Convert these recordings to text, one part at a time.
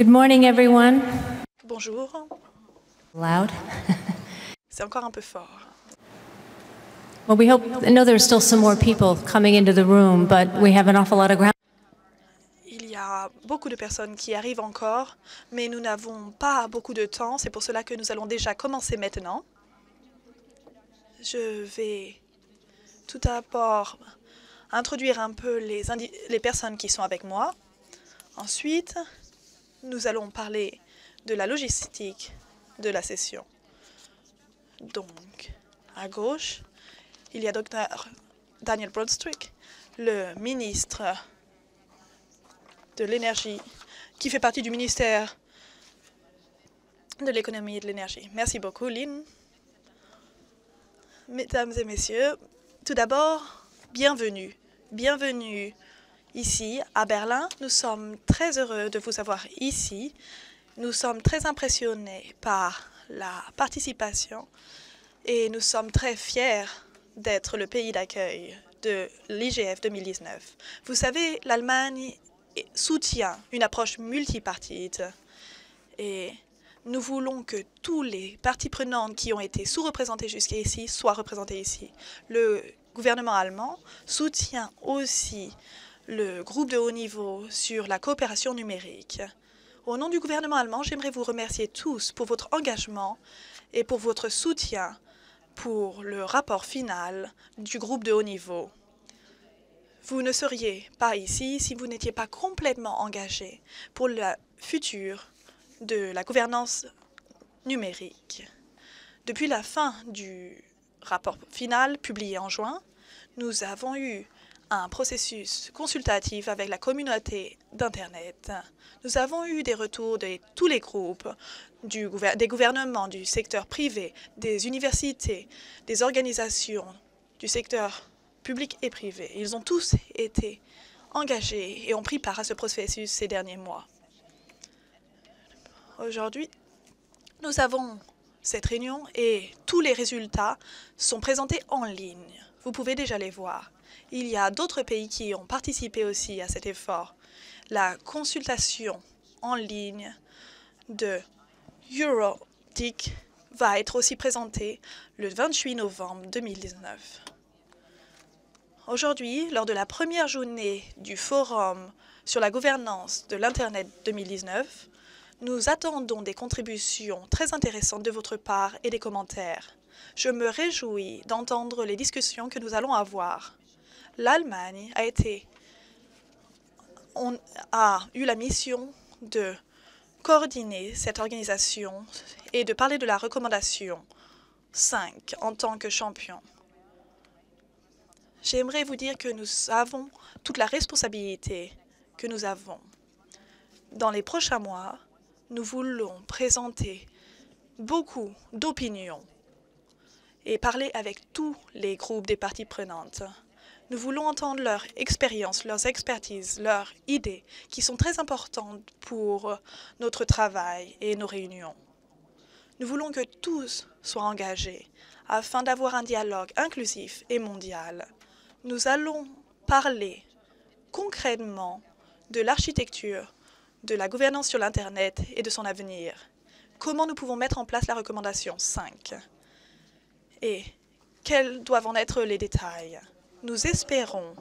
Good morning, everyone. Bonjour. C'est encore un peu fort. Well, we hope. know there's still some more people coming into the room, but we lot of ground. Il y a beaucoup de personnes qui arrivent encore, mais nous n'avons pas beaucoup de temps. C'est pour cela que nous allons déjà commencer maintenant. Je vais tout d'abord introduire un peu les, les personnes qui sont avec moi. Ensuite, nous allons parler de la logistique de la session. Donc, à gauche, il y a Dr. Daniel bronstrick, le ministre de l'énergie, qui fait partie du ministère de l'économie et de l'énergie. Merci beaucoup, Lynn. Mesdames et messieurs, tout d'abord, bienvenue. Bienvenue ici à Berlin. Nous sommes très heureux de vous avoir ici. Nous sommes très impressionnés par la participation et nous sommes très fiers d'être le pays d'accueil de l'IGF 2019. Vous savez, l'Allemagne soutient une approche multipartite et nous voulons que tous les parties prenantes qui ont été sous-représentées jusqu'ici soient représentées ici. Le gouvernement allemand soutient aussi le groupe de haut niveau sur la coopération numérique. Au nom du gouvernement allemand, j'aimerais vous remercier tous pour votre engagement et pour votre soutien pour le rapport final du groupe de haut niveau. Vous ne seriez pas ici si vous n'étiez pas complètement engagé pour le futur de la gouvernance numérique. Depuis la fin du rapport final publié en juin, nous avons eu un processus consultatif avec la communauté d'Internet. Nous avons eu des retours de tous les groupes, du, des gouvernements, du secteur privé, des universités, des organisations, du secteur public et privé. Ils ont tous été engagés et ont pris part à ce processus ces derniers mois. Aujourd'hui, nous avons cette réunion et tous les résultats sont présentés en ligne. Vous pouvez déjà les voir. Il y a d'autres pays qui ont participé aussi à cet effort. La consultation en ligne de EuroDIC va être aussi présentée le 28 novembre 2019. Aujourd'hui, lors de la première journée du Forum sur la gouvernance de l'Internet 2019, nous attendons des contributions très intéressantes de votre part et des commentaires. Je me réjouis d'entendre les discussions que nous allons avoir l'Allemagne a a eu la mission de coordonner cette organisation et de parler de la recommandation 5 en tant que champion. J'aimerais vous dire que nous avons toute la responsabilité que nous avons. Dans les prochains mois, nous voulons présenter beaucoup d'opinions et parler avec tous les groupes des parties prenantes. Nous voulons entendre leur expérience, leurs expertises, leurs idées, qui sont très importantes pour notre travail et nos réunions. Nous voulons que tous soient engagés afin d'avoir un dialogue inclusif et mondial. Nous allons parler concrètement de l'architecture, de la gouvernance sur l'Internet et de son avenir. Comment nous pouvons mettre en place la recommandation 5 Et quels doivent en être les détails nous espérons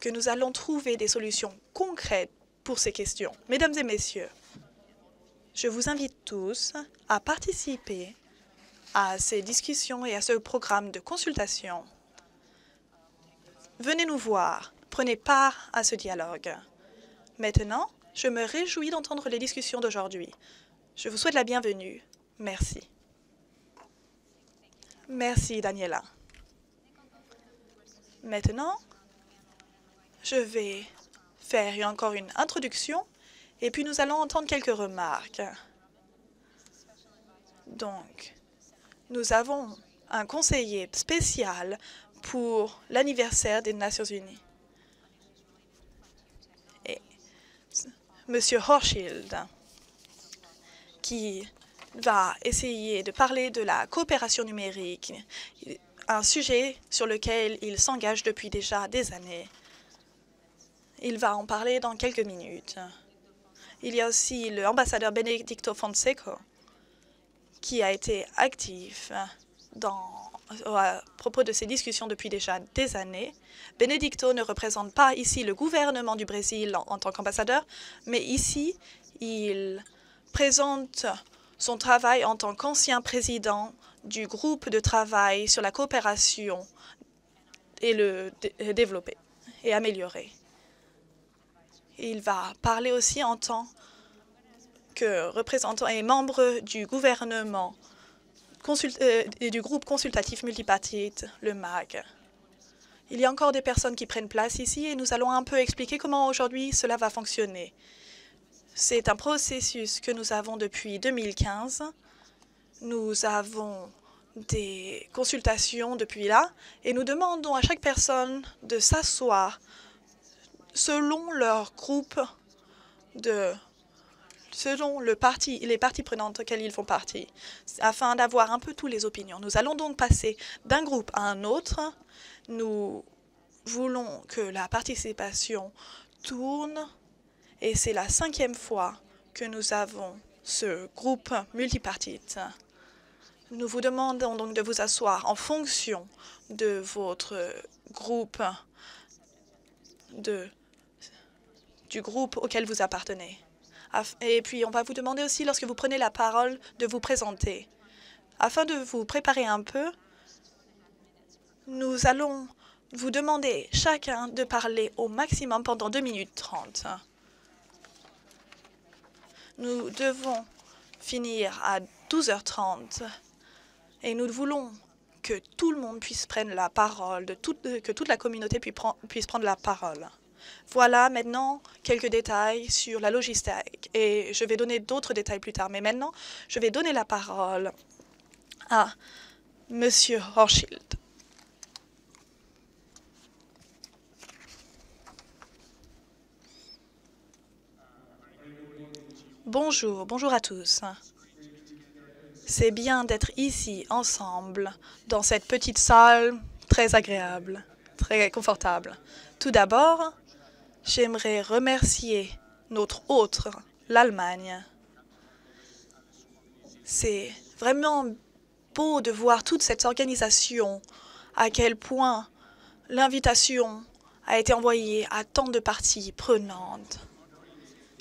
que nous allons trouver des solutions concrètes pour ces questions. Mesdames et messieurs, je vous invite tous à participer à ces discussions et à ce programme de consultation. Venez nous voir, prenez part à ce dialogue. Maintenant, je me réjouis d'entendre les discussions d'aujourd'hui. Je vous souhaite la bienvenue. Merci. Merci, Daniela. Maintenant, je vais faire encore une introduction et puis nous allons entendre quelques remarques. Donc, nous avons un conseiller spécial pour l'anniversaire des Nations Unies. Et Monsieur Horschild, qui va essayer de parler de la coopération numérique un sujet sur lequel il s'engage depuis déjà des années. Il va en parler dans quelques minutes. Il y a aussi l'ambassadeur Benedicto Fonseca, qui a été actif euh, à propos de ces discussions depuis déjà des années. Benedicto ne représente pas ici le gouvernement du Brésil en tant qu'ambassadeur, mais ici, il présente son travail en tant qu'ancien président du groupe de travail sur la coopération et le développer et améliorer. Il va parler aussi en tant que représentant et membre du gouvernement et euh, du groupe consultatif multipartite, le MAG. Il y a encore des personnes qui prennent place ici et nous allons un peu expliquer comment aujourd'hui cela va fonctionner. C'est un processus que nous avons depuis 2015 nous avons des consultations depuis là et nous demandons à chaque personne de s'asseoir selon leur groupe, de, selon le parti, les parties prenantes auxquelles ils font partie, afin d'avoir un peu toutes les opinions. Nous allons donc passer d'un groupe à un autre. Nous voulons que la participation tourne et c'est la cinquième fois que nous avons ce groupe multipartite. Nous vous demandons donc de vous asseoir en fonction de votre groupe, du groupe auquel vous appartenez. Et puis, on va vous demander aussi, lorsque vous prenez la parole, de vous présenter. Afin de vous préparer un peu, nous allons vous demander chacun de parler au maximum pendant 2 minutes 30. Nous devons finir à 12h30 et nous voulons que tout le monde puisse prendre la parole, que toute la communauté puisse prendre la parole. Voilà maintenant quelques détails sur la logistique et je vais donner d'autres détails plus tard. Mais maintenant, je vais donner la parole à Monsieur Horschild. Bonjour, bonjour à tous. C'est bien d'être ici, ensemble, dans cette petite salle très agréable, très confortable. Tout d'abord, j'aimerais remercier notre autre, l'Allemagne. C'est vraiment beau de voir toute cette organisation, à quel point l'invitation a été envoyée à tant de parties prenantes.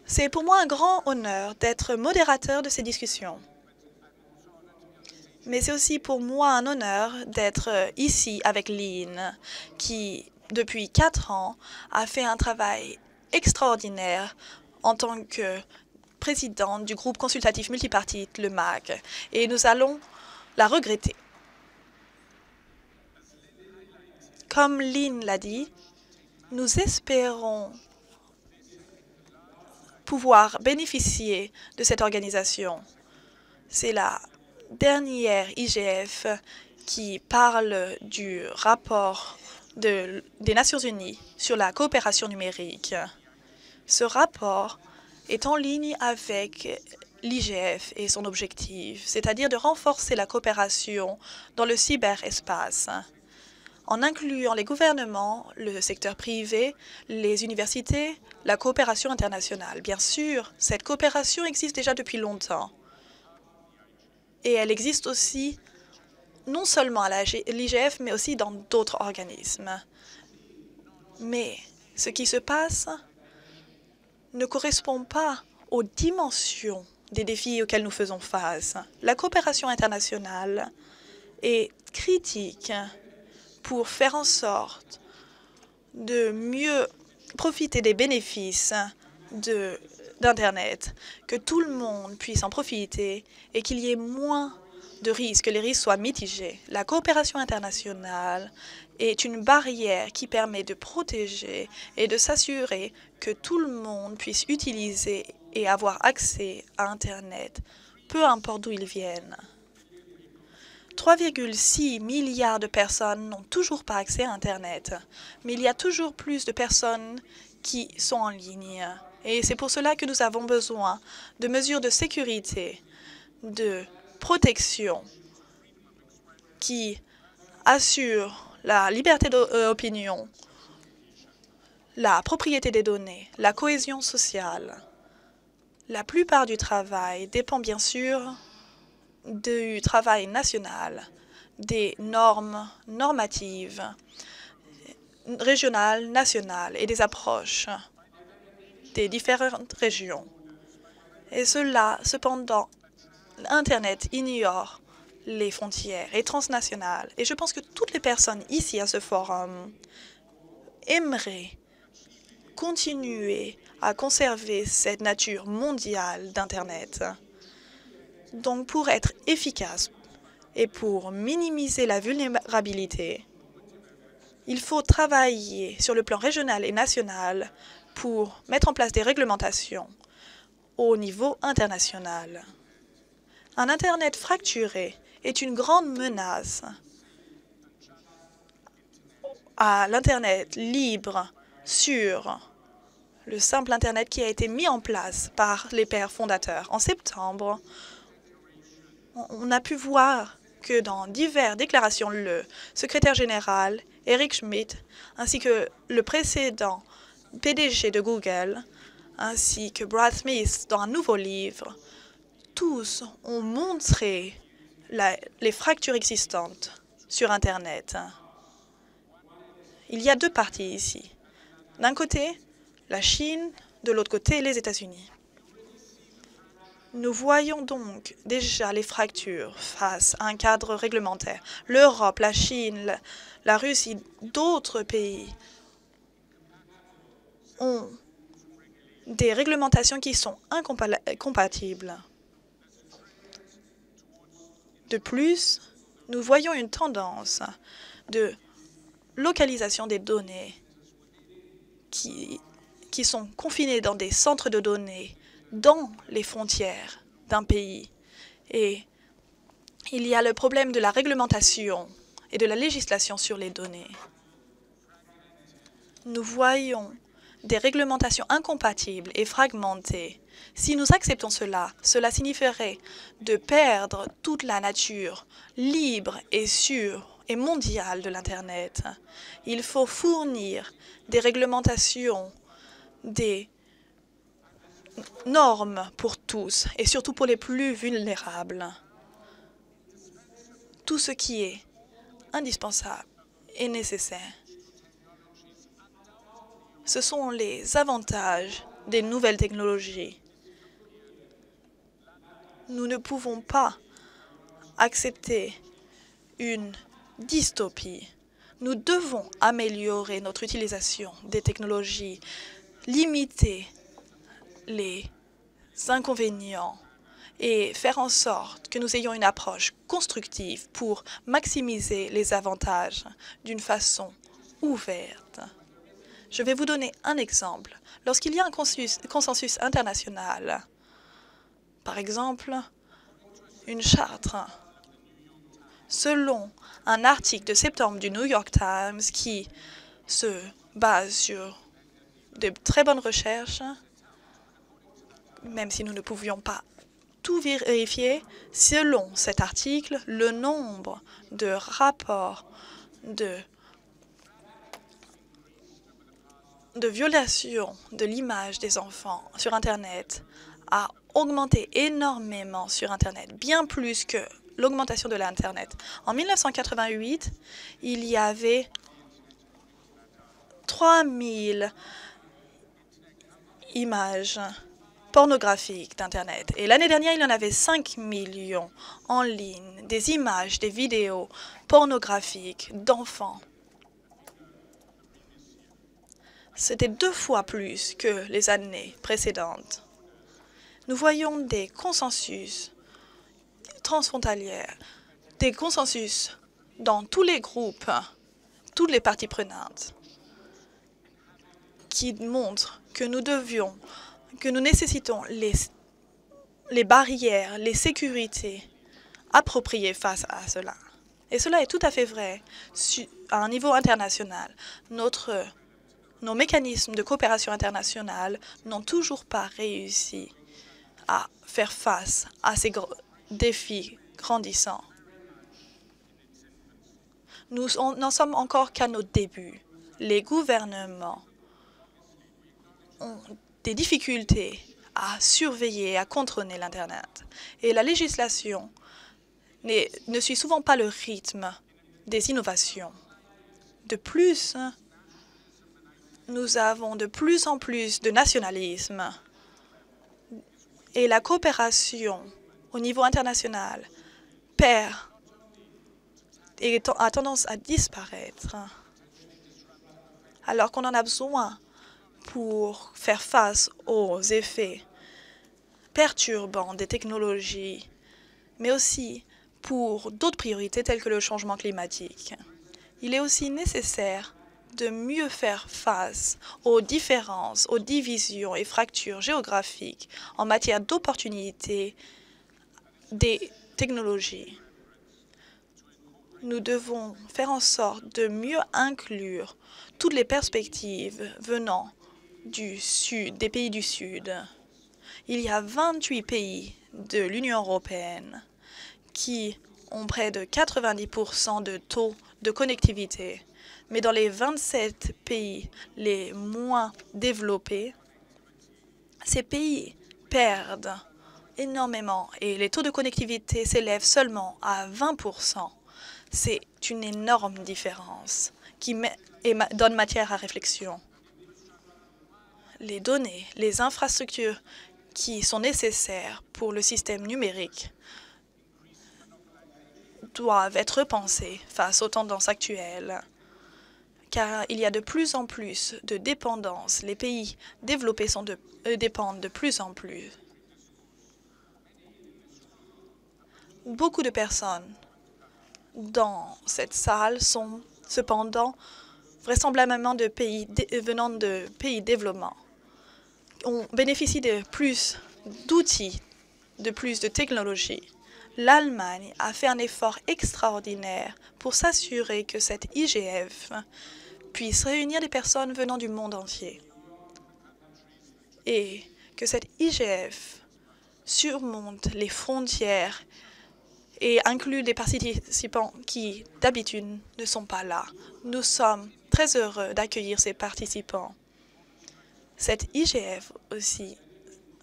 C'est pour moi un grand honneur d'être modérateur de ces discussions. Mais c'est aussi pour moi un honneur d'être euh, ici avec Lynn, qui, depuis quatre ans, a fait un travail extraordinaire en tant que présidente du groupe consultatif multipartite, le MAC, et nous allons la regretter. Comme Lynn l'a dit, nous espérons pouvoir bénéficier de cette organisation. C'est la dernière IGF qui parle du rapport des Nations Unies sur la coopération numérique. Ce rapport est en ligne avec l'IGF et son objectif, c'est-à-dire de renforcer la coopération dans le cyberespace en incluant les gouvernements, le secteur privé, les universités, la coopération internationale. Bien sûr, cette coopération existe déjà depuis longtemps. Et elle existe aussi non seulement à l'IGF, mais aussi dans d'autres organismes. Mais ce qui se passe ne correspond pas aux dimensions des défis auxquels nous faisons face. La coopération internationale est critique pour faire en sorte de mieux profiter des bénéfices de d'Internet, que tout le monde puisse en profiter et qu'il y ait moins de risques, que les risques soient mitigés. La coopération internationale est une barrière qui permet de protéger et de s'assurer que tout le monde puisse utiliser et avoir accès à Internet, peu importe d'où ils viennent. 3,6 milliards de personnes n'ont toujours pas accès à Internet, mais il y a toujours plus de personnes qui sont en ligne. Et c'est pour cela que nous avons besoin de mesures de sécurité, de protection qui assurent la liberté d'opinion, euh, la propriété des données, la cohésion sociale. La plupart du travail dépend bien sûr du travail national, des normes normatives, régionales, nationales et des approches des différentes régions. Et cela, cependant, Internet ignore les frontières et transnationales. Et je pense que toutes les personnes ici à ce forum aimeraient continuer à conserver cette nature mondiale d'Internet. Donc pour être efficace et pour minimiser la vulnérabilité, il faut travailler sur le plan régional et national pour mettre en place des réglementations au niveau international. Un Internet fracturé est une grande menace à l'Internet libre, sur le simple Internet qui a été mis en place par les pères fondateurs. En septembre, on a pu voir que dans diverses déclarations, le secrétaire général, Eric Schmidt, ainsi que le précédent PDG de Google, ainsi que Brad Smith dans un nouveau livre, tous ont montré les fractures existantes sur Internet. Il y a deux parties ici. D'un côté, la Chine, de l'autre côté, les États-Unis. Nous voyons donc déjà les fractures face à un cadre réglementaire. L'Europe, la Chine, la Russie, d'autres pays ont des réglementations qui sont incompatibles. De plus, nous voyons une tendance de localisation des données qui, qui sont confinées dans des centres de données, dans les frontières d'un pays. Et il y a le problème de la réglementation et de la législation sur les données. Nous voyons des réglementations incompatibles et fragmentées. Si nous acceptons cela, cela signifierait de perdre toute la nature libre et sûre et mondiale de l'Internet. Il faut fournir des réglementations, des normes pour tous et surtout pour les plus vulnérables. Tout ce qui est indispensable et nécessaire. Ce sont les avantages des nouvelles technologies. Nous ne pouvons pas accepter une dystopie. Nous devons améliorer notre utilisation des technologies, limiter les inconvénients et faire en sorte que nous ayons une approche constructive pour maximiser les avantages d'une façon ouverte. Je vais vous donner un exemple. Lorsqu'il y a un consensus, international, par exemple, une charte, selon un article de septembre du New York Times qui se base sur de très bonnes recherches, même si nous ne pouvions pas tout vérifier, selon cet article, le nombre de rapports de de violation de l'image des enfants sur Internet a augmenté énormément sur Internet, bien plus que l'augmentation de l'Internet. En 1988, il y avait 3000 images pornographiques d'Internet. Et l'année dernière, il y en avait 5 millions en ligne, des images, des vidéos pornographiques d'enfants C'était deux fois plus que les années précédentes. Nous voyons des consensus transfrontalières, des consensus dans tous les groupes, toutes les parties prenantes, qui montrent que nous devions, que nous nécessitons les, les barrières, les sécurités appropriées face à cela. Et cela est tout à fait vrai à un niveau international. Notre nos mécanismes de coopération internationale n'ont toujours pas réussi à faire face à ces défis grandissants. Nous n'en sommes encore qu'à nos débuts. Les gouvernements ont des difficultés à surveiller, à contrôler l'Internet. Et la législation ne suit souvent pas le rythme des innovations. De plus, nous avons de plus en plus de nationalisme et la coopération au niveau international perd et a tendance à disparaître alors qu'on en a besoin pour faire face aux effets perturbants des technologies, mais aussi pour d'autres priorités telles que le changement climatique. Il est aussi nécessaire de mieux faire face aux différences, aux divisions et fractures géographiques en matière d'opportunités des technologies. Nous devons faire en sorte de mieux inclure toutes les perspectives venant du sud, des pays du Sud. Il y a 28 pays de l'Union européenne qui ont près de 90 de taux de connectivité. Mais dans les 27 pays les moins développés, ces pays perdent énormément et les taux de connectivité s'élèvent seulement à 20%. C'est une énorme différence qui donne matière à réflexion. Les données, les infrastructures qui sont nécessaires pour le système numérique doivent être pensées face aux tendances actuelles car il y a de plus en plus de dépendance. Les pays développés sont euh, dépendent de plus en plus. Beaucoup de personnes dans cette salle sont cependant vraisemblablement de pays euh, venant de pays développement. On bénéficie de plus d'outils, de plus de technologies. L'Allemagne a fait un effort extraordinaire pour s'assurer que cette IGF puisse réunir des personnes venant du monde entier et que cette IGF surmonte les frontières et inclut des participants qui, d'habitude, ne sont pas là. Nous sommes très heureux d'accueillir ces participants. Cette IGF aussi,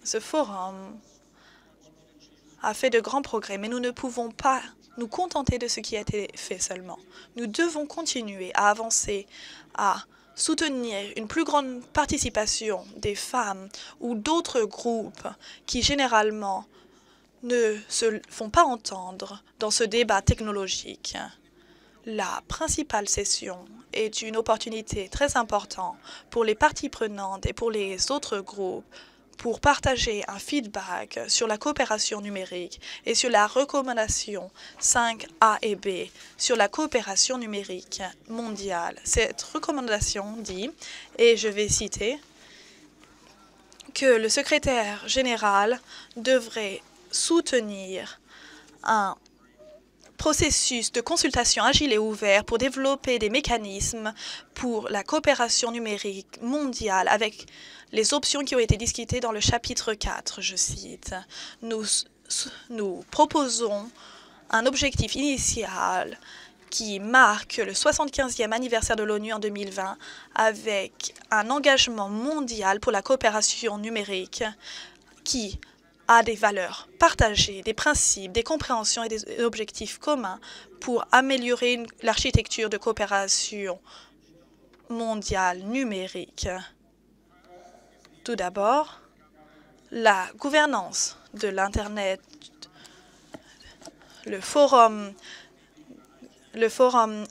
ce forum, a fait de grands progrès, mais nous ne pouvons pas nous contenter de ce qui a été fait seulement. Nous devons continuer à avancer, à soutenir une plus grande participation des femmes ou d'autres groupes qui généralement ne se font pas entendre dans ce débat technologique. La principale session est une opportunité très importante pour les parties prenantes et pour les autres groupes pour partager un feedback sur la coopération numérique et sur la recommandation 5A et B sur la coopération numérique mondiale. Cette recommandation dit, et je vais citer, que le secrétaire général devrait soutenir un processus de consultation agile et ouvert pour développer des mécanismes pour la coopération numérique mondiale avec les options qui ont été discutées dans le chapitre 4, je cite. Nous, proposons un objectif initial qui marque le 75e anniversaire de l'ONU en 2020 avec un engagement mondial pour la coopération numérique qui a des valeurs partagées, des principes, des compréhensions et des objectifs communs pour améliorer l'architecture de coopération mondiale numérique. Tout d'abord, la gouvernance de l'Internet, le forum,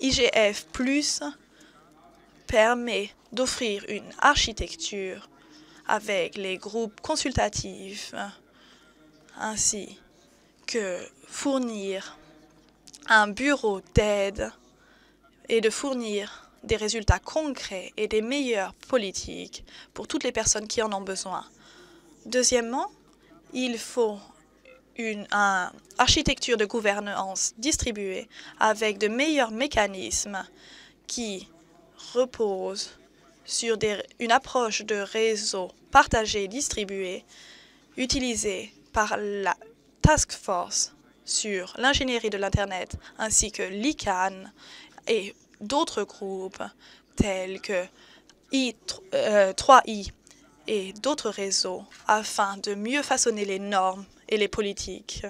IGF+, permet d'offrir une architecture avec les groupes consultatifs, ainsi que fournir un bureau d'aide et de fournir des résultats concrets et des meilleures politiques pour toutes les personnes qui en ont besoin. Deuxièmement, il faut une architecture de gouvernance distribuée avec de meilleurs mécanismes qui reposent sur une approche de réseau partagé distribué utilisée par la Task Force sur l'ingénierie de l'Internet ainsi que l'ICANN et d'autres groupes tels que I, 3I euh, et d'autres réseaux afin de mieux façonner les normes et les politiques.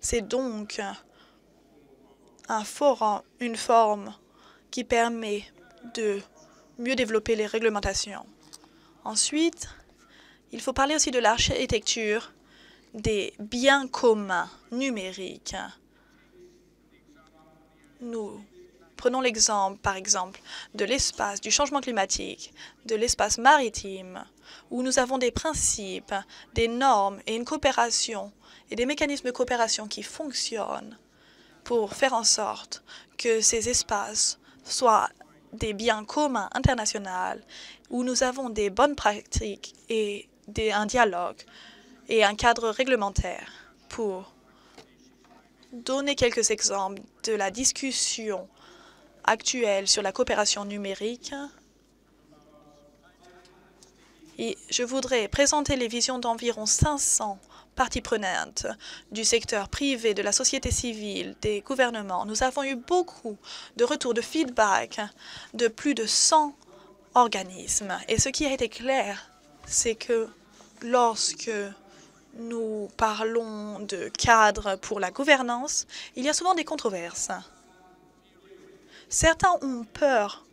C'est donc une forme qui permet de mieux développer les réglementations. Ensuite, il faut parler aussi de l'architecture des biens communs numériques nous prenons l'exemple, par exemple, de l'espace, du changement climatique, de l'espace maritime, où nous avons des principes, des normes et une coopération et des mécanismes de coopération qui fonctionnent pour faire en sorte que ces espaces soient des biens communs internationaux où nous avons des bonnes pratiques et un dialogue et un cadre réglementaire pour donner quelques exemples de la discussion actuelle sur la coopération numérique. Et je voudrais présenter les visions d'environ 500 parties prenantes du secteur privé, de la société civile, des gouvernements. Nous avons eu beaucoup de retours, de feedback de plus de 100 organismes. Et ce qui a été clair, c'est que lorsque nous parlons de cadre pour la gouvernance, il y a souvent des controverses. Certains ont peur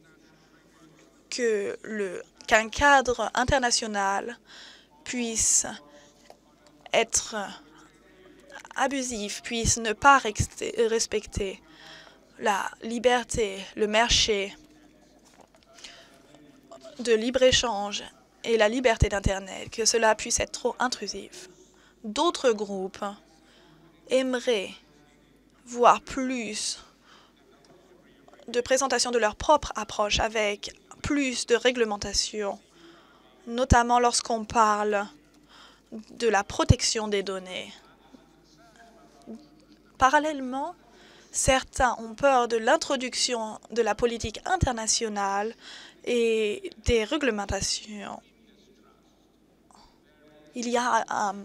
que qu'un cadre international puisse être abusif, puisse ne pas respecter la liberté, le marché de libre-échange et la liberté d'Internet, que cela puisse être trop intrusif d'autres groupes aimeraient voir plus de présentation de leur propre approche avec plus de réglementation, notamment lorsqu'on parle de la protection des données. Parallèlement, certains ont peur de l'introduction de la politique internationale et des réglementations. Il y a un euh,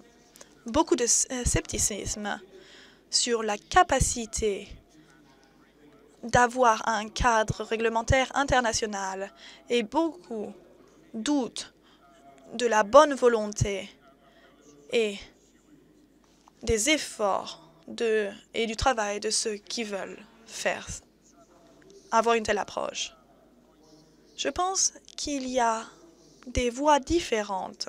beaucoup de euh, scepticisme sur la capacité d'avoir un cadre réglementaire international et beaucoup doutent de la bonne volonté et des efforts et du travail de ceux qui veulent faire, avoir une telle approche. Je pense qu'il y a des voies différentes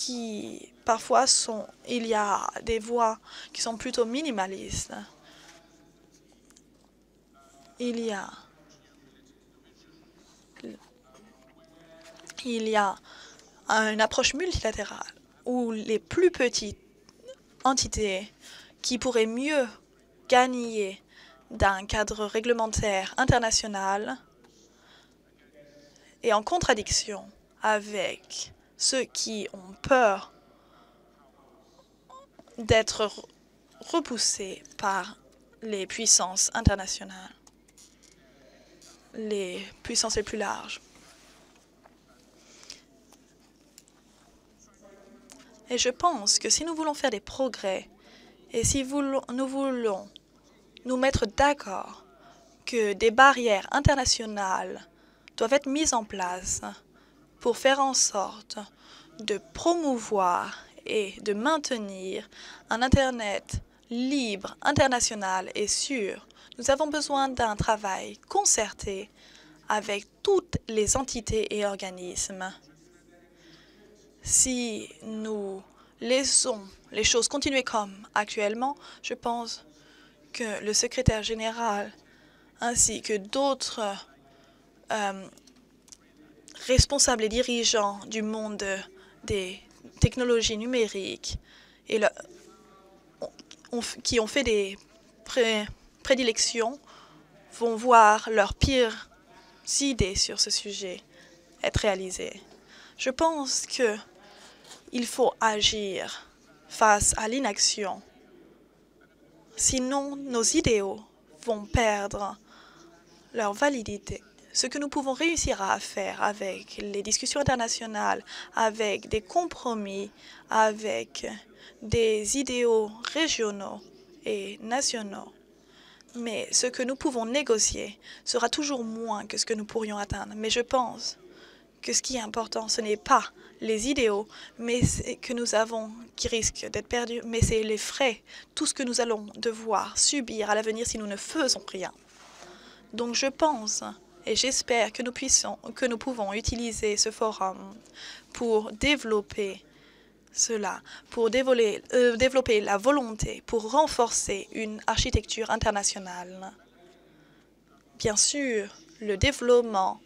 qui parfois sont, il y a des voies qui sont plutôt minimalistes. Il y a, il y a une approche multilatérale où les plus petites entités qui pourraient mieux gagner d'un cadre réglementaire international et en contradiction avec ceux qui ont peur d'être repoussés par les puissances internationales, les puissances les plus larges. Et je pense que si nous voulons faire des progrès et si nous voulons nous mettre d'accord que des barrières internationales doivent être mises en place pour faire en sorte de promouvoir et de maintenir un Internet libre, international et sûr. Nous avons besoin d'un travail concerté avec toutes les entités et organismes. Si nous laissons les choses continuer comme actuellement, je pense que le secrétaire général ainsi que d'autres euh, responsables et dirigeants du monde des technologies numériques et qui ont fait des prédilections vont voir leurs pires idées sur ce sujet être réalisées. Je pense que il faut agir face à l'inaction. Sinon, nos idéaux vont perdre leur validité ce que nous pouvons réussir à faire avec les discussions internationales, avec des compromis, avec des idéaux régionaux et nationaux. Mais ce que nous pouvons négocier sera toujours moins que ce que nous pourrions atteindre. Mais je pense que ce qui est important, ce n'est pas les idéaux mais que nous avons qui risquent d'être perdus, mais c'est les frais, tout ce que nous allons devoir subir à l'avenir si nous ne faisons rien. Donc je pense et j'espère que nous pouvons utiliser ce forum pour développer cela, pour euh, développer la volonté, pour renforcer une architecture internationale. Bien sûr, le développement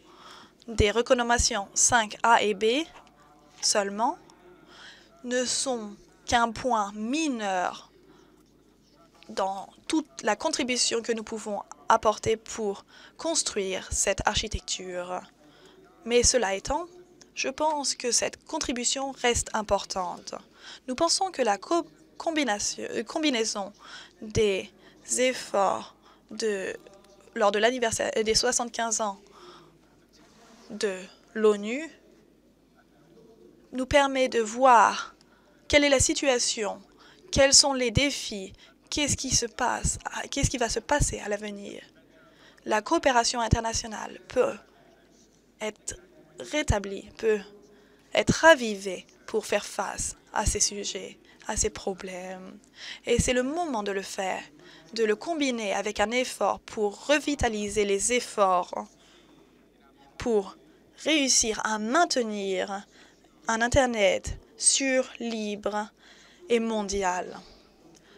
des recommandations 5A et B seulement ne sont qu'un point mineur dans toute la contribution que nous pouvons apporter pour construire cette architecture. Mais cela étant, je pense que cette contribution reste importante. Nous pensons que la euh, combinaison des efforts lors de l'anniversaire euh, des 75 ans de l'ONU nous permet de voir quelle est la situation, quels sont les défis, qu'est-ce qui se passe, qu'est-ce qui va se passer à l'avenir. La coopération internationale peut être rétablie, peut être ravivée pour faire face à ces sujets, à ces problèmes. Et c'est le moment de le faire, de le combiner avec un effort pour revitaliser les efforts, pour réussir à maintenir un Internet sûr, libre et mondial.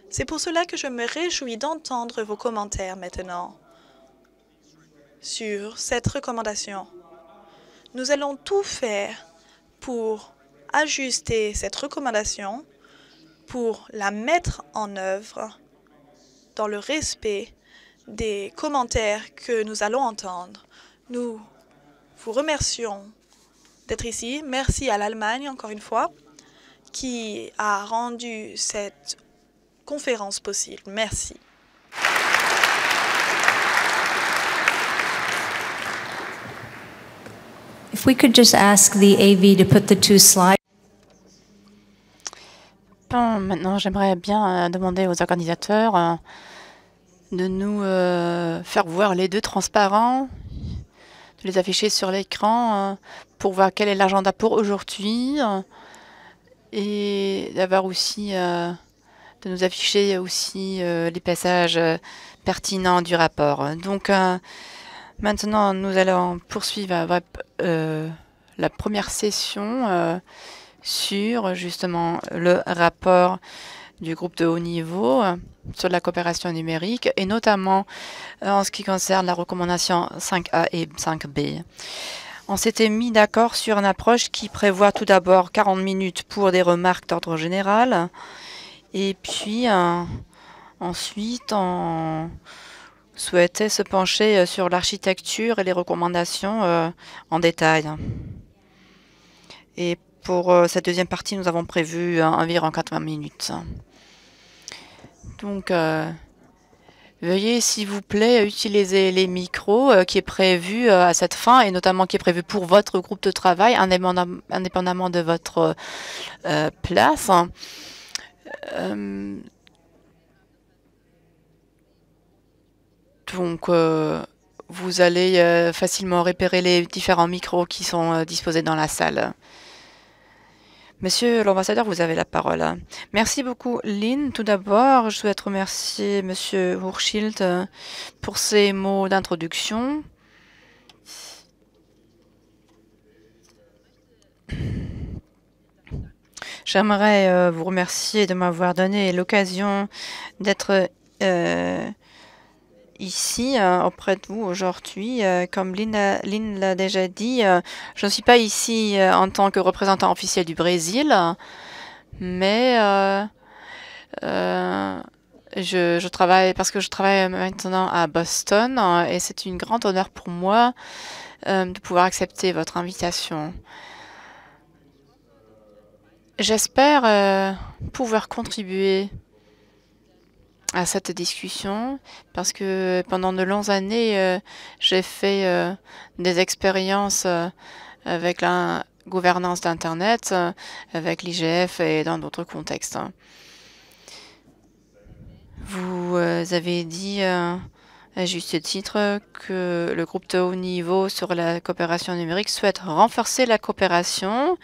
C'est pour cela que je me réjouis d'entendre vos commentaires maintenant sur cette recommandation. Nous allons tout faire pour ajuster cette recommandation, pour la mettre en œuvre dans le respect des commentaires que nous allons entendre. Nous vous remercions d'être ici. Merci à l'Allemagne, encore une fois, qui a rendu cette conférences possibles. Merci. If we could just ask slides. maintenant, j'aimerais bien euh, demander aux organisateurs euh, de nous euh, faire voir les deux transparents, de les afficher sur l'écran pour voir quel est l'agenda pour aujourd'hui et d'avoir aussi de nous afficher aussi euh, les passages euh, pertinents du rapport. Donc euh, maintenant, nous allons poursuivre la première session sur justement le rapport du groupe de haut niveau sur la coopération numérique et notamment en ce qui concerne la recommandation 5A et 5B. On s'était mis d'accord sur une approche qui prévoit tout d'abord 40 minutes pour des remarques d'ordre général, et puis euh, ensuite, on souhaitait se pencher euh, sur l'architecture et les recommandations euh, en détail. Et pour cette deuxième partie, nous avons prévu environ 80 minutes. Donc, veuillez s'il vous plaît utiliser les micros qui est prévu à cette fin et notamment qui est prévu pour votre groupe de travail indépendamment de votre place. Euh, donc, euh, vous allez euh, facilement repérer les différents micros qui sont disposés dans la salle. Monsieur l'ambassadeur, vous avez la parole. Merci beaucoup, Lynn. Tout d'abord, je souhaite remercier Monsieur Hurschild pour ses mots d'introduction. J'aimerais euh, vous remercier de m'avoir donné l'occasion d'être euh, ici euh, auprès de vous aujourd'hui. comme Lynn l'a déjà dit, je ne suis pas ici en tant que représentant officiel du Brésil, mais je, je, travaille parce que je travaille maintenant à Boston et c'est une grande honneur pour moi de pouvoir accepter votre invitation. J'espère euh, pouvoir contribuer à cette discussion parce que pendant de longues années, euh, j'ai fait euh, des expériences avec la gouvernance d'Internet, avec l'IGF et dans d'autres contextes. Hein. Vous avez dit à juste titre que le groupe de haut niveau sur la coopération numérique souhaite renforcer la coopération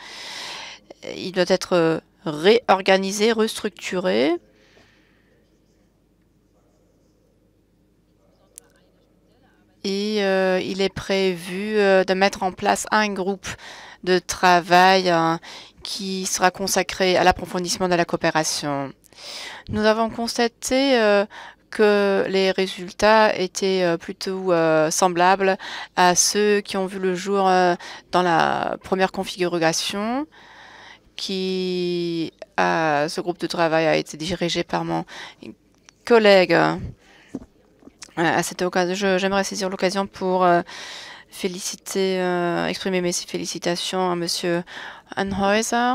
il doit être euh, réorganisé, restructuré. Et euh, il est prévu euh, de mettre en place un groupe de travail qui sera consacré à l'approfondissement de la coopération. Nous avons constaté que les résultats étaient plutôt semblables à ceux qui ont vu le jour dans la première configuration qui a, ce groupe de travail a été dirigé par mon collègue. Euh, à cette occasion, j'aimerais saisir l'occasion pour euh, féliciter, euh, exprimer mes félicitations à Monsieur Anheuser.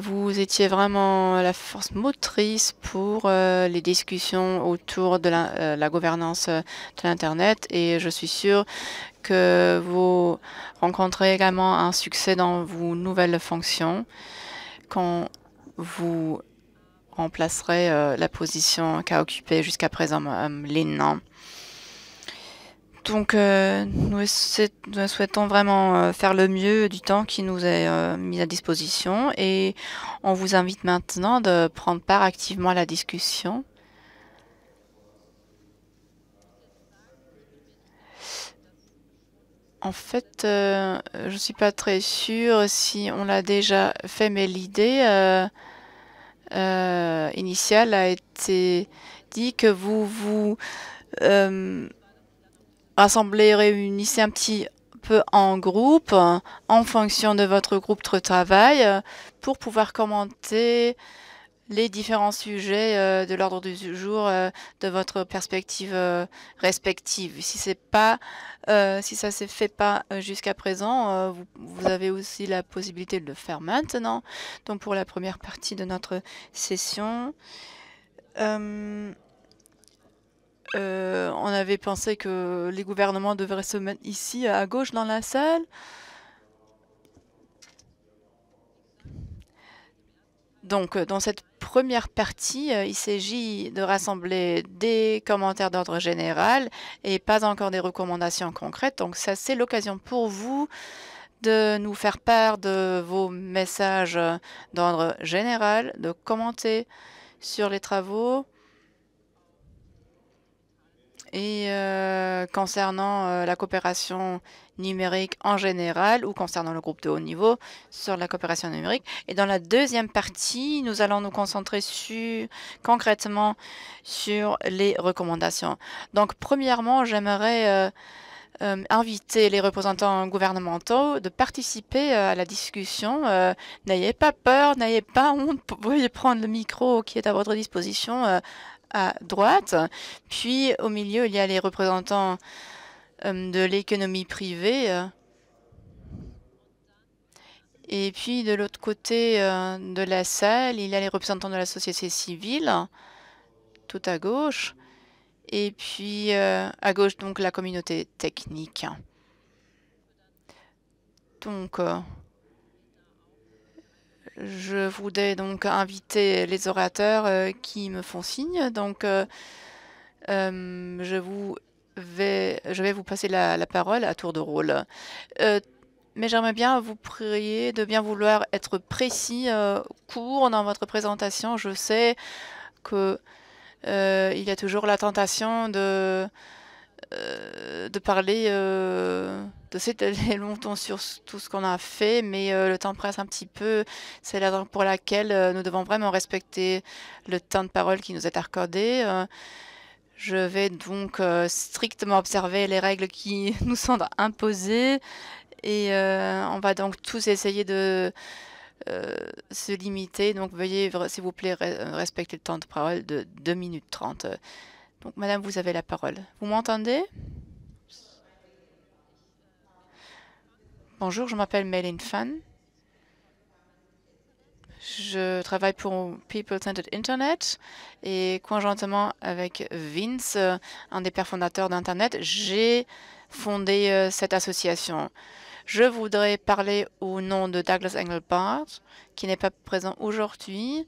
Vous étiez vraiment la force motrice pour euh, les discussions autour de la, euh, gouvernance euh, de l'Internet et je suis sûre que vous rencontrez également un succès dans vos nouvelles fonctions quand vous remplacerez la position qu'a occupée jusqu'à présent les donc euh, nous, souhaitons vraiment euh, faire le mieux du temps qui nous est euh, mis à disposition et on vous invite maintenant de prendre part activement à la discussion. En fait, je ne suis pas très sûre si on l'a déjà fait, mais l'idée initiale a été dit que vous vous rassemblez, réunissez un petit peu en groupe, en fonction de votre groupe de travail, pour pouvoir commenter les différents sujets euh, de l'ordre du jour euh, de votre perspective euh, respective. Si c'est pas, si ça s'est fait pas jusqu'à présent, vous, avez aussi la possibilité de le faire maintenant. Donc pour la première partie de notre session. Euh, on avait pensé que les gouvernements devraient se mettre ici, à gauche, dans la salle. Donc, euh, dans cette première partie, euh, il s'agit de rassembler des commentaires d'ordre général et pas encore des recommandations concrètes. Donc, ça, c'est l'occasion pour vous de nous faire part de vos messages d'ordre général, de commenter sur les travaux et euh, concernant euh, la coopération numérique en général ou concernant le groupe de haut niveau sur la coopération numérique. Et dans la deuxième partie, nous allons nous concentrer sur, concrètement sur les recommandations. Donc premièrement, j'aimerais euh, inviter les représentants gouvernementaux de participer à la discussion. n'ayez pas peur, n'ayez pas honte, vous pouvez prendre le micro qui est à votre disposition à droite. Puis au milieu, il y a les représentants euh, de l'économie privée. Euh. Et puis de l'autre côté euh, de la salle, il y a les représentants de la société civile, tout à gauche. Et puis à gauche, donc la communauté technique. Donc, je voudrais donc inviter les orateurs euh, qui me font signe. Donc, euh, euh, je, vous vais, vous passer la, parole à tour de rôle. mais j'aimerais bien vous prier de bien vouloir être précis, court dans votre présentation. Je sais qu'il y a toujours la tentation de euh, de parler, de euh, de s'étaler longtemps sur tout ce qu'on a fait, mais euh, le temps presse un petit peu. C'est la raison pour laquelle nous devons vraiment respecter le temps de parole qui nous est accordé. je vais donc strictement observer les règles qui nous sont imposées et on va donc tous essayer de se limiter. Donc veuillez, s'il vous plaît, respecter le temps de parole de 2 minutes 30 madame, vous avez la parole. Vous m'entendez Bonjour, je m'appelle Méline Fan. Je travaille pour People Centered Internet et conjointement avec Vince, un des pères fondateurs d'Internet, j'ai fondé euh, cette association. Je voudrais parler au nom de Douglas Engelbart, qui n'est pas présent aujourd'hui,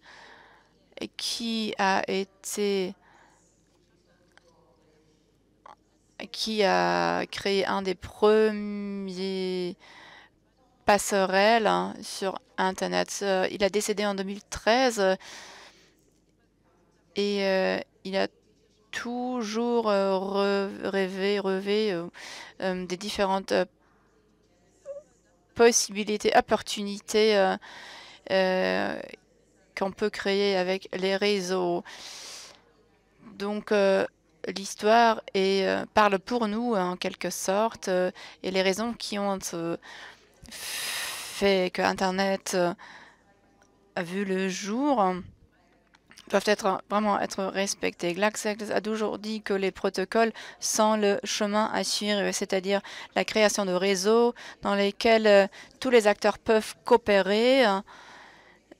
et qui a été qui a créé un des premiers passerelles hein, sur Internet. Euh, il a décédé en 2013 et euh, il a toujours euh, rêvé, rêvé des différentes possibilités, opportunités qu'on peut créer avec les réseaux. Donc, l'histoire et euh, parle pour nous euh, en quelque sorte euh, et les raisons qui ont fait que Internet a vu le jour doivent être vraiment être respectées. Glaxex a toujours dit que les protocoles sont le chemin à suivre, c'est-à-dire la création de réseaux dans lesquels tous les acteurs peuvent coopérer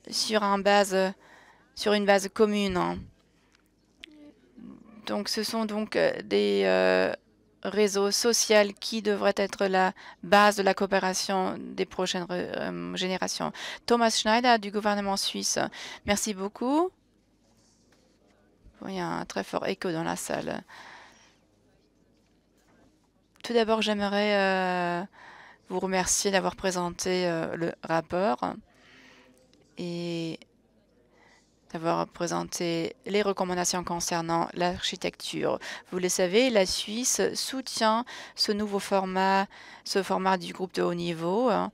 sur une base commune. Hein. Donc, ce sont donc euh, des euh, réseaux sociaux qui devraient être la base de la coopération des prochaines euh, générations. Thomas Schneider du gouvernement suisse, merci beaucoup. Il y a un très fort écho dans la salle. Tout d'abord, j'aimerais vous remercier d'avoir présenté le rapport et avoir présenté les recommandations concernant l'architecture. Vous le savez, la Suisse soutient ce nouveau format, ce format du groupe de haut niveau. Hein,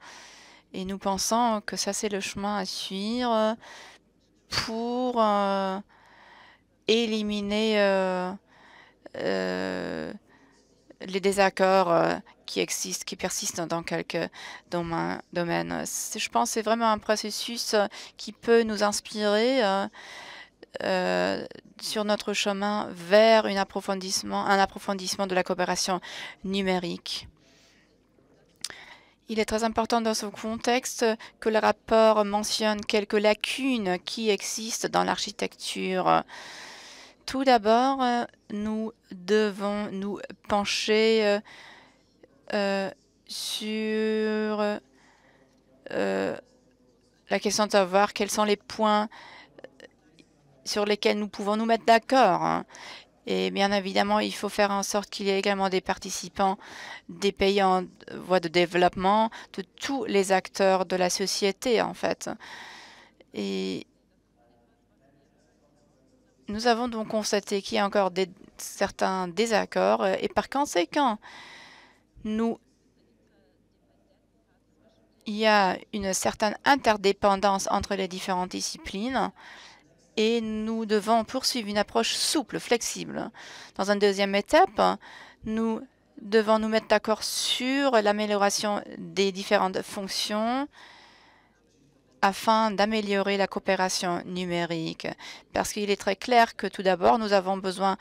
et nous pensons que ça, c'est le chemin à suivre pour euh, éliminer euh, euh, les désaccords qui existent, qui persistent dans quelques domaines. Je pense que c'est vraiment un processus euh, qui peut nous inspirer euh, euh, sur notre chemin vers une approfondissement, un approfondissement de la coopération numérique. Il est très important dans ce contexte que le rapport mentionne quelques lacunes qui existent dans l'architecture. Tout d'abord, nous devons nous pencher euh, sur euh, la question de savoir quels sont les points euh, sur lesquels nous pouvons nous mettre d'accord. Hein. Et bien évidemment, il faut faire en sorte qu'il y ait également des participants des pays en voie de développement, de tous les acteurs de la société, en fait. Et nous avons donc constaté qu'il y a encore des, certains désaccords et par conséquent, nous, il y a une certaine interdépendance entre les différentes disciplines et nous devons poursuivre une approche souple, flexible. Dans une deuxième étape, nous devons nous mettre d'accord sur l'amélioration des différentes fonctions afin d'améliorer la coopération numérique. Parce qu'il est très clair que tout d'abord, nous avons besoin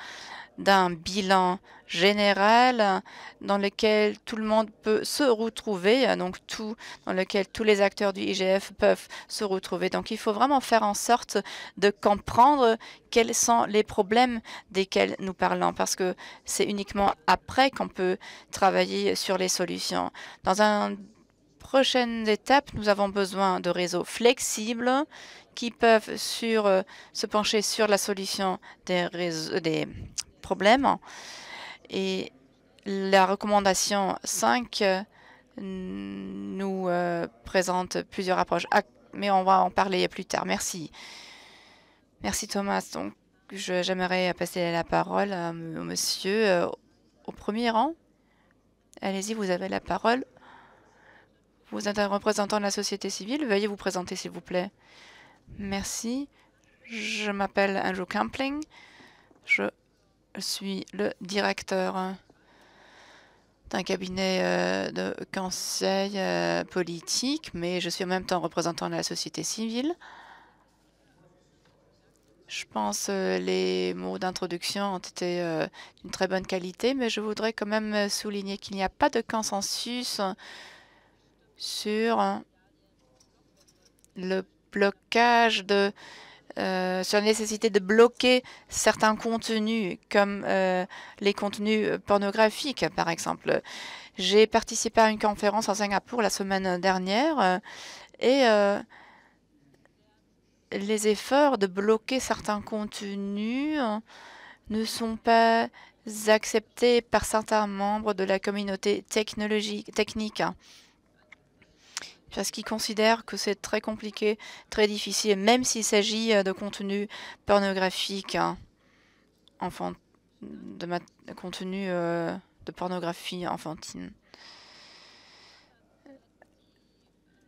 d'un bilan général dans lequel tout le monde peut se retrouver, donc tout, dans lequel tous les acteurs du IGF peuvent se retrouver. Donc il faut vraiment faire en sorte de comprendre quels sont les problèmes desquels nous parlons, parce que c'est uniquement après qu'on peut travailler sur les solutions. Dans un prochaine étape, nous avons besoin de réseaux flexibles qui peuvent sur, euh, se pencher sur la solution des, problèmes. Et la recommandation 5 euh, nous euh, présente plusieurs approches, ah, mais on va en parler plus tard. Merci. Merci Thomas. Donc, j'aimerais passer la parole au monsieur au premier rang. Allez-y, vous avez la parole. Vous êtes un représentant de la société civile, veuillez vous présenter s'il vous plaît. Merci. Je m'appelle Andrew Campling. Je suis le directeur d'un cabinet euh, de conseil euh, politique, mais je suis en même temps représentant de la société civile. Je pense que euh, les mots d'introduction ont été d'une très bonne qualité, mais je voudrais quand même souligner qu'il n'y a pas de consensus sur le blocage de euh, sur la nécessité de bloquer certains contenus, comme euh, les contenus pornographiques, par exemple. J'ai participé à une conférence en Singapour la semaine dernière euh, et les efforts de bloquer certains contenus ne sont pas acceptés par certains membres de la communauté technologique, technique parce qu'ils considèrent que c'est très compliqué, très difficile, même s'il s'agit euh, de contenu pornographique, hein. de, de contenu euh, de pornographie enfantine.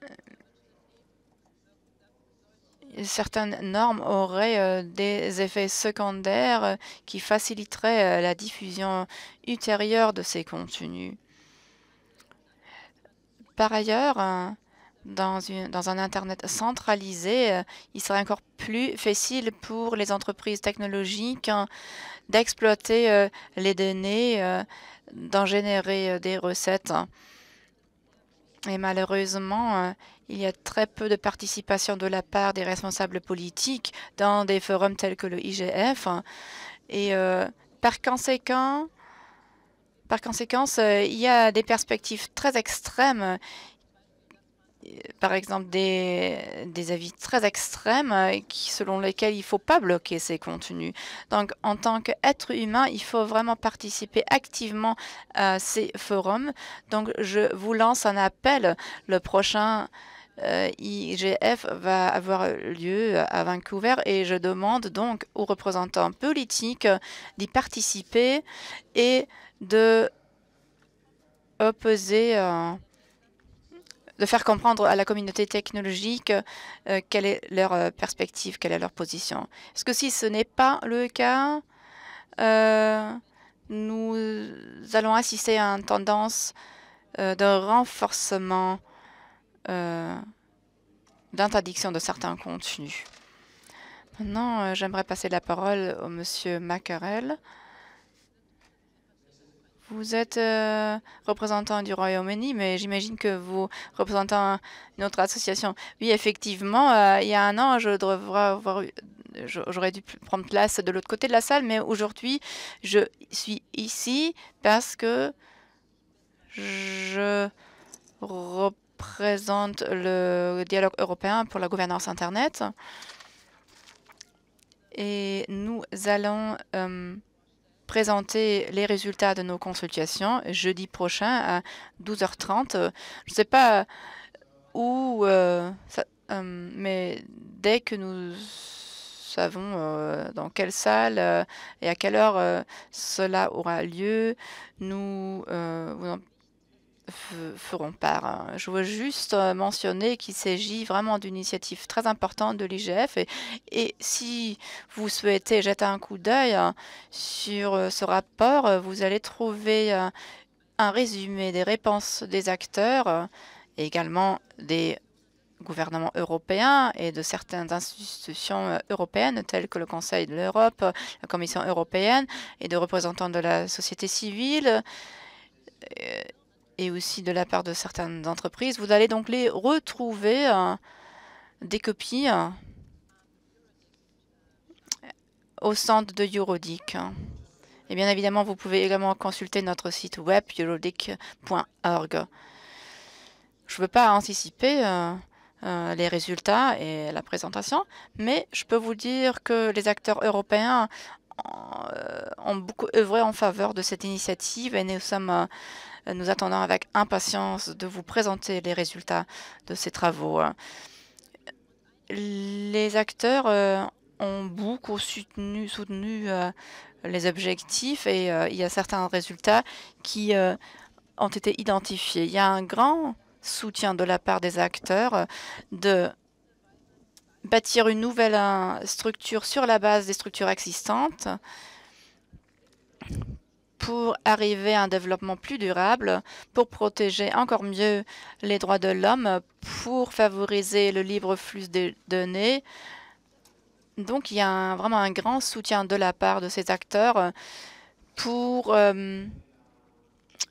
Euh, certaines normes auraient des effets secondaires qui faciliteraient la diffusion ultérieure de ces contenus. Par ailleurs, hein, dans, une, dans un Internet centralisé, euh, il serait encore plus facile pour les entreprises technologiques hein, d'exploiter euh, les données, euh, d'en générer des recettes. Hein. Et malheureusement, il y a très peu de participation de la part des responsables politiques dans des forums tels que le IGF. Hein. Et par conséquent, par conséquence, il y a des perspectives très extrêmes par exemple des, des, avis très extrêmes euh, qui, selon lesquels il ne faut pas bloquer ces contenus. Donc, en tant qu'être humain, il faut vraiment participer activement à ces forums. Donc, je vous lance un appel. Le prochain euh, IGF va avoir lieu à Vancouver et je demande donc aux représentants politiques d'y participer et de opposer... Euh, de faire comprendre à la communauté technologique euh, quelle est leur euh, perspective, quelle est leur position. Est-ce que si ce n'est pas le cas, euh, nous allons assister à une tendance euh, de renforcement d'interdiction de certains contenus. Maintenant, j'aimerais passer la parole au monsieur Macquerel. Vous êtes euh, représentant du Royaume-Uni, mais j'imagine que vous représentez une autre association. Oui, effectivement, euh, il y a un an, je devrais avoir, j'aurais dû prendre place de l'autre côté de la salle, mais aujourd'hui, je suis ici parce que je représente le dialogue européen pour la gouvernance Internet. Et nous allons... Euh, présenter les résultats de nos consultations jeudi prochain à 12h30. Euh, je ne sais pas euh, où, euh, mais dès que nous savons dans quelle salle et à quelle heure cela aura lieu, nous vous feront part. Hein. Je veux juste euh, mentionner qu'il s'agit vraiment d'une initiative très importante de l'IGF et, si vous souhaitez jeter un coup d'œil hein, sur euh, ce rapport, euh, vous allez trouver un résumé des réponses des acteurs et également des gouvernements européens et de certaines institutions européennes telles que le Conseil de l'Europe, la Commission européenne et de représentants de la société civile et aussi de la part de certaines entreprises. Vous allez donc les retrouver, euh, des copies, euh, au centre de Eurodic. Et bien évidemment, vous pouvez également consulter notre site web eurodic.org. Je ne veux pas anticiper euh, les résultats et la présentation, mais je peux vous dire que les acteurs européens ont beaucoup œuvré en faveur de cette initiative et nous sommes euh, nous attendons avec impatience de vous présenter les résultats de ces travaux. Les acteurs euh, ont beaucoup soutenu, euh, les objectifs et il y a certains résultats qui ont été identifiés. Il y a un grand soutien de la part des acteurs de bâtir une nouvelle structure sur la base des structures existantes pour arriver à un développement plus durable, pour protéger encore mieux les droits de l'homme, pour favoriser le libre flux des données. Donc, il y a vraiment un grand soutien de la part de ces acteurs pour euh,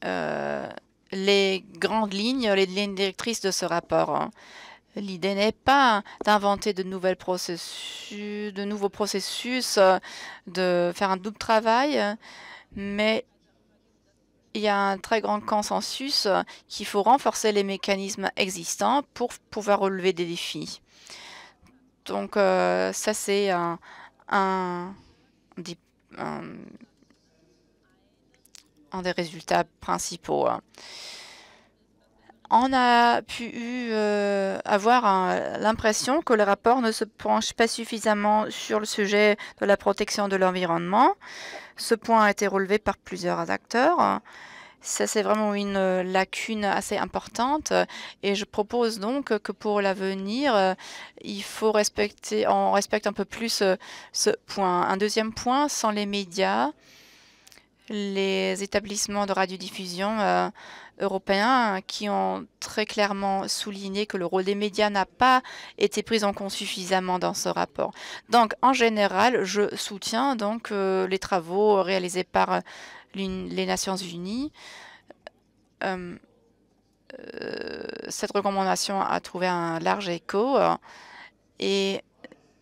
euh, les grandes lignes, les lignes directrices de ce rapport. Hein. L'idée n'est pas d'inventer de nouvelles processus, de nouveaux processus, euh, de faire un double travail, mais il y a un très grand consensus qu'il faut renforcer les mécanismes existants pour pouvoir relever des défis. Donc euh, ça, c'est un, des résultats principaux. Hein on a pu euh, avoir l'impression que le rapport ne se penche pas suffisamment sur le sujet de la protection de l'environnement. Ce point a été relevé par plusieurs acteurs. Ça, c'est vraiment une euh, lacune assez importante. Et je propose donc que pour l'avenir, euh, il faut respecter, on respecte un peu plus ce point. Un deuxième point, sans les médias, les établissements de radiodiffusion euh, européens qui ont très clairement souligné que le rôle des médias n'a pas été pris en compte suffisamment dans ce rapport. Donc, en général, je soutiens donc euh, les travaux réalisés par euh, les Nations Unies. cette recommandation a trouvé un large écho et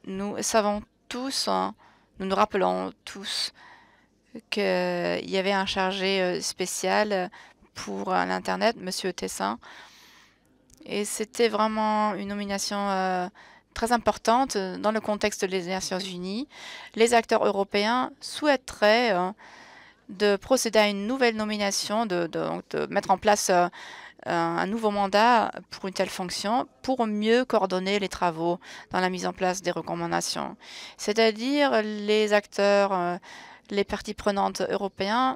nous savons tous, hein, nous nous rappelons tous qu'il y avait un chargé euh, spécial euh, pour euh, l'Internet, Monsieur Tessin. Et c'était vraiment une nomination très importante dans le contexte des Nations Unies. Les acteurs européens souhaiteraient de procéder à une nouvelle nomination, de, mettre en place un nouveau mandat pour une telle fonction pour mieux coordonner les travaux dans la mise en place des recommandations. C'est-à-dire les acteurs les parties prenantes européennes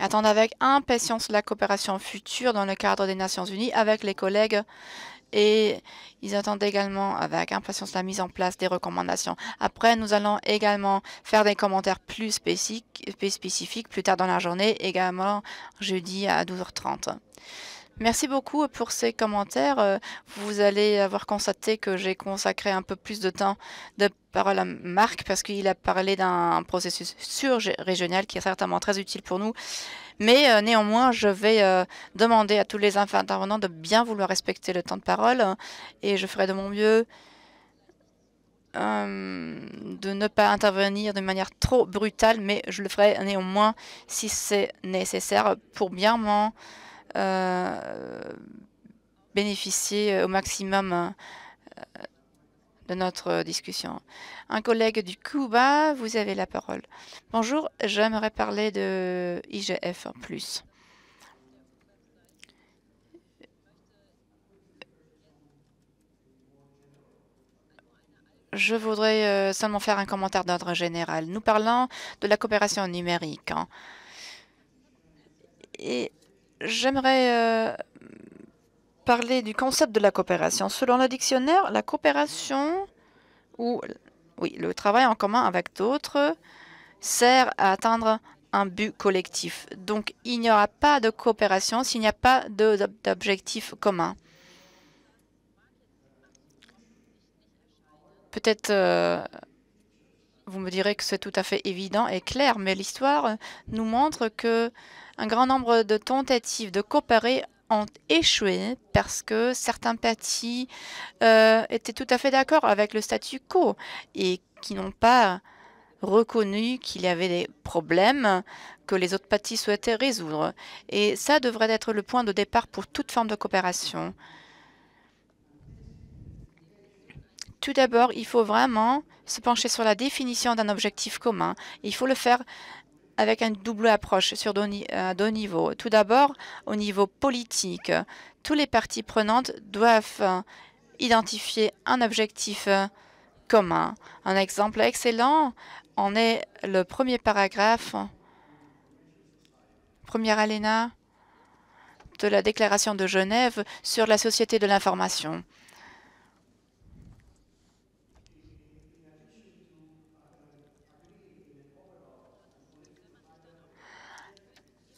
attendent avec impatience la coopération future dans le cadre des Nations Unies avec les collègues et ils attendent également avec impatience la mise en place des recommandations. Après, nous allons également faire des commentaires plus spécifiques, plus, spécifiques, plus tard dans la journée, également jeudi à 12h30. Merci beaucoup pour ces commentaires. Euh, vous allez avoir constaté que j'ai consacré un peu plus de temps de parole à Marc parce qu'il a parlé d'un processus sur-régional qui est certainement très utile pour nous. Mais euh, néanmoins, je vais euh, demander à tous les intervenants de bien vouloir respecter le temps de parole hein, et je ferai de mon mieux de ne pas intervenir de manière trop brutale, mais je le ferai néanmoins si c'est nécessaire pour bien m'en euh, bénéficier au maximum euh, de notre discussion. Un collègue du Cuba, vous avez la parole. Bonjour, j'aimerais parler de IGF en plus. Je voudrais euh, seulement faire un commentaire d'ordre général. Nous parlons de la coopération numérique. Hein. Et J'aimerais euh, parler du concept de la coopération. Selon le dictionnaire, la coopération ou oui, le travail en commun avec d'autres sert à atteindre un but collectif. Donc, il n'y aura pas de coopération s'il n'y a pas d'objectif commun. Peut-être euh, vous me direz que c'est tout à fait évident et clair, mais l'histoire nous montre que un grand nombre de tentatives de coopérer ont échoué parce que certains partis euh, étaient tout à fait d'accord avec le statu quo et qui n'ont pas reconnu qu'il y avait des problèmes que les autres partis souhaitaient résoudre. Et ça devrait être le point de départ pour toute forme de coopération. Tout d'abord, il faut vraiment se pencher sur la définition d'un objectif commun. Il faut le faire avec une double approche sur euh, deux, niveaux. Tout d'abord, au niveau politique, tous les parties prenantes doivent euh, identifier un objectif euh, commun. Un exemple excellent en est le premier paragraphe, première aléna de la déclaration de Genève sur la société de l'information.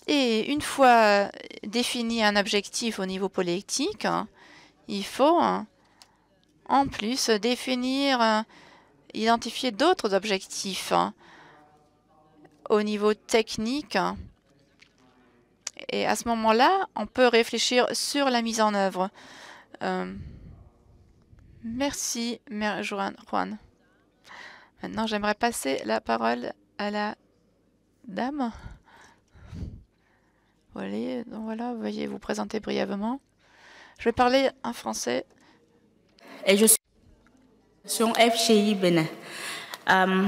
Et une fois euh, défini un objectif au niveau politique, hein, il faut hein, en plus définir, euh, identifier d'autres objectifs hein, au niveau technique. Et à ce moment-là, on peut réfléchir sur la mise en œuvre. Euh, merci, Mère Juan. Maintenant, j'aimerais passer la parole à la dame. Voilà, donc voilà, veuillez vous présenter brièvement. Je vais parler en français. Et je suis FGI Bénin. Euh,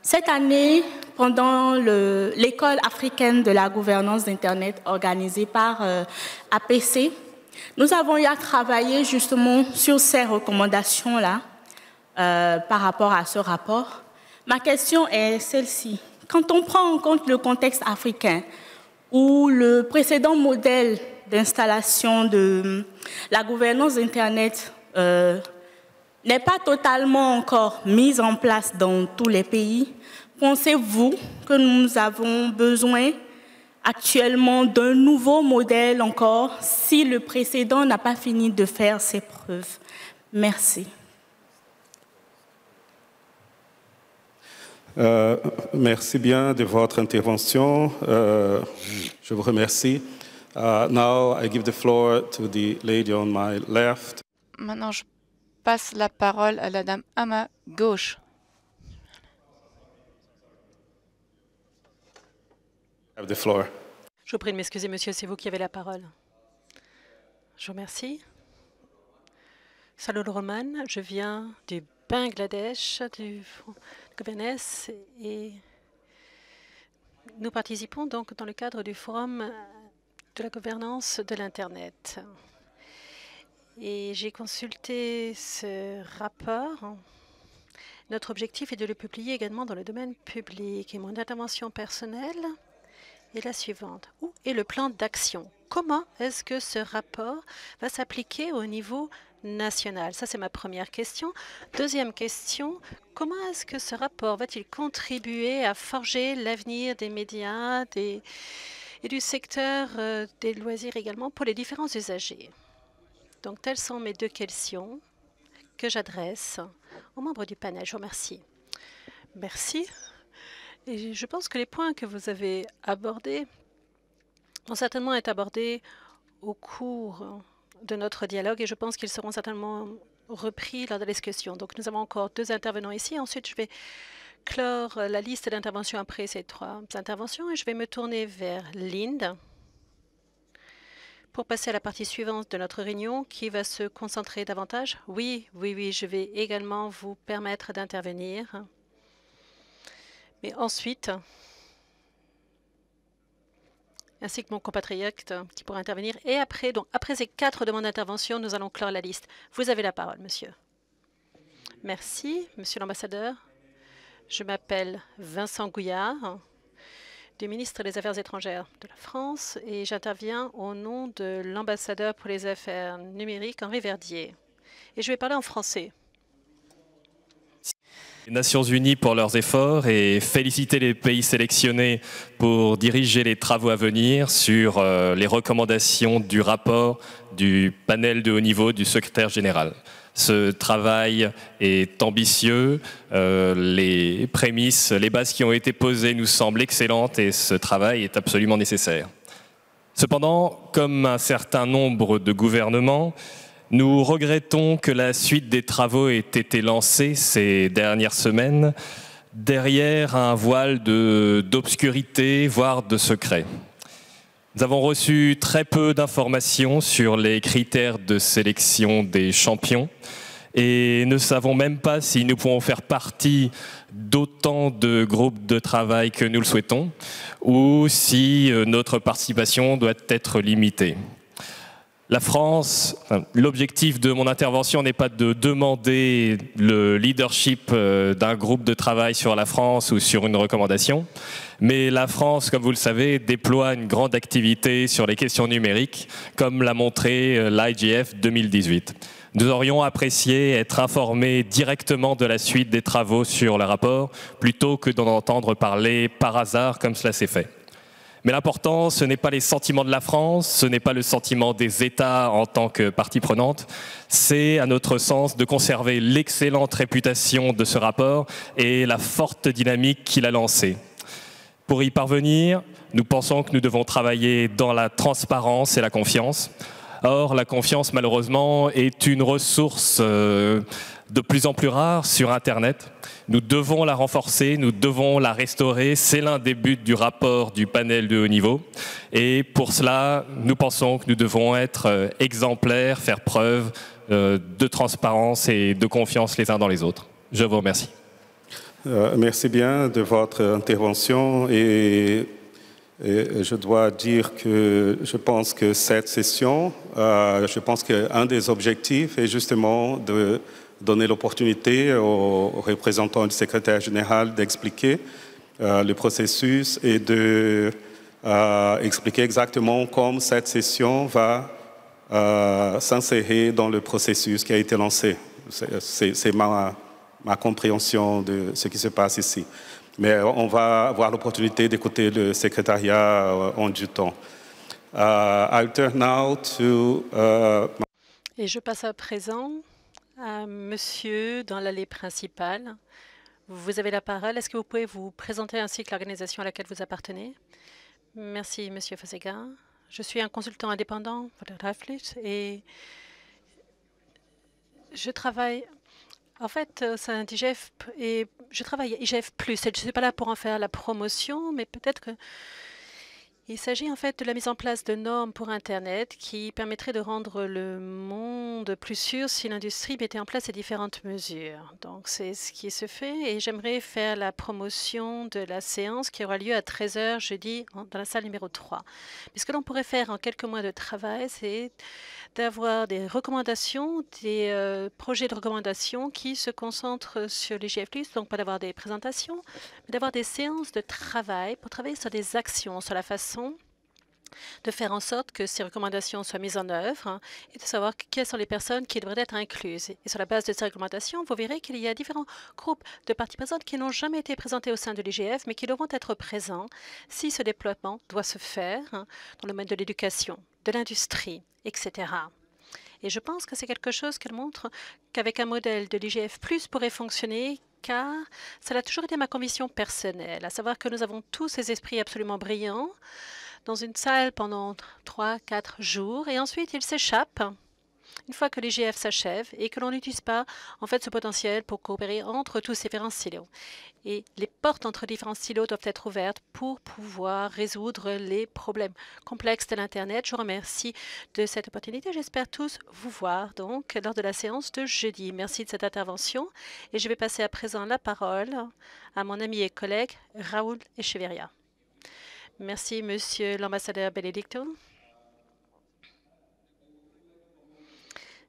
cette année, pendant l'école africaine de la gouvernance d'Internet organisée par euh, APC, nous avons eu à travailler justement sur ces recommandations-là euh, par rapport à ce rapport. Ma question est celle-ci. Quand on prend en compte le contexte africain, où le précédent modèle d'installation de euh, la gouvernance Internet euh, n'est pas totalement encore mis en place dans tous les pays, pensez-vous que nous avons besoin actuellement d'un nouveau modèle encore si le précédent n'a pas fini de faire ses preuves Merci. Euh, merci bien de votre intervention. Euh, je vous remercie. Maintenant, je passe la parole à la dame à ma gauche. Je vous prie de m'excuser, monsieur, c'est vous qui avez la parole. Je vous remercie. Salut Roman, je viens du Bangladesh, du et nous participons donc dans le cadre du forum de la gouvernance de l'Internet. Et j'ai consulté ce rapport. Notre objectif est de le publier également dans le domaine public. Et mon intervention personnelle est la suivante. Où est le plan d'action Comment est-ce que ce rapport va s'appliquer au niveau National. Ça, c'est ma première question. Deuxième question, comment est-ce que ce rapport va-t-il contribuer à forger l'avenir des médias et du secteur euh, des loisirs également pour les différents usagers Donc, telles sont mes deux questions que j'adresse aux membres du panel. Je vous remercie. Merci. Et je pense que les points que vous avez abordés vont certainement être abordés au cours de notre dialogue et je pense qu'ils seront certainement repris lors de la discussion. Donc, nous avons encore deux intervenants ici. Ensuite, je vais clore la liste d'interventions après ces trois interventions et je vais me tourner vers Linde pour passer à la partie suivante de notre réunion qui va se concentrer davantage. Oui, oui, oui, je vais également vous permettre d'intervenir. Mais ensuite, ainsi que mon compatriote euh, qui pourra intervenir. Et après, donc, après ces quatre demandes d'intervention, nous allons clore la liste. Vous avez la parole, monsieur. Merci, monsieur l'ambassadeur. Je m'appelle Vincent Gouillard, du ministre des Affaires étrangères de la France, et j'interviens au nom de l'ambassadeur pour les affaires numériques, Henri Verdier. Et je vais parler en français. Les Nations Unies pour leurs efforts et féliciter les pays sélectionnés pour diriger les travaux à venir sur euh, les recommandations du rapport du panel de haut niveau du secrétaire général. Ce travail est ambitieux, euh, les prémices, les bases qui ont été posées nous semblent excellentes et ce travail est absolument nécessaire. Cependant, comme un certain nombre de gouvernements, nous regrettons que la suite des travaux ait été lancée ces dernières semaines derrière un voile d'obscurité, voire de secret. Nous avons reçu très peu d'informations sur les critères de sélection des champions et ne savons même pas si nous pouvons faire partie d'autant de groupes de travail que nous le souhaitons ou si euh, notre participation doit être limitée la France, l'objectif de mon intervention n'est pas de demander le leadership euh, d'un groupe de travail sur la France ou sur une recommandation, mais la France, comme vous le savez, déploie une grande activité sur les questions numériques, comme l'a montré euh, l'IGF 2018. Nous aurions apprécié être informés directement de la suite des travaux sur le rapport, plutôt que d'en entendre parler par hasard comme cela s'est fait. Mais l'important, ce n'est pas les sentiments de la France, ce n'est pas le sentiment des États en tant que partie prenante, c'est à notre sens de conserver l'excellente réputation de ce rapport et la forte dynamique qu'il a lancée. Pour y parvenir, nous pensons que nous devons travailler dans la transparence et la confiance. Or, la confiance, malheureusement, est une ressource... Euh, de plus en plus rare sur Internet. Nous devons la renforcer, nous devons la restaurer. C'est l'un des buts du rapport du panel de haut niveau. Et pour cela, nous pensons que nous devons être euh, exemplaires, faire preuve euh, de transparence et de confiance les uns dans les autres. Je vous remercie. Euh, merci bien de votre intervention et, je dois dire que je pense que cette session, je pense qu'un des objectifs est justement de donner l'opportunité aux, représentants du secrétaire général d'expliquer euh, le processus et de euh, expliquer exactement comment cette session va euh, s'insérer dans le processus qui a été lancé. C'est ma, ma, compréhension de ce qui se passe ici. Mais on va avoir l'opportunité d'écouter le secrétariat en du temps. Et je passe à présent ah, monsieur dans l'allée principale. Vous avez la parole. Est-ce que vous pouvez vous présenter ainsi que l'organisation à laquelle vous appartenez Merci, Monsieur Fasega. Je suis un consultant indépendant et je travaille. En fait, c'est un IGF et je travaille à IGF+. Je ne suis pas là pour en faire la promotion, mais peut-être que il s'agit en fait de la mise en place de normes pour Internet qui permettraient de rendre le monde plus sûr si l'industrie mettait en place ces différentes mesures. Donc c'est ce qui se fait et j'aimerais faire la promotion de la séance qui aura lieu à 13h jeudi dans la salle numéro 3. Mais ce que l'on pourrait faire en quelques mois de travail, c'est d'avoir des recommandations, des euh, projets de recommandations qui se concentrent sur les GF+, donc pas d'avoir des présentations, mais d'avoir des séances de travail pour travailler sur des actions, sur la façon de faire en sorte que ces recommandations soient mises en œuvre hein, et de savoir quelles sont les personnes qui devraient être incluses. Et sur la base de ces recommandations, vous verrez qu'il y a différents groupes de parties présentes qui n'ont jamais été présentés au sein de l'IGF, mais qui devront être présents si ce déploiement doit se faire hein, dans le domaine de l'éducation, de l'industrie, etc. Et je pense que c'est quelque chose qui montre qu'avec un modèle de l'IGF+, pourrait fonctionner car cela a toujours été ma conviction personnelle, à savoir que nous avons tous ces esprits absolument brillants dans une salle pendant 3 quatre jours et ensuite ils s'échappent une fois que les GF s'achèvent et que l'on n'utilise pas en fait ce potentiel pour coopérer entre tous ces différents silos. Et les portes entre différents silos doivent être ouvertes pour pouvoir résoudre les problèmes complexes de l'Internet. Je vous remercie de cette opportunité. J'espère tous vous voir donc lors de la séance de jeudi. Merci de cette intervention et je vais passer à présent la parole à mon ami et collègue Raoul Echeverria. Merci, Monsieur l'ambassadeur Benedicto.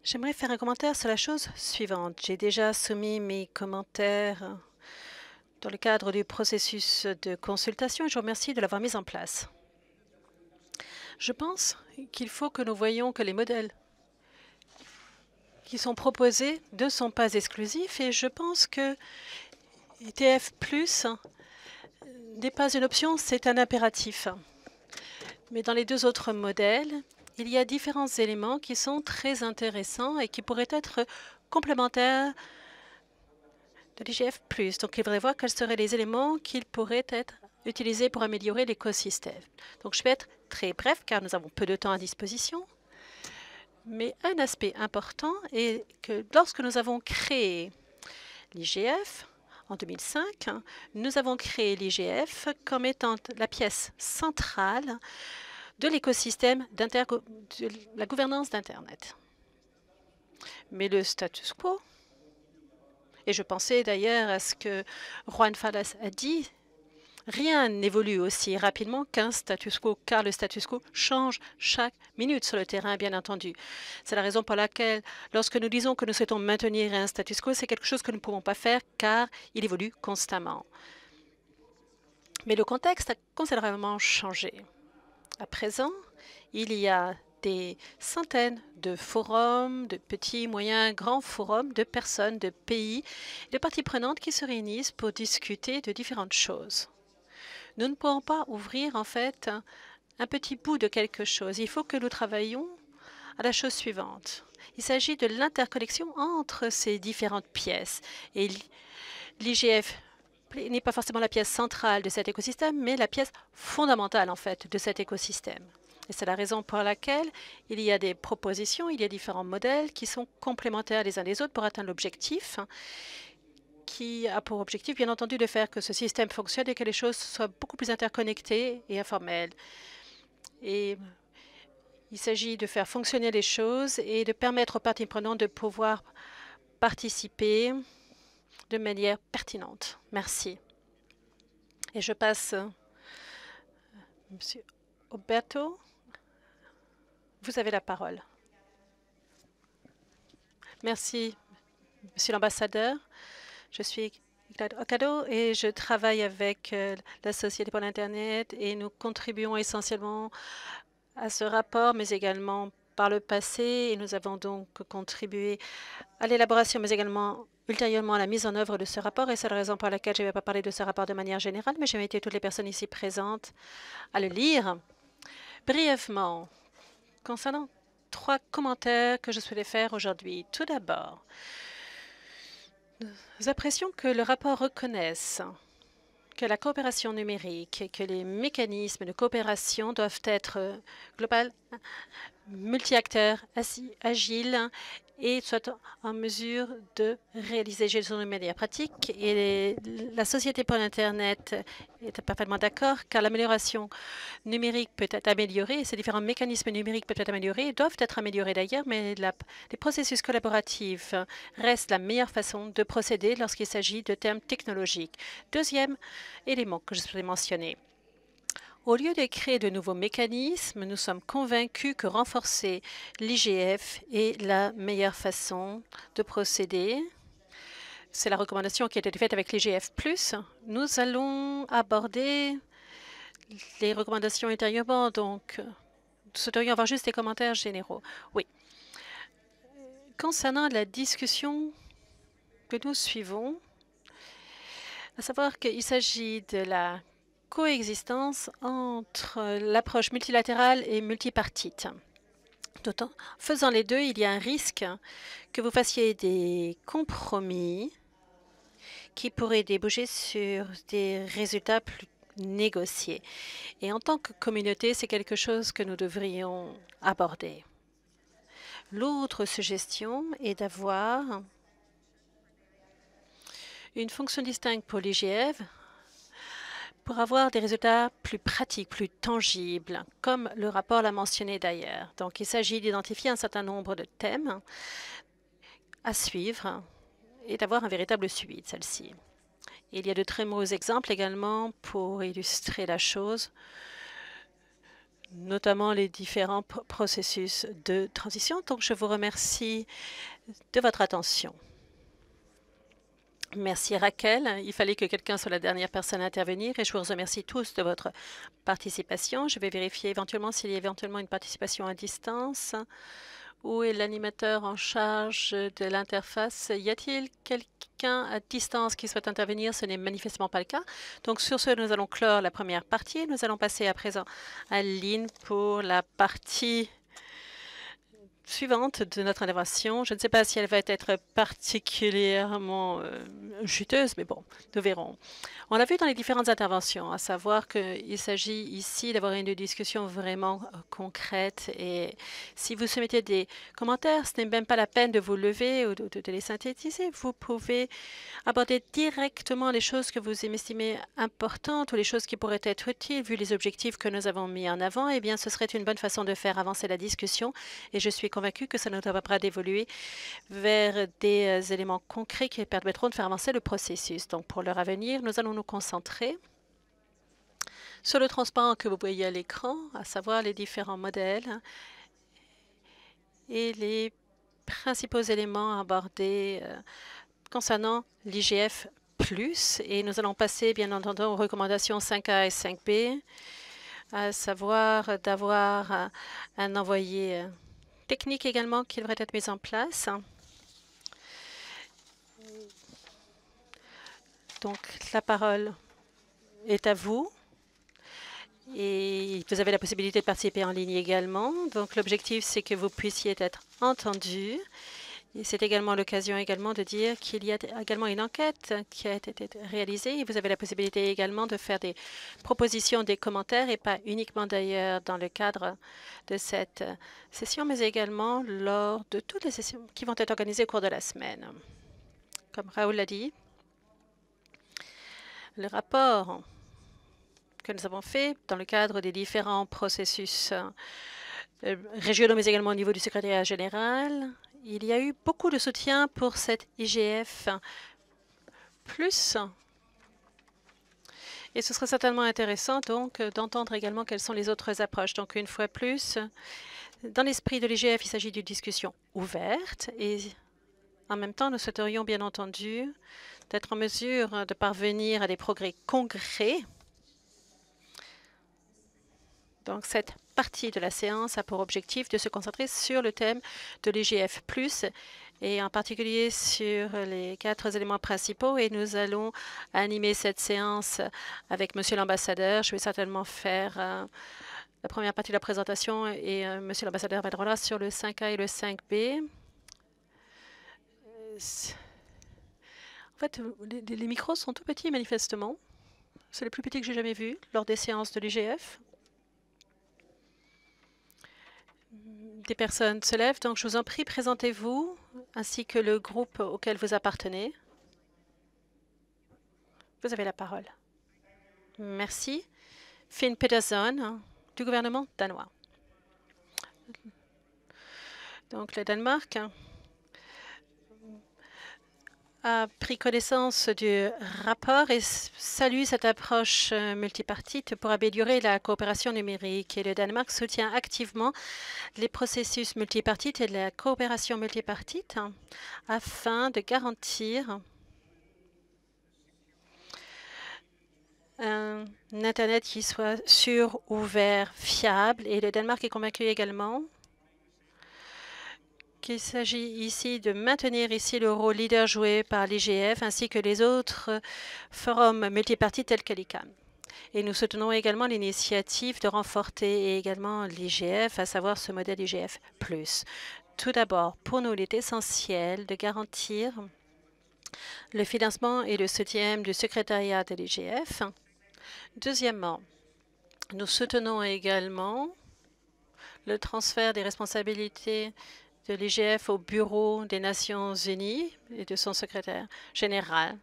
J'aimerais faire un commentaire sur la chose suivante. J'ai déjà soumis mes commentaires dans le cadre du processus de consultation et je vous remercie de l'avoir mis en place. Je pense qu'il faut que nous voyons que les modèles qui sont proposés ne sont pas exclusifs et je pense que ETF+, n'est pas une option, c'est un impératif. Mais dans les deux autres modèles, il y a différents éléments qui sont très intéressants et qui pourraient être complémentaires de l'IGF+. Donc, il faudrait voir quels seraient les éléments qu'il pourraient être utilisés pour améliorer l'écosystème. Donc, je vais être très bref car nous avons peu de temps à disposition. Mais un aspect important est que lorsque nous avons créé l'IGF en 2005, nous avons créé l'IGF comme étant la pièce centrale de l'écosystème de la gouvernance d'Internet. Mais le status quo, et je pensais d'ailleurs à ce que Juan Fallas a dit, rien n'évolue aussi rapidement qu'un status quo, car le status quo change chaque minute sur le terrain, bien entendu. C'est la raison pour laquelle, lorsque nous disons que nous souhaitons maintenir un status quo, c'est quelque chose que nous ne pouvons pas faire, car il évolue constamment. Mais le contexte a considérablement changé. À présent, il y a des centaines de forums, de petits, moyens, grands forums de personnes, de pays, de parties prenantes qui se réunissent pour discuter de différentes choses. Nous ne pouvons pas ouvrir en fait un, petit bout de quelque chose. Il faut que nous travaillions à la chose suivante. Il s'agit de l'interconnexion entre ces différentes pièces. Et l'IGF n'est pas forcément la pièce centrale de cet écosystème, mais la pièce fondamentale, en fait, de cet écosystème. Et c'est la raison pour laquelle il y a des propositions, il y a différents modèles qui sont complémentaires les uns des autres pour atteindre l'objectif, hein, qui a pour objectif, bien entendu, de faire que ce système fonctionne et que les choses soient beaucoup plus interconnectées et informelles. Et il s'agit de faire fonctionner les choses et de permettre aux parties prenantes de pouvoir participer de manière pertinente. Merci. Et je passe, euh, Monsieur Oberto, vous avez la parole. Merci, Monsieur l'ambassadeur. Je suis Ocado et je travaille avec euh, la Société pour l'Internet et nous contribuons essentiellement à ce rapport, mais également par le passé. Et nous avons donc contribué à l'élaboration, mais également ultérieurement la mise en œuvre de ce rapport et c'est la raison pour laquelle je ne vais pas parler de ce rapport de manière générale, mais j'ai invité toutes les personnes ici présentes à le lire. Brièvement, concernant trois commentaires que je souhaitais faire aujourd'hui. Tout d'abord, nous apprécions que le rapport reconnaisse que la coopération numérique et que les mécanismes de coopération doivent être global, multi-acteurs, agiles et soit en mesure de réaliser de médias pratiques Et la Société pour l'Internet est parfaitement d'accord, car l'amélioration numérique peut être améliorée, ces différents mécanismes numériques peuvent être améliorés, doivent être améliorés d'ailleurs, mais les processus collaboratifs restent la meilleure façon de procéder lorsqu'il s'agit de termes technologiques. Deuxième élément que je voudrais mentionner, au lieu de créer de nouveaux mécanismes, nous sommes convaincus que renforcer l'IGF est la meilleure façon de procéder. C'est la recommandation qui a été faite avec l'IGF+. Nous allons aborder les recommandations intérieurement, donc nous souhaiterions avoir juste des commentaires généraux. Oui. Concernant la discussion que nous suivons, à savoir qu'il s'agit de la coexistence entre l'approche multilatérale et multipartite. D'autant, faisant les deux, il y a un risque que vous fassiez des compromis qui pourraient déboucher sur des résultats plus négociés. Et en tant que communauté, c'est quelque chose que nous devrions aborder. L'autre suggestion est d'avoir une fonction distincte pour l'IGF, pour avoir des résultats plus pratiques, plus tangibles, comme le rapport l'a mentionné d'ailleurs. Donc, il s'agit d'identifier un certain nombre de thèmes à suivre et d'avoir un véritable suivi de celle-ci. Il y a de très beaux exemples également pour illustrer la chose, notamment les différents processus de transition. Donc, je vous remercie de votre attention. Merci Raquel. Il fallait que quelqu'un soit la dernière personne à intervenir et je vous remercie tous de votre participation. Je vais vérifier éventuellement s'il y a éventuellement une participation à distance. Où est l'animateur en charge de l'interface Y a-t-il quelqu'un à distance qui souhaite intervenir Ce n'est manifestement pas le cas. Donc sur ce, nous allons clore la première partie. Nous allons passer à présent à Lynn pour la partie suivante de notre intervention. Je ne sais pas si elle va être particulièrement euh, juteuse, mais bon, nous verrons. On l'a vu dans les différentes interventions, à savoir qu'il s'agit ici d'avoir une discussion vraiment euh, concrète. Et si vous soumettez des commentaires, ce n'est même pas la peine de vous lever ou de, de, les synthétiser. Vous pouvez aborder directement les choses que vous estimez importantes ou les choses qui pourraient être utiles, vu les objectifs que nous avons mis en avant. Eh bien, ce serait une bonne façon de faire avancer la discussion. Et je suis convaincu que ça nous permettra d'évoluer vers des euh, éléments concrets qui permettront de faire avancer le processus. Donc, pour leur avenir, nous allons nous concentrer sur le transparent que vous voyez à l'écran, à savoir les différents modèles et les principaux éléments abordés euh, concernant l'IGF+. Et nous allons passer, bien entendu, aux recommandations 5A et 5B, à savoir d'avoir un envoyé euh, technique également qui devrait être mise en place. Donc, la parole est à vous. Et vous avez la possibilité de participer en ligne également. Donc, l'objectif, c'est que vous puissiez être entendu c'est également l'occasion également de dire qu'il y a également une enquête qui a été réalisée et vous avez la possibilité également de faire des propositions, des commentaires et pas uniquement d'ailleurs dans le cadre de cette euh, session, mais également lors de toutes les sessions qui vont être organisées au cours de la semaine. Comme Raoul l'a dit, le rapport que nous avons fait dans le cadre des différents processus euh, régionaux, mais également au niveau du secrétariat général il y a eu beaucoup de soutien pour cette IGF+. Plus. Et ce serait certainement intéressant donc d'entendre également quelles sont les autres approches. Donc une fois plus, dans l'esprit de l'IGF, il s'agit d'une discussion ouverte et en même temps, nous souhaiterions bien entendu d'être en mesure de parvenir à des progrès concrets. Donc cette partie de la séance a pour objectif de se concentrer sur le thème de l'IGF+, et en particulier sur les quatre éléments principaux. Et nous allons animer cette séance avec Monsieur l'ambassadeur. Je vais certainement faire euh, la première partie de la présentation et euh, Monsieur l'ambassadeur là sur le 5A et le 5B. En fait, les micros sont tout petits, manifestement. C'est le plus petit que j'ai jamais vu lors des séances de l'IGF. des personnes se lèvent, donc je vous en prie, présentez-vous ainsi que le groupe auquel vous appartenez. Vous avez la parole. Merci. Finn Pedersen, hein, du gouvernement danois. Donc le Danemark hein a pris connaissance du rapport et salue cette approche euh, multipartite pour améliorer la coopération numérique. Et le Danemark soutient activement les processus multipartites et la coopération multipartite hein, afin de garantir un Internet qui soit sûr, ouvert, fiable. Et le Danemark est convaincu également qu'il s'agit ici de maintenir ici le rôle leader joué par l'IGF ainsi que les autres forums multipartis tels que l'ICAM. Et nous soutenons également l'initiative de renforcer également l'IGF, à savoir ce modèle IGF+. Tout d'abord, pour nous, il est essentiel de garantir le financement et le soutien du secrétariat de l'IGF. Deuxièmement, nous soutenons également le transfert des responsabilités de l'IGF au Bureau des Nations Unies et de son secrétaire général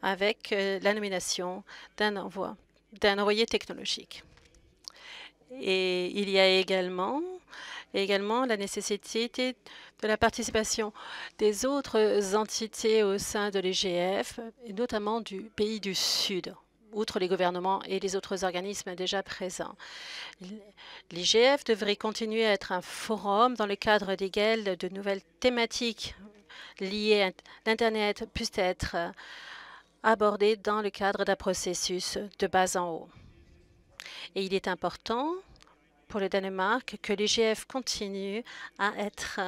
avec euh, la nomination d'un envoi, d'un envoyé technologique. Et il y a également, également la nécessité de la participation des autres entités au sein de l'IGF, notamment du pays du Sud outre les gouvernements et les autres organismes déjà présents. L'IGF devrait continuer à être un forum dans le cadre desquels de nouvelles thématiques liées à l'Internet puissent être abordées dans le cadre d'un processus de bas en haut. Et il est important pour le Danemark que l'IGF continue à être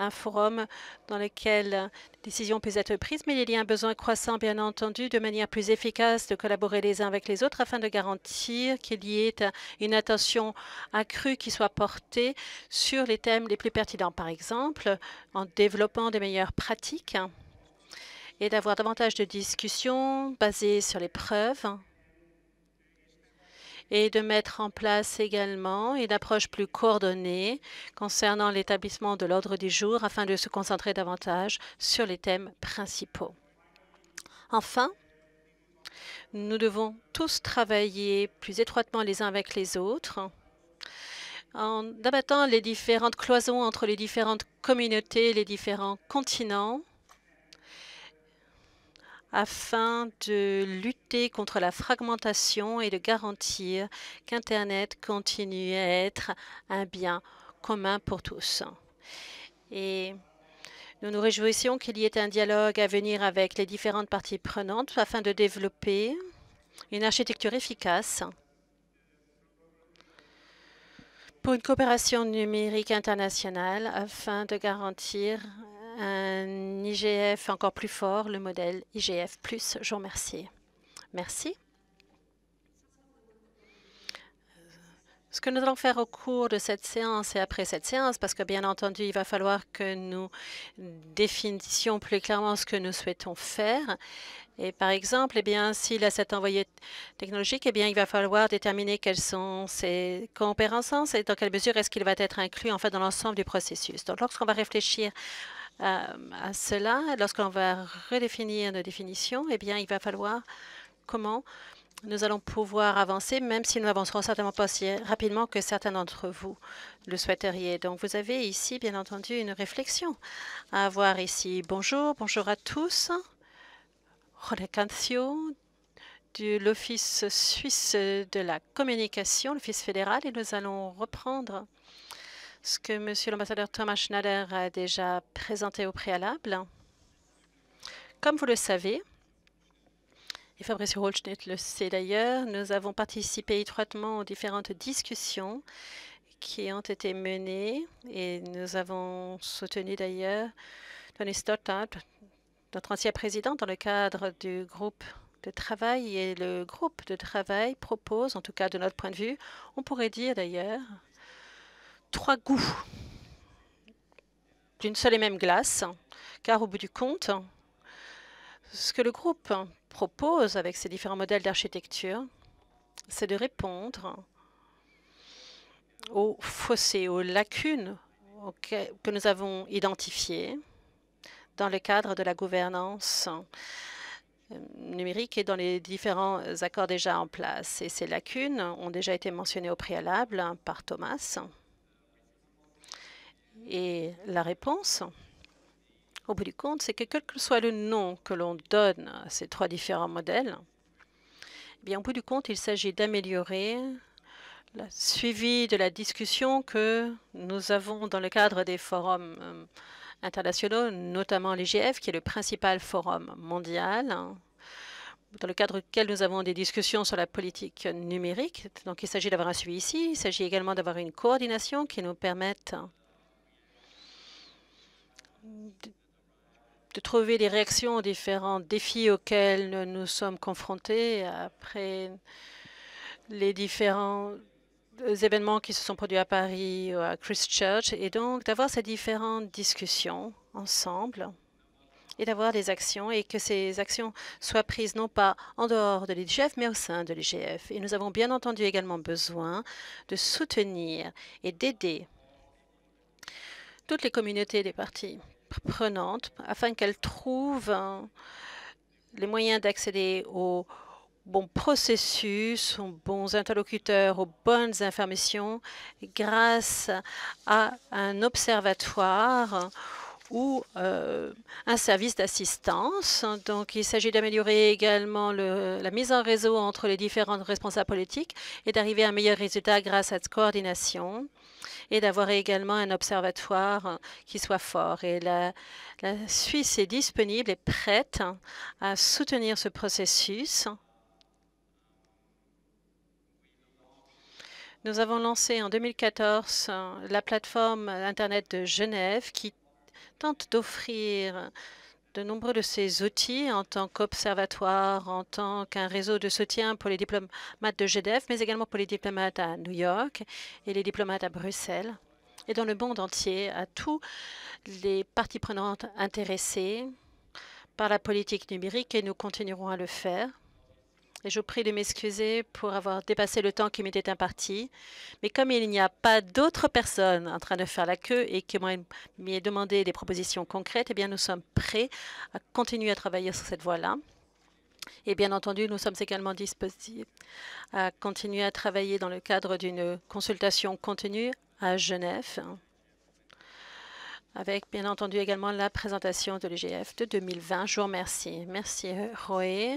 un forum dans lequel les décisions puissent être prises, mais il y a un besoin croissant, bien entendu, de manière plus efficace de collaborer les uns avec les autres afin de garantir qu'il y ait une attention accrue qui soit portée sur les thèmes les plus pertinents, par exemple, en développant des meilleures pratiques et d'avoir davantage de discussions basées sur les preuves et de mettre en place également une approche plus coordonnée concernant l'établissement de l'ordre du jour afin de se concentrer davantage sur les thèmes principaux. Enfin, nous devons tous travailler plus étroitement les uns avec les autres en abattant les différentes cloisons entre les différentes communautés, les différents continents afin de lutter contre la fragmentation et de garantir qu'Internet continue à être un bien commun pour tous. Et nous nous réjouissons qu'il y ait un dialogue à venir avec les différentes parties prenantes afin de développer une architecture efficace pour une coopération numérique internationale afin de garantir un IGF encore plus fort, le modèle IGF+. Je vous remercie. Merci. Euh, ce que nous allons faire au cours de cette séance et après cette séance, parce que bien entendu, il va falloir que nous définissions plus clairement ce que nous souhaitons faire. Et par exemple, et eh bien, s'il a cet envoyé technologique, et eh bien, il va falloir déterminer quelles sont ses compétences et dans quelle mesure est-ce qu'il va être inclus en fait dans l'ensemble du processus. Donc, lorsqu'on va réfléchir euh, à, cela, lorsqu'on va redéfinir nos définitions, eh bien, il va falloir comment nous allons pouvoir avancer, même si nous n'avancerons certainement pas aussi rapidement que certains d'entre vous le souhaiteriez. Donc, vous avez ici, bien entendu, une réflexion à avoir ici. Bonjour, bonjour à tous. René Cancio de l'Office suisse de la communication, l'Office fédéral, et nous allons reprendre ce que M. l'ambassadeur Thomas Schneider a déjà présenté au préalable. Comme vous le savez, et Fabrice Holschnitt le sait d'ailleurs, nous avons participé étroitement aux différentes discussions qui ont été menées et nous avons soutenu d'ailleurs Tony Stottard, notre ancien président, dans le cadre du groupe de travail. Et le groupe de travail propose, en tout cas de notre point de vue, on pourrait dire d'ailleurs, trois goûts d'une seule et même glace, car au bout du compte, ce que le groupe propose avec ses différents modèles d'architecture, c'est de répondre aux fossés, aux lacunes que nous avons identifiées dans le cadre de la gouvernance euh, numérique et dans les différents accords déjà en place. Et ces lacunes ont déjà été mentionnées au préalable par Thomas. Et la réponse, au bout du compte, c'est que quel que soit le nom que l'on donne à ces trois différents modèles, eh bien, au bout du compte, il s'agit d'améliorer le suivi de la discussion que nous avons dans le cadre des forums euh, internationaux, notamment l'IGF, qui est le principal forum mondial, hein, dans le cadre duquel nous avons des discussions sur la politique numérique. Donc, il s'agit d'avoir un suivi ici. Il s'agit également d'avoir une coordination qui nous permette de trouver des réactions aux différents défis auxquels nous, nous sommes confrontés après les différents événements qui se sont produits à Paris ou à Christchurch, et donc d'avoir ces différentes discussions ensemble et d'avoir des actions et que ces actions soient prises non pas en dehors de l'IGF, mais au sein de l'IGF. Et nous avons bien entendu également besoin de soutenir et d'aider toutes les communautés des parties prenantes afin qu'elles trouvent hein, les moyens d'accéder aux bons processus, aux bons interlocuteurs, aux bonnes informations grâce à un observatoire ou euh, un service d'assistance. Donc, il s'agit d'améliorer également la mise en réseau entre les différents responsables politiques et d'arriver à un meilleur résultat grâce à cette coordination et d'avoir également un observatoire hein, qui soit fort. Et la, la Suisse est disponible et prête hein, à soutenir ce processus. Nous avons lancé en 2014 hein, la plateforme Internet de Genève qui tente d'offrir de nombreux de ces outils en tant qu'observatoire, en tant qu'un réseau de soutien pour les diplomates de GDF, mais également pour les diplomates à New York et les diplomates à Bruxelles et dans le monde entier, à tous les parties prenantes intéressées par la politique numérique et nous continuerons à le faire je vous prie de m'excuser pour avoir dépassé le temps qui m'était imparti. Mais comme il n'y a pas d'autres personnes en train de faire la queue et qui m'ont demandé des propositions concrètes, eh bien, nous sommes prêts à continuer à travailler sur cette voie-là. Et bien entendu, nous sommes également disposés à continuer à travailler dans le cadre d'une consultation continue à Genève, avec bien entendu également la présentation de l'EGF de 2020. Je vous remercie. Merci, Roé.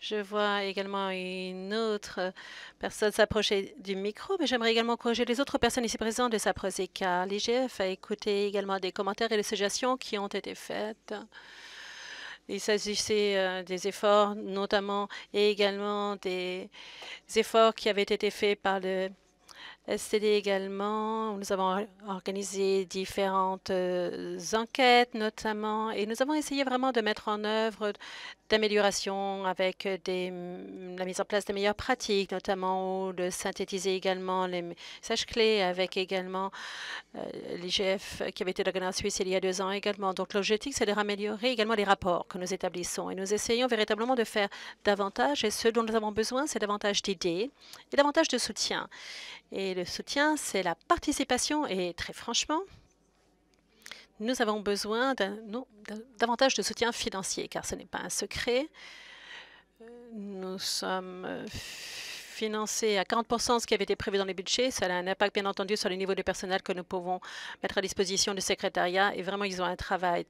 Je vois également une autre personne s'approcher du micro, mais j'aimerais également encourager les autres personnes ici présentes de s'approcher, car l'IGF a écouté également des commentaires et des suggestions qui ont été faites. Il s'agissait euh, des efforts, notamment, et également des efforts qui avaient été faits par le euh, STD également. Nous avons organisé différentes euh, enquêtes notamment et nous avons essayé vraiment de mettre en œuvre d'améliorations avec euh, mm, la mise en place des meilleures pratiques, notamment ou de synthétiser également les messages clés avec également l'IGF qui avait été organisé en Suisse il y a deux ans également. Donc l'objectif, c'est de améliorer également les rapports que nous établissons et nous essayons véritablement de faire davantage et ce dont nous avons besoin, c'est davantage d'idées et davantage de soutien. Et le soutien, c'est la participation. Et très franchement, nous avons besoin d'un davantage de soutien financier, car ce n'est pas un secret. Nous sommes euh, financés à 40% ce qui avait été prévu dans les budgets. Ça a un impact, bien entendu, sur le niveau de personnel que nous pouvons mettre à disposition du secrétariat. Et vraiment, ils ont un travail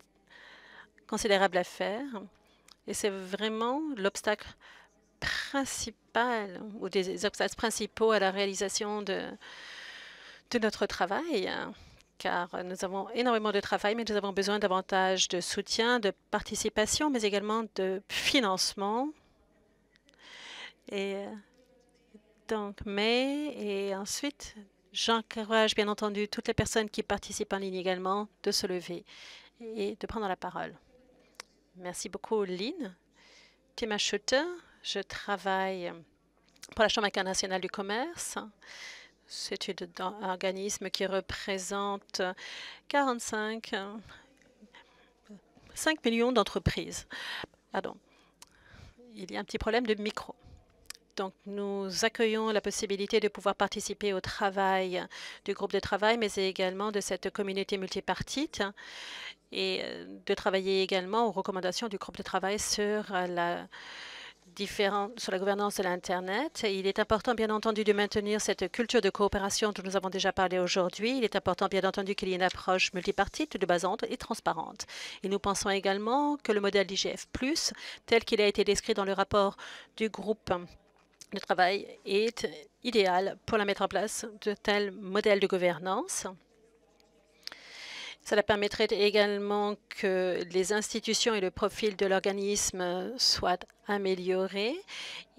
considérable à faire. Et c'est vraiment l'obstacle principales ou des obstacles principaux à la réalisation de, de notre travail, car nous avons énormément de travail, mais nous avons besoin davantage de soutien, de participation, mais également de financement. Et donc, mais, et ensuite, j'encourage bien entendu toutes les personnes qui participent en ligne également de se lever et de prendre la parole. Merci beaucoup, Lynn. Pima Schutter, je travaille pour la Chambre internationale du commerce. C'est un organisme qui représente 45 5 millions d'entreprises. Pardon. Il y a un petit problème de micro. Donc, nous accueillons la possibilité de pouvoir participer au travail du groupe de travail, mais également de cette communauté multipartite et de travailler également aux recommandations du groupe de travail sur la différents sur la gouvernance de l'Internet. Il est important, bien entendu, de maintenir cette culture de coopération dont nous avons déjà parlé aujourd'hui. Il est important, bien entendu, qu'il y ait une approche multipartite, de basante et transparente. Et nous pensons également que le modèle d'IGF+, tel qu'il a été décrit dans le rapport du groupe de travail, est idéal pour la mettre en place de tels modèles de gouvernance. Cela permettrait également que les institutions et le profil de l'organisme soient améliorés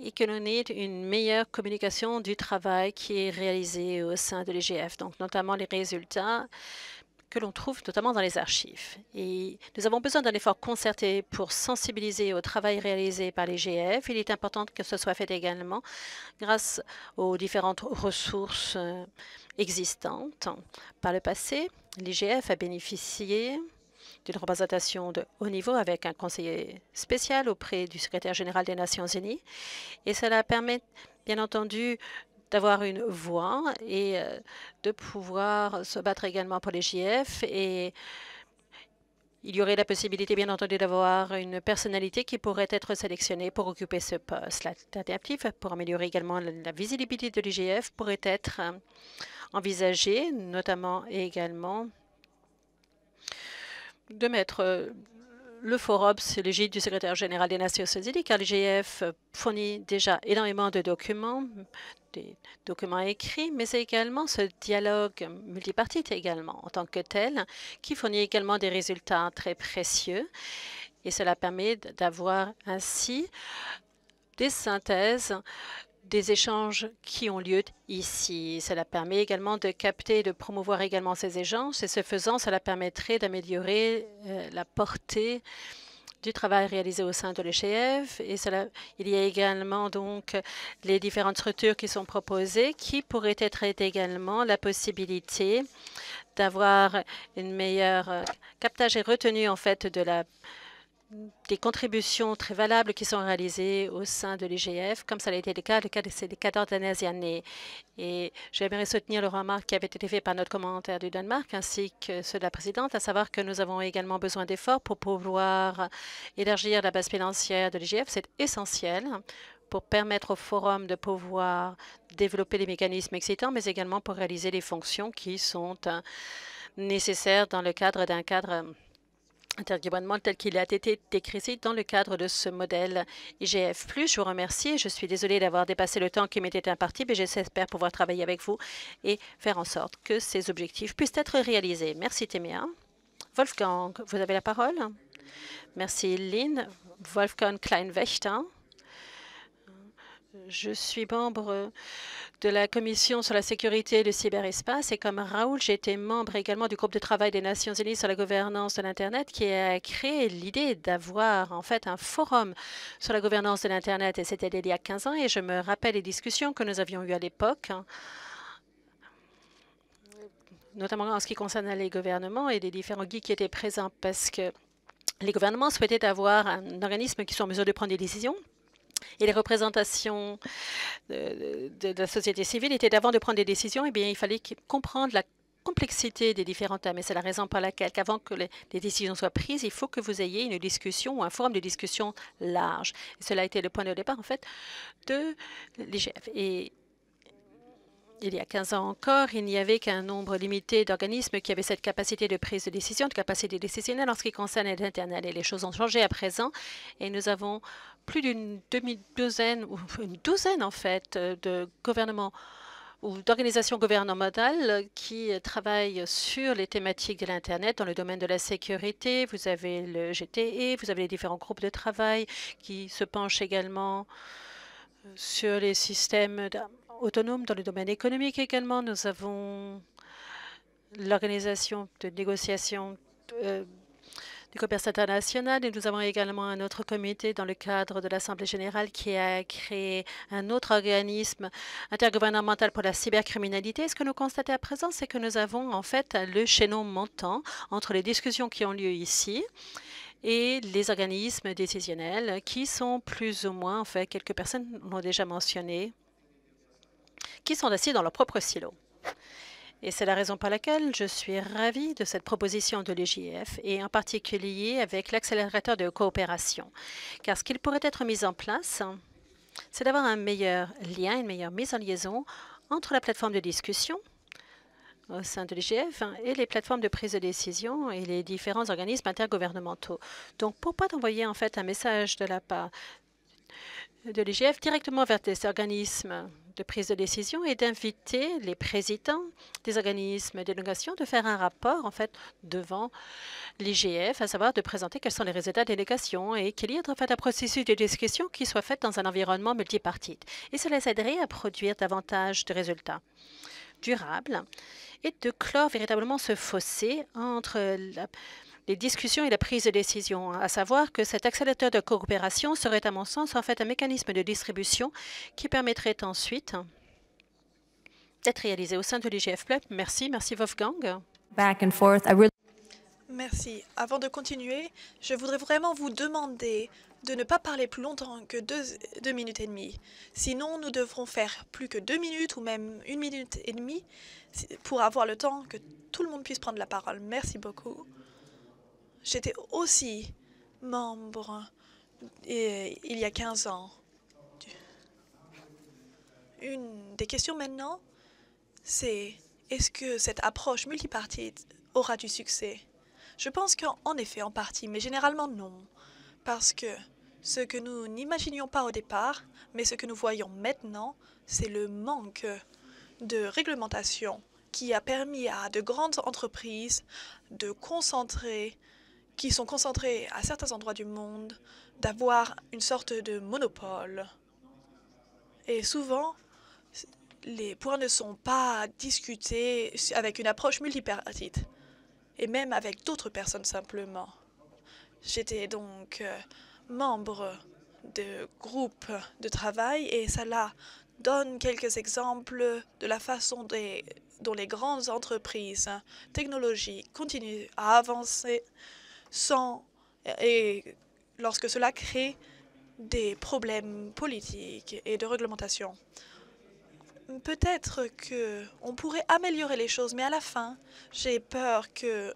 et que l'on ait une meilleure communication du travail qui est réalisé au sein de l'EGF, donc notamment les résultats que l'on trouve notamment dans les archives. Et nous avons besoin d'un effort concerté pour sensibiliser au travail réalisé par les GF. Il est important que ce soit fait également grâce aux différentes ressources euh, existantes. Par le passé, l'IGF a bénéficié d'une représentation de haut niveau avec un conseiller spécial auprès du secrétaire général des Nations Unies. Et cela permet, bien entendu, d'avoir une voix et euh, de pouvoir se battre également pour les Et il y aurait la possibilité, bien entendu, d'avoir une personnalité qui pourrait être sélectionnée pour occuper ce poste. L'alternative pour améliorer également la visibilité de l'IGF pourrait être euh, envisagé notamment et également de mettre euh, le forum c'est l'égide du secrétaire général des Nations Unies, car l'IGF fournit déjà énormément de documents, des documents écrits, mais c'est également ce dialogue multipartite également en tant que tel, qui fournit également des résultats très précieux. Et cela permet d'avoir ainsi des synthèses des échanges qui ont lieu ici. Cela permet également de capter et de promouvoir également ces échanges et ce faisant, cela permettrait d'améliorer euh, la portée du travail réalisé au sein de l'ECHF et cela, il y a également donc les différentes structures qui sont proposées qui pourraient être également la possibilité d'avoir une meilleure euh, captage et retenue en fait de la des contributions très valables qui sont réalisées au sein de l'IGF, comme ça a été le cas, le cas de ces 14 dernières années. Et j'aimerais soutenir le remarque qui avait été fait par notre commentaire du Danemark, ainsi que ceux de la présidente, à savoir que nous avons également besoin d'efforts pour pouvoir élargir la base financière de l'IGF. C'est essentiel pour permettre au forum de pouvoir développer les mécanismes excitants, mais également pour réaliser les fonctions qui sont euh, nécessaires dans le cadre d'un cadre intergouvernement tel qu'il a été décrété dans le cadre de ce modèle IGF+. Je vous remercie. Je suis désolée d'avoir dépassé le temps qui m'était imparti, mais j'espère pouvoir travailler avec vous et faire en sorte que ces objectifs puissent être réalisés. Merci, Témia. Wolfgang, vous avez la parole. Merci, Lynn. Wolfgang Kleinwächter. Je suis membre euh, de la Commission sur la sécurité et le cyberespace et comme Raoul, j'étais membre également du groupe de travail des Nations Unies sur la gouvernance de l'Internet qui a créé l'idée d'avoir en fait un forum sur la gouvernance de l'Internet et c'était il y a 15 ans et je me rappelle les discussions que nous avions eues à l'époque hein, notamment en ce qui concerne les gouvernements et les différents guides qui étaient présents parce que les gouvernements souhaitaient avoir un organisme qui soit en mesure de prendre des décisions et les représentations de, la société civile étaient d'avant de prendre des décisions, eh bien, il fallait comprendre la complexité des différents thèmes. Et c'est la raison pour laquelle, avant que les, décisions soient prises, il faut que vous ayez une discussion ou un forum de discussion large. cela a été le point de départ, en fait, de l'IGF il y a 15 ans encore, il n'y avait qu'un nombre limité d'organismes qui avaient cette capacité de prise de décision, de capacité décisionnelle en ce qui concerne l'Internet. Et les choses ont changé à présent et nous avons plus d'une demi-douzaine, ou une douzaine en fait, de gouvernements ou d'organisations gouvernementales qui travaillent sur les thématiques de l'Internet dans le domaine de la sécurité. Vous avez le GTE, vous avez les différents groupes de travail qui se penchent également sur les systèmes autonome dans le domaine économique également. Nous avons l'organisation de négociation euh, du commerce international et nous avons également un autre comité dans le cadre de l'Assemblée générale qui a créé un autre organisme intergouvernemental pour la cybercriminalité. ce que nous constatons à présent, c'est que nous avons en fait le chaînon montant entre les discussions qui ont lieu ici et les organismes décisionnels qui sont plus ou moins, en fait, quelques personnes l'ont déjà mentionné, qui sont assis dans leur propre silo. Et c'est la raison pour laquelle je suis ravie de cette proposition de l'IGF et en particulier avec l'accélérateur de coopération. Car ce qu'il pourrait être mis en place, c'est d'avoir un meilleur lien, une meilleure mise en liaison entre la plateforme de discussion au sein de l'IGF et les plateformes de prise de décision et les différents organismes intergouvernementaux. Donc, pourquoi envoyer en fait un message de la part de l'IGF directement vers des organismes de prise de décision et d'inviter les présidents des organismes d'élégation de faire un rapport en fait devant l'IGF, à savoir de présenter quels sont les résultats de délégations et qu'il y ait en fait un processus de discussion qui soit fait dans un environnement multipartite. Et cela aiderait à produire davantage de résultats durables et de clore véritablement ce fossé entre la les discussions et la prise de décision, hein, à savoir que cet accélérateur de coopération serait, à mon sens, en fait un mécanisme de distribution qui permettrait ensuite d'être réalisé au sein de l'IGF-PLEP. Merci, merci Wolfgang. Merci. Avant de continuer, je voudrais vraiment vous demander de ne pas parler plus longtemps que deux, minutes et demie. Sinon, nous devrons faire plus que deux minutes ou même une minute et demie pour avoir le temps que tout le monde puisse prendre la parole. Merci beaucoup. J'étais aussi membre euh, il y a 15 ans. Une des questions maintenant, c'est est-ce que cette approche multipartite aura du succès Je pense qu'en effet, en partie, mais généralement non. Parce que ce que nous n'imaginions pas au départ, mais ce que nous voyons maintenant, c'est le manque de réglementation qui a permis à de grandes entreprises de concentrer qui sont concentrés à certains endroits du monde, d'avoir une sorte de monopole. Et souvent, les points ne sont pas discutés avec une approche multipartite, et même avec d'autres personnes simplement. J'étais donc euh, membre de groupes de travail et cela donne quelques exemples de la façon des, dont les grandes entreprises technologiques continuent à avancer sans, et lorsque cela crée des problèmes politiques et de réglementation. Peut-être que on pourrait améliorer les choses, mais à la fin, j'ai peur que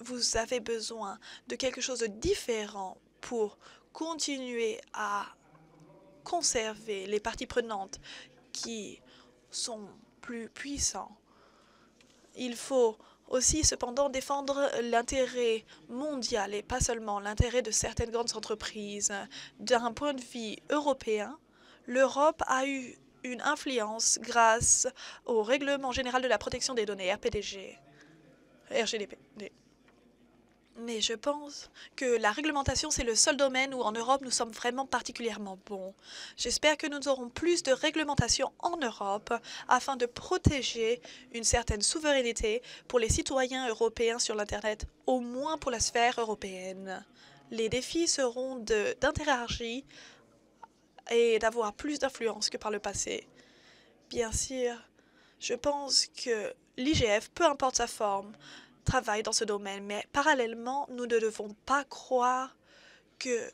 vous avez besoin de quelque chose de différent pour continuer à conserver les parties prenantes qui sont plus puissants. Il faut aussi cependant défendre l'intérêt mondial et pas seulement l'intérêt de certaines grandes entreprises. D'un point de vue européen, l'Europe a eu une influence grâce au Règlement général de la protection des données, RPDG, RGDP. Mais je pense que la réglementation, c'est le seul domaine où en Europe, nous sommes vraiment particulièrement bons. J'espère que nous aurons plus de réglementation en Europe afin de protéger une certaine souveraineté pour les citoyens européens sur l'Internet, au moins pour la sphère européenne. Les défis seront d'interagir et d'avoir plus d'influence que par le passé. Bien sûr, je pense que l'IGF, peu importe sa forme, travaille dans ce domaine, mais parallèlement, nous ne devons pas croire que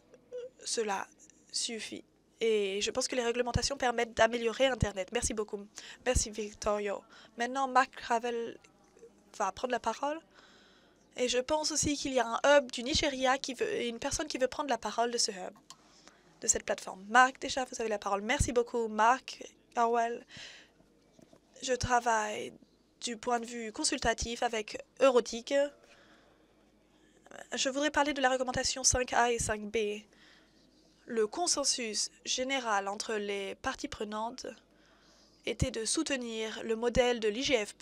cela suffit. Et je pense que les réglementations permettent d'améliorer Internet. Merci beaucoup. Merci, Victorio. Maintenant, Marc Ravel va prendre la parole. Et je pense aussi qu'il y a un hub du Nigeria qui veut, une personne qui veut prendre la parole de ce hub, de cette plateforme. Marc, déjà, vous avez la parole. Merci beaucoup, Marc Ravel, Je travaille du point de vue consultatif avec Eurotique, je voudrais parler de la recommandation 5A et 5B. Le consensus général entre les parties prenantes était de soutenir le modèle de l'IGF+,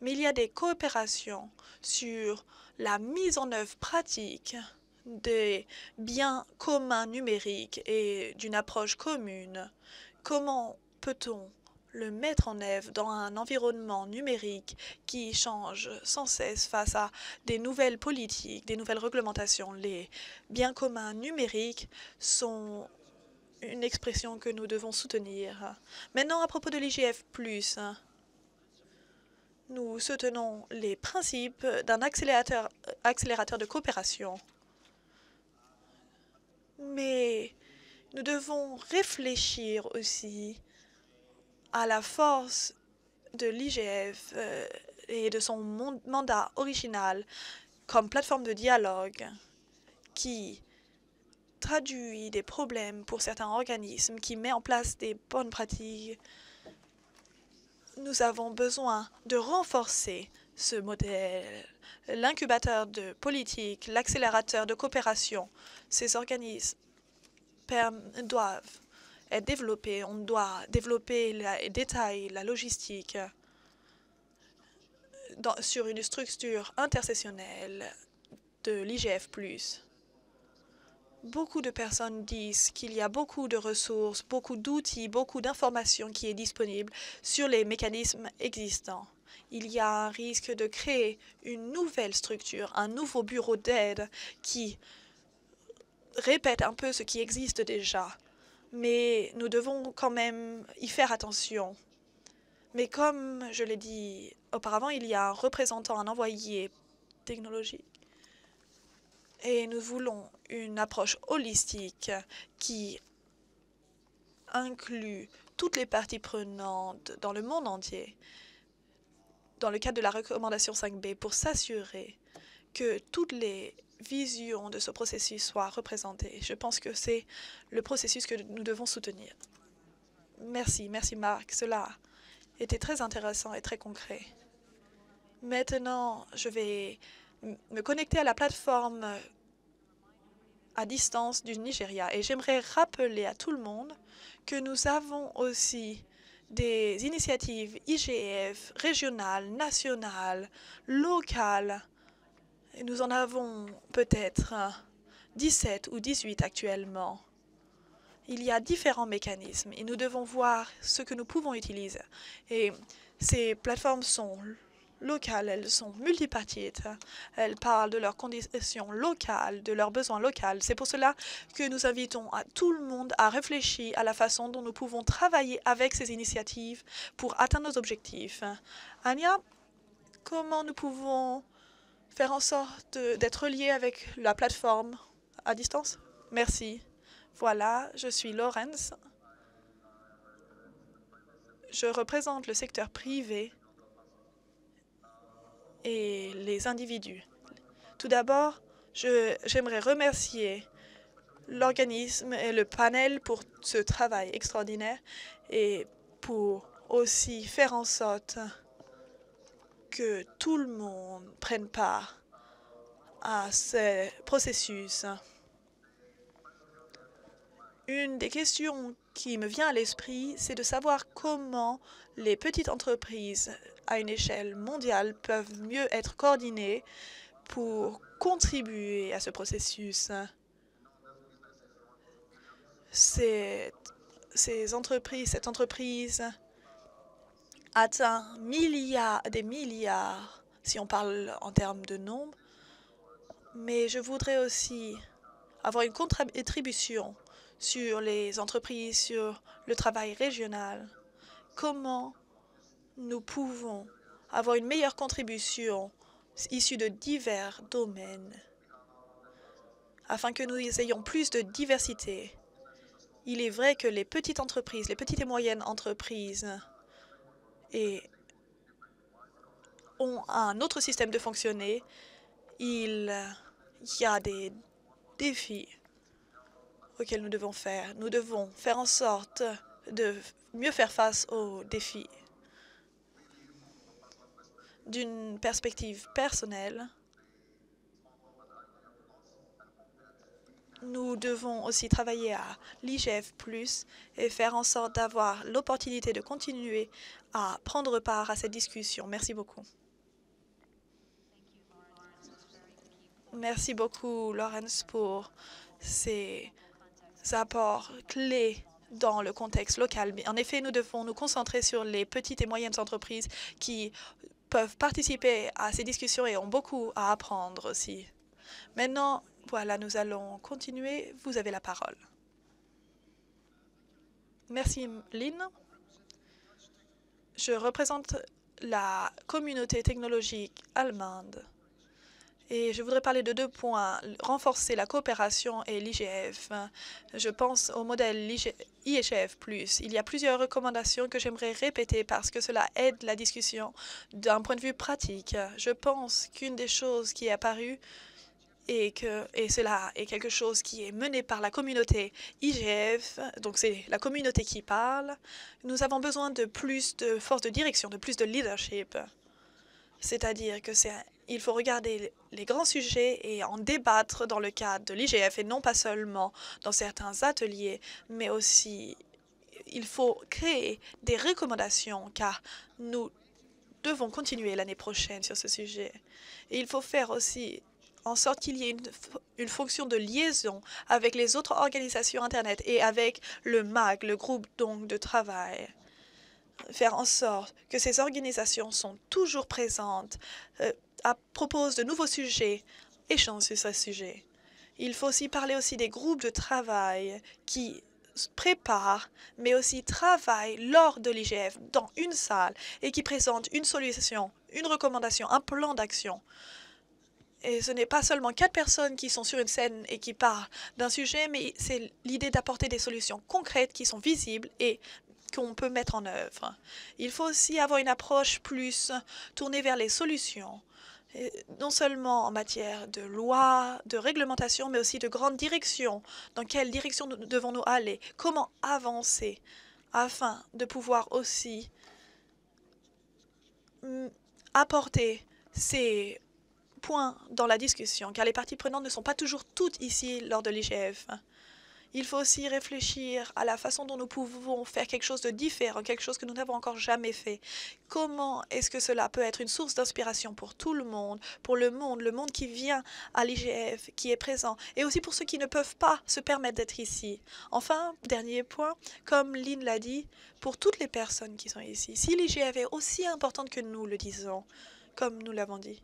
mais il y a des coopérations sur la mise en œuvre pratique des biens communs numériques et d'une approche commune. Comment peut-on le mettre en œuvre dans un environnement numérique qui change sans cesse face à des nouvelles politiques, des nouvelles réglementations. Les biens communs numériques sont une expression que nous devons soutenir. Maintenant, à propos de l'IGF+, nous soutenons les principes d'un accélérateur, accélérateur de coopération. Mais nous devons réfléchir aussi à la force de l'IGF euh, et de son mandat original comme plateforme de dialogue qui traduit des problèmes pour certains organismes, qui met en place des bonnes pratiques, nous avons besoin de renforcer ce modèle. L'incubateur de politique, l'accélérateur de coopération, ces organismes doivent on doit développer les détails, la logistique sur une structure intercessionnelle de l'IGF+. Beaucoup de personnes disent qu'il y a beaucoup de ressources, beaucoup d'outils, beaucoup d'informations qui est disponible sur les mécanismes existants. Il y a un risque de créer une nouvelle structure, un nouveau bureau d'aide qui répète un peu ce qui existe déjà mais nous devons quand même y faire attention. Mais comme je l'ai dit auparavant, il y a un représentant, un envoyé technologique. Et nous voulons une approche holistique qui inclut toutes les parties prenantes dans le monde entier, dans le cadre de la recommandation 5B, pour s'assurer que toutes les vision de ce processus soit représentée. Je pense que c'est le processus que nous devons soutenir. Merci, merci Marc. Cela était très intéressant et très concret. Maintenant, je vais me connecter à la plateforme à distance du Nigeria et j'aimerais rappeler à tout le monde que nous avons aussi des initiatives IGF régionales, nationales, locales nous en avons peut-être 17 euh, ou 18 actuellement. Il y a différents mécanismes et nous devons voir ce que nous pouvons utiliser. Et ces plateformes sont locales, elles sont multipartites, elles parlent de leurs conditions locales, de leurs besoins locaux. C'est pour cela que nous invitons tout le monde à réfléchir à la façon dont nous pouvons travailler avec ces initiatives pour atteindre nos objectifs. Anya, comment nous pouvons faire en sorte d'être lié avec la plateforme à distance. Merci. Voilà, je suis Laurence. Je représente le secteur privé et les individus. Tout d'abord, j'aimerais remercier l'organisme et le panel pour ce travail extraordinaire et pour aussi faire en sorte que tout le monde prenne part à ce processus. Une des questions qui me vient à l'esprit, c'est de savoir comment les petites entreprises à une échelle mondiale peuvent mieux être coordonnées pour contribuer à ce processus. ces entreprises, cette entreprise atteint des milliards, si on parle en termes de nombre. Mais je voudrais aussi avoir une contribution sur les entreprises, sur le travail régional. Comment nous pouvons avoir une meilleure contribution issue de divers domaines afin que nous ayons plus de diversité. Il est vrai que les petites entreprises, les petites et moyennes entreprises et ont un autre système de fonctionner, il y a des défis auxquels nous devons faire. Nous devons faire en sorte de mieux faire face aux défis. D'une perspective personnelle, Nous devons aussi travailler à l'IGF+, et faire en sorte d'avoir l'opportunité de continuer à prendre part à cette discussion. Merci beaucoup. Merci beaucoup, Lawrence, pour ces apports clés dans le contexte local. En effet, nous devons nous concentrer sur les petites et moyennes entreprises qui peuvent participer à ces discussions et ont beaucoup à apprendre aussi. Maintenant, voilà, nous allons continuer. Vous avez la parole. Merci, Lynn. Je représente la communauté technologique allemande et je voudrais parler de deux points, renforcer la coopération et l'IGF. Je pense au modèle IGF+. Il y a plusieurs recommandations que j'aimerais répéter parce que cela aide la discussion d'un point de vue pratique. Je pense qu'une des choses qui est apparue et que et cela est quelque chose qui est mené par la communauté IGF, donc c'est la communauté qui parle, nous avons besoin de plus de force de direction, de plus de leadership. C'est-à-dire que c'est il faut regarder les grands sujets et en débattre dans le cadre de l'IGF et non pas seulement dans certains ateliers, mais aussi il faut créer des recommandations car nous devons continuer l'année prochaine sur ce sujet. Et il faut faire aussi en sorte qu'il y ait une, fonction de liaison avec les autres organisations Internet et avec le MAG, le groupe donc de travail. Faire en sorte que ces organisations sont toujours présentes, proposent euh, à de nouveaux sujets, échangent sur ces sujets. Il faut aussi parler aussi des groupes de travail qui préparent, mais aussi travaillent lors de l'IGF dans une salle et qui présentent une solution, une recommandation, un plan d'action. Et ce n'est pas seulement quatre personnes qui sont sur une scène et qui parlent d'un sujet, mais c'est l'idée d'apporter des solutions concrètes qui sont visibles et qu'on peut mettre en œuvre. Il faut aussi avoir une approche plus tournée vers les solutions, non seulement en matière de loi, de réglementation, mais aussi de grandes directions. Dans quelle direction devons-nous aller Comment avancer afin de pouvoir aussi mm, apporter ces point dans la discussion, car les parties prenantes ne sont pas toujours toutes ici lors de l'IGF. Il faut aussi réfléchir à la façon dont nous pouvons faire quelque chose de différent, quelque chose que nous n'avons encore jamais fait. Comment est-ce que cela peut être une source d'inspiration pour tout le monde, pour le monde, le monde qui vient à l'IGF, qui est présent, et aussi pour ceux qui ne peuvent pas se permettre d'être ici. Enfin, dernier point, comme Lynn l'a dit, pour toutes les personnes qui sont ici, si l'IGF est aussi importante que nous le disons, comme nous l'avons dit,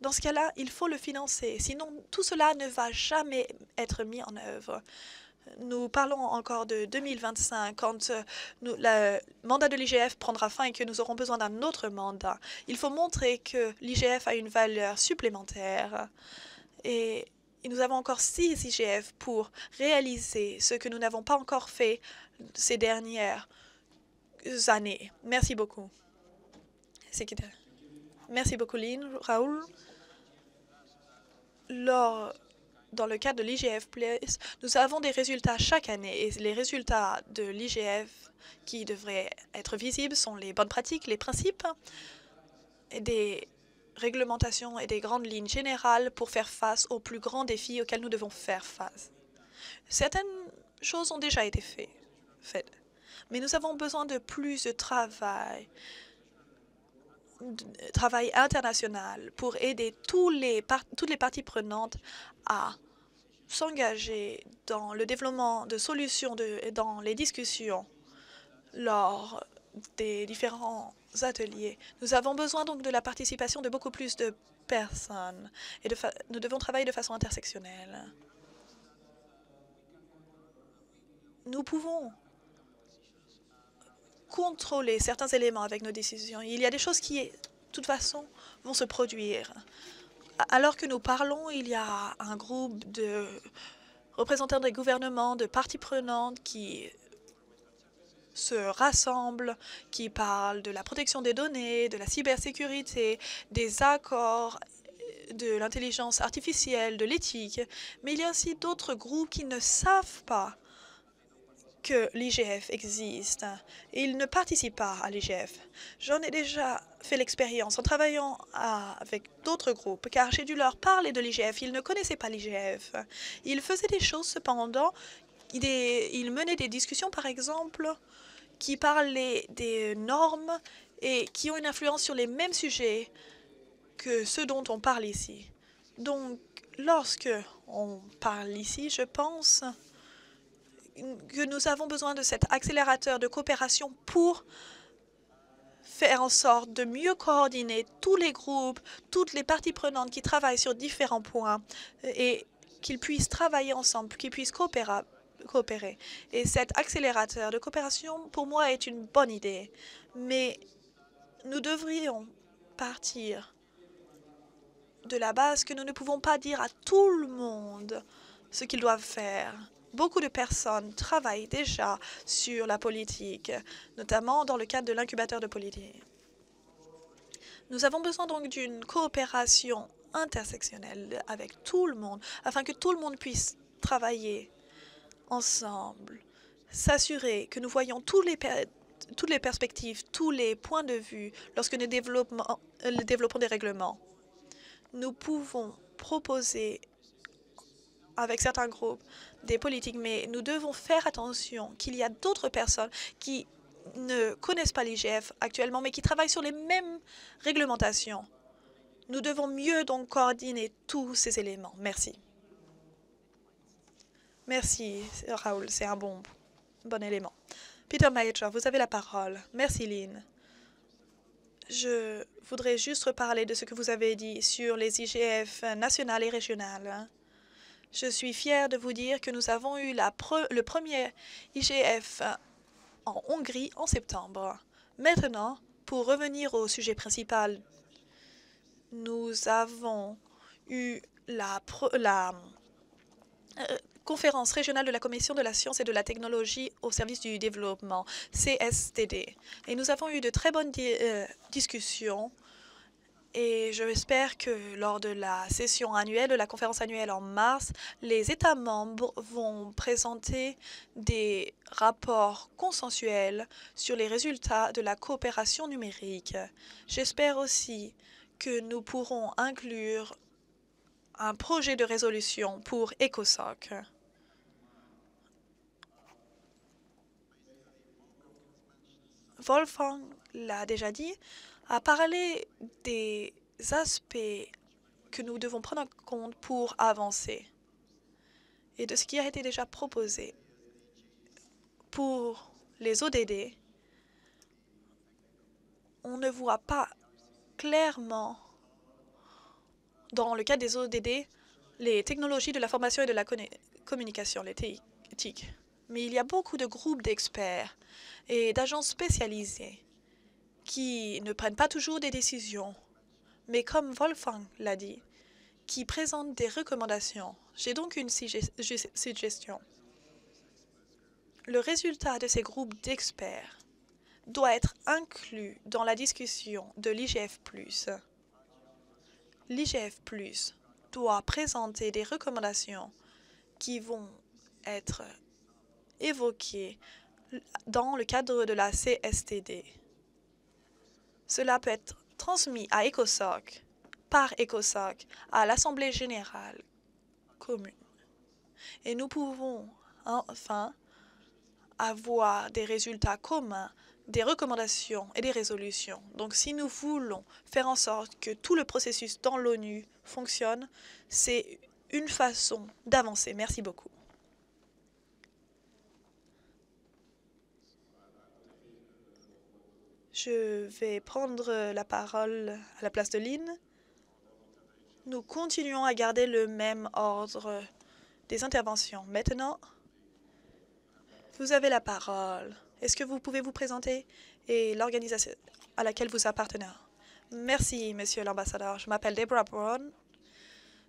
dans ce cas-là, il faut le financer, sinon tout cela ne va jamais être mis en œuvre. Nous parlons encore de 2025, quand euh, le mandat de l'IGF prendra fin et que nous aurons besoin d'un autre mandat. Il faut montrer que l'IGF a une valeur supplémentaire et nous avons encore six IGF pour réaliser ce que nous n'avons pas encore fait ces dernières années. Merci beaucoup. Merci beaucoup, Lynn. Raoul. Lors, dans le cadre de l'IGF nous avons des résultats chaque année et les résultats de l'IGF qui devraient être visibles sont les bonnes pratiques, les principes, et des réglementations et des grandes lignes générales pour faire face aux plus grands défis auxquels nous devons faire face. Certaines choses ont déjà été faites, mais nous avons besoin de plus de travail travail international pour aider tous les toutes les parties prenantes à s'engager dans le développement de solutions de, et dans les discussions lors des différents ateliers. Nous avons besoin donc de la participation de beaucoup plus de personnes et de nous devons travailler de façon intersectionnelle. Nous pouvons contrôler certains éléments avec nos décisions. Il y a des choses qui, de toute façon, vont se produire. Alors que nous parlons, il y a un groupe de représentants des gouvernements, de parties prenantes qui se rassemblent, qui parlent de la protection des données, de la cybersécurité, des accords, de l'intelligence artificielle, de l'éthique. Mais il y a aussi d'autres groupes qui ne savent pas que l'IGF existe. Ils ne participent pas à l'IGF. J'en ai déjà fait l'expérience en travaillant avec d'autres groupes, car j'ai dû leur parler de l'IGF. Ils ne connaissaient pas l'IGF. Ils faisaient des choses, cependant, ils menaient des discussions, par exemple, qui parlaient des normes et qui ont une influence sur les mêmes sujets que ceux dont on parle ici. Donc, lorsque on parle ici, je pense que nous avons besoin de cet accélérateur de coopération pour faire en sorte de mieux coordonner tous les groupes, toutes les parties prenantes qui travaillent sur différents points et qu'ils puissent travailler ensemble, qu'ils puissent coopérer Et cet accélérateur de coopération, pour moi, est une bonne idée. Mais nous devrions partir de la base que nous ne pouvons pas dire à tout le monde ce qu'ils doivent faire. Beaucoup de personnes travaillent déjà sur la politique, notamment dans le cadre de l'incubateur de politique. Nous avons besoin donc d'une coopération intersectionnelle avec tout le monde, afin que tout le monde puisse travailler ensemble, s'assurer que nous voyons toutes les perspectives, tous les points de vue lorsque nous euh, développons des règlements. Nous pouvons proposer avec certains groupes des politiques, mais nous devons faire attention qu'il y a d'autres personnes qui ne connaissent pas l'IGF actuellement, mais qui travaillent sur les mêmes réglementations. Nous devons mieux donc coordonner tous ces éléments. Merci. Merci, Raoul, c'est un bon, bon élément. Peter Mayer, vous avez la parole. Merci, Lynn. Je voudrais juste reparler de ce que vous avez dit sur les IGF nationales et régionales. Je suis fière de vous dire que nous avons eu la le premier IGF euh, en Hongrie en septembre. Maintenant, pour revenir au sujet principal, nous avons eu la, la euh, conférence régionale de la Commission de la science et de la technologie au service du développement, CSTD. Et nous avons eu de très bonnes euh, discussions et j'espère que lors de la session annuelle, de la conférence annuelle en mars, les États membres vont présenter des rapports consensuels sur les résultats de la coopération numérique. J'espère aussi que nous pourrons inclure un projet de résolution pour ECOSOC. Wolfgang l'a déjà dit, à parler des aspects que nous devons prendre en compte pour avancer et de ce qui a été déjà proposé pour les ODD. On ne voit pas clairement dans le cas des ODD les technologies de la formation et de la communication, les TIC. Mais il y a beaucoup de groupes d'experts et d'agences spécialisées qui ne prennent pas toujours des décisions, mais comme Wolfgang l'a dit, qui présentent des recommandations. J'ai donc une suggestion. Le résultat de ces groupes d'experts doit être inclus dans la discussion de l'IGF+. L'IGF+, doit présenter des recommandations qui vont être évoquées dans le cadre de la CSTD. Cela peut être transmis à ECOSOC, par ECOSOC, à l'Assemblée générale commune. Et nous pouvons enfin avoir des résultats communs, des recommandations et des résolutions. Donc si nous voulons faire en sorte que tout le processus dans l'ONU fonctionne, c'est une façon d'avancer. Merci beaucoup. Je vais prendre euh, la parole à la place de Lynn. Nous continuons à garder le même ordre des interventions. Maintenant, vous avez la parole. Est-ce que vous pouvez vous présenter et l'organisation à laquelle vous appartenez? Merci, Monsieur l'ambassadeur. Je m'appelle Deborah Brown.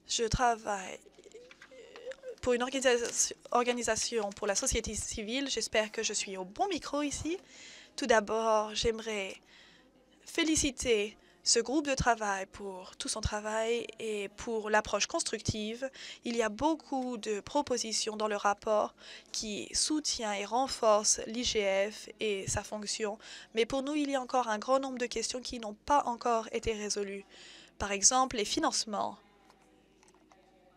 Je travaille euh, pour une organisation pour la société civile. J'espère que je suis au bon micro ici. Tout d'abord, j'aimerais féliciter ce groupe de travail pour tout son travail et pour l'approche constructive. Il y a beaucoup de propositions dans le rapport qui soutient et renforcent l'IGF et sa fonction, mais pour nous, il y a encore un grand nombre de questions qui n'ont pas encore été résolues. Par exemple, les financements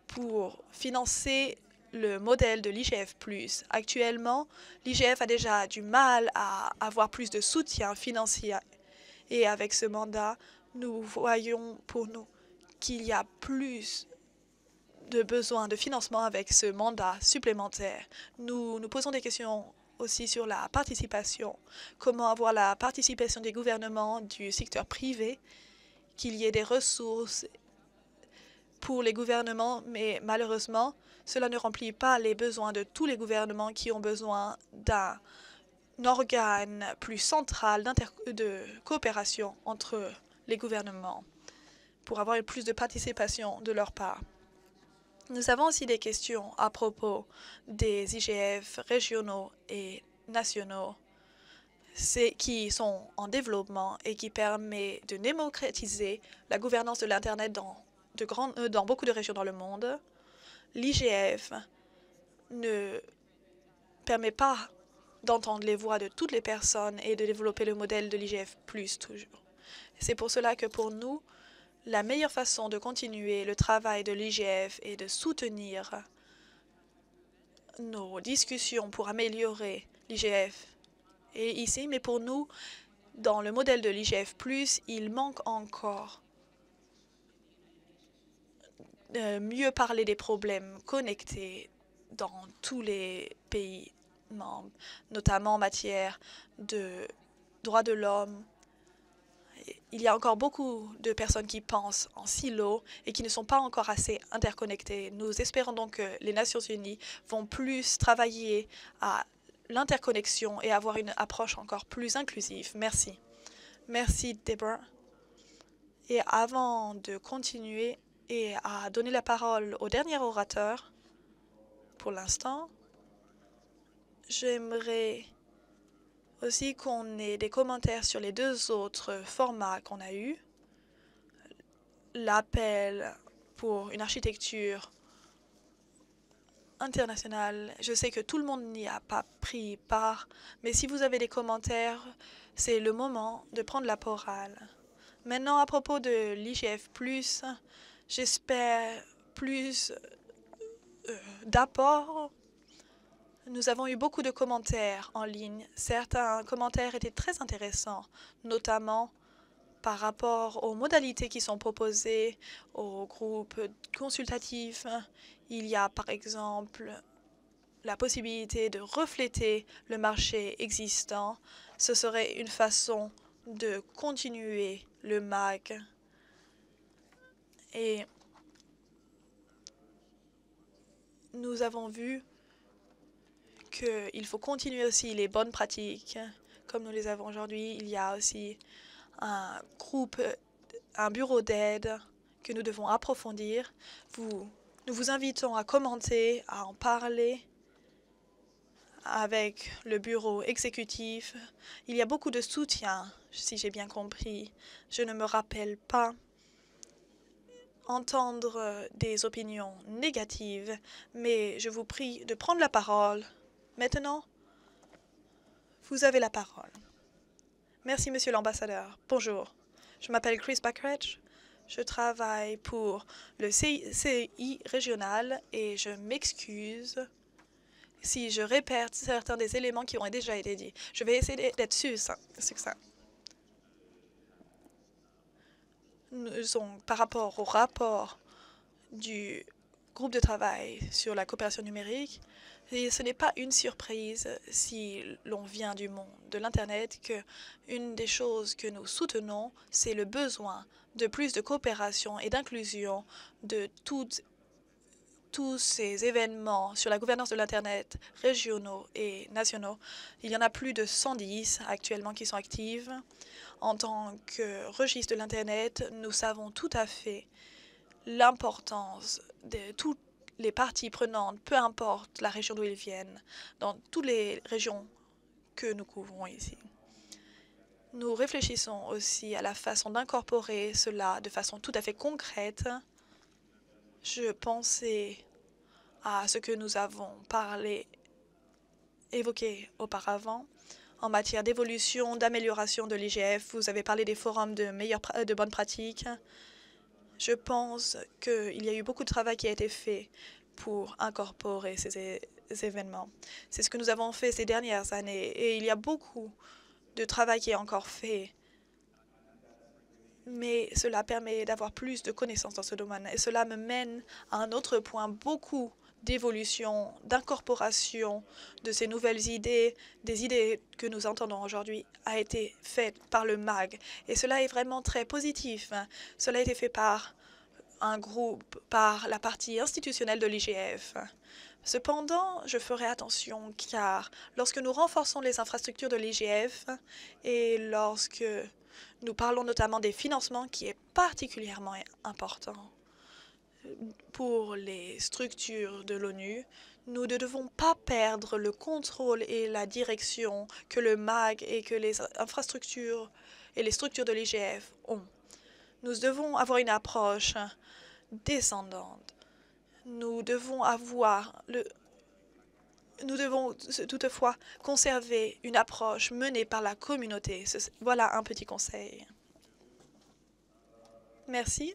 pour financer le modèle de l'IGF+. Actuellement, l'IGF a déjà du mal à avoir plus de soutien financier et avec ce mandat, nous voyons pour nous qu'il y a plus de besoins de financement avec ce mandat supplémentaire. Nous nous posons des questions aussi sur la participation. Comment avoir la participation des gouvernements du secteur privé, qu'il y ait des ressources pour les gouvernements, mais malheureusement, cela ne remplit pas les besoins de tous les gouvernements qui ont besoin d'un organe plus central de coopération entre les gouvernements pour avoir plus de participation de leur part. Nous avons aussi des questions à propos des IGF régionaux et nationaux qui sont en développement et qui permettent de démocratiser la gouvernance de l'Internet dans, euh, dans, beaucoup de régions dans le monde l'IGF ne permet pas d'entendre les voix de toutes les personnes et de développer le modèle de l'IGF toujours. C'est pour cela que pour nous, la meilleure façon de continuer le travail de l'IGF est de soutenir nos discussions pour améliorer l'IGF et ici, mais pour nous, dans le modèle de l'IGF+, il manque encore euh, mieux parler des problèmes connectés dans tous les pays membres, notamment en matière de droits de l'homme. Il y a encore beaucoup de personnes qui pensent en silo et qui ne sont pas encore assez interconnectées. Nous espérons donc que les Nations Unies vont plus travailler à l'interconnexion et avoir une approche encore plus inclusive. Merci. Merci, Deborah. Et avant de continuer, et à donner la parole au dernier orateur pour l'instant. J'aimerais aussi qu'on ait des commentaires sur les deux autres formats qu'on a eu L'appel pour une architecture internationale. Je sais que tout le monde n'y a pas pris part, mais si vous avez des commentaires, c'est le moment de prendre la parole. Maintenant, à propos de l'IGF+, J'espère plus euh, d'apports. Nous avons eu beaucoup de commentaires en ligne. Certains commentaires étaient très intéressants, notamment par rapport aux modalités qui sont proposées aux groupes consultatifs. Il y a par exemple la possibilité de refléter le marché existant. Ce serait une façon de continuer le MAC et nous avons vu qu'il faut continuer aussi les bonnes pratiques comme nous les avons aujourd'hui. Il y a aussi un groupe, un bureau d'aide que nous devons approfondir. Vous, nous vous invitons à commenter, à en parler avec le bureau exécutif. Il y a beaucoup de soutien, si j'ai bien compris. Je ne me rappelle pas entendre euh, des opinions négatives, mais je vous prie de prendre la parole. Maintenant, vous avez la parole. Merci, Monsieur l'Ambassadeur. Bonjour. Je m'appelle Chris Backretch. Je travaille pour le CI régional et je m'excuse si je répète certains des éléments qui ont déjà été dits. Je vais essayer d'être succinct. nous par rapport au rapport du groupe de travail sur la coopération numérique, et ce n'est pas une surprise si l'on vient du monde de l'Internet que une des choses que nous soutenons, c'est le besoin de plus de coopération et d'inclusion de toutes tous ces événements sur la gouvernance de l'Internet régionaux et nationaux. Il y en a plus de 110 actuellement qui sont actives. En tant que registre de l'Internet, nous savons tout à fait l'importance de toutes les parties prenantes, peu importe la région d'où ils viennent, dans toutes les régions que nous couvrons ici. Nous réfléchissons aussi à la façon d'incorporer cela de façon tout à fait concrète je pensais à ce que nous avons parlé, évoqué auparavant en matière d'évolution, d'amélioration de l'IGF. Vous avez parlé des forums de, meilleures, euh, de bonnes pratiques. Je pense qu'il y a eu beaucoup de travail qui a été fait pour incorporer ces, événements. C'est ce que nous avons fait ces dernières années et il y a beaucoup de travail qui est encore fait mais cela permet d'avoir plus de connaissances dans ce domaine. Et cela me mène à un autre point, beaucoup d'évolution, d'incorporation de ces nouvelles idées, des idées que nous entendons aujourd'hui, a été faite par le MAG. Et cela est vraiment très positif. Cela a été fait par un groupe, par la partie institutionnelle de l'IGF. Cependant, je ferai attention car lorsque nous renforçons les infrastructures de l'IGF et lorsque nous parlons notamment des financements qui est particulièrement important pour les structures de l'ONU, nous ne devons pas perdre le contrôle et la direction que le MAG et que les infrastructures et les structures de l'IGF ont. Nous devons avoir une approche descendante. Nous devons avoir le, nous devons toutefois conserver une approche menée par la communauté. Voilà un petit conseil. Merci.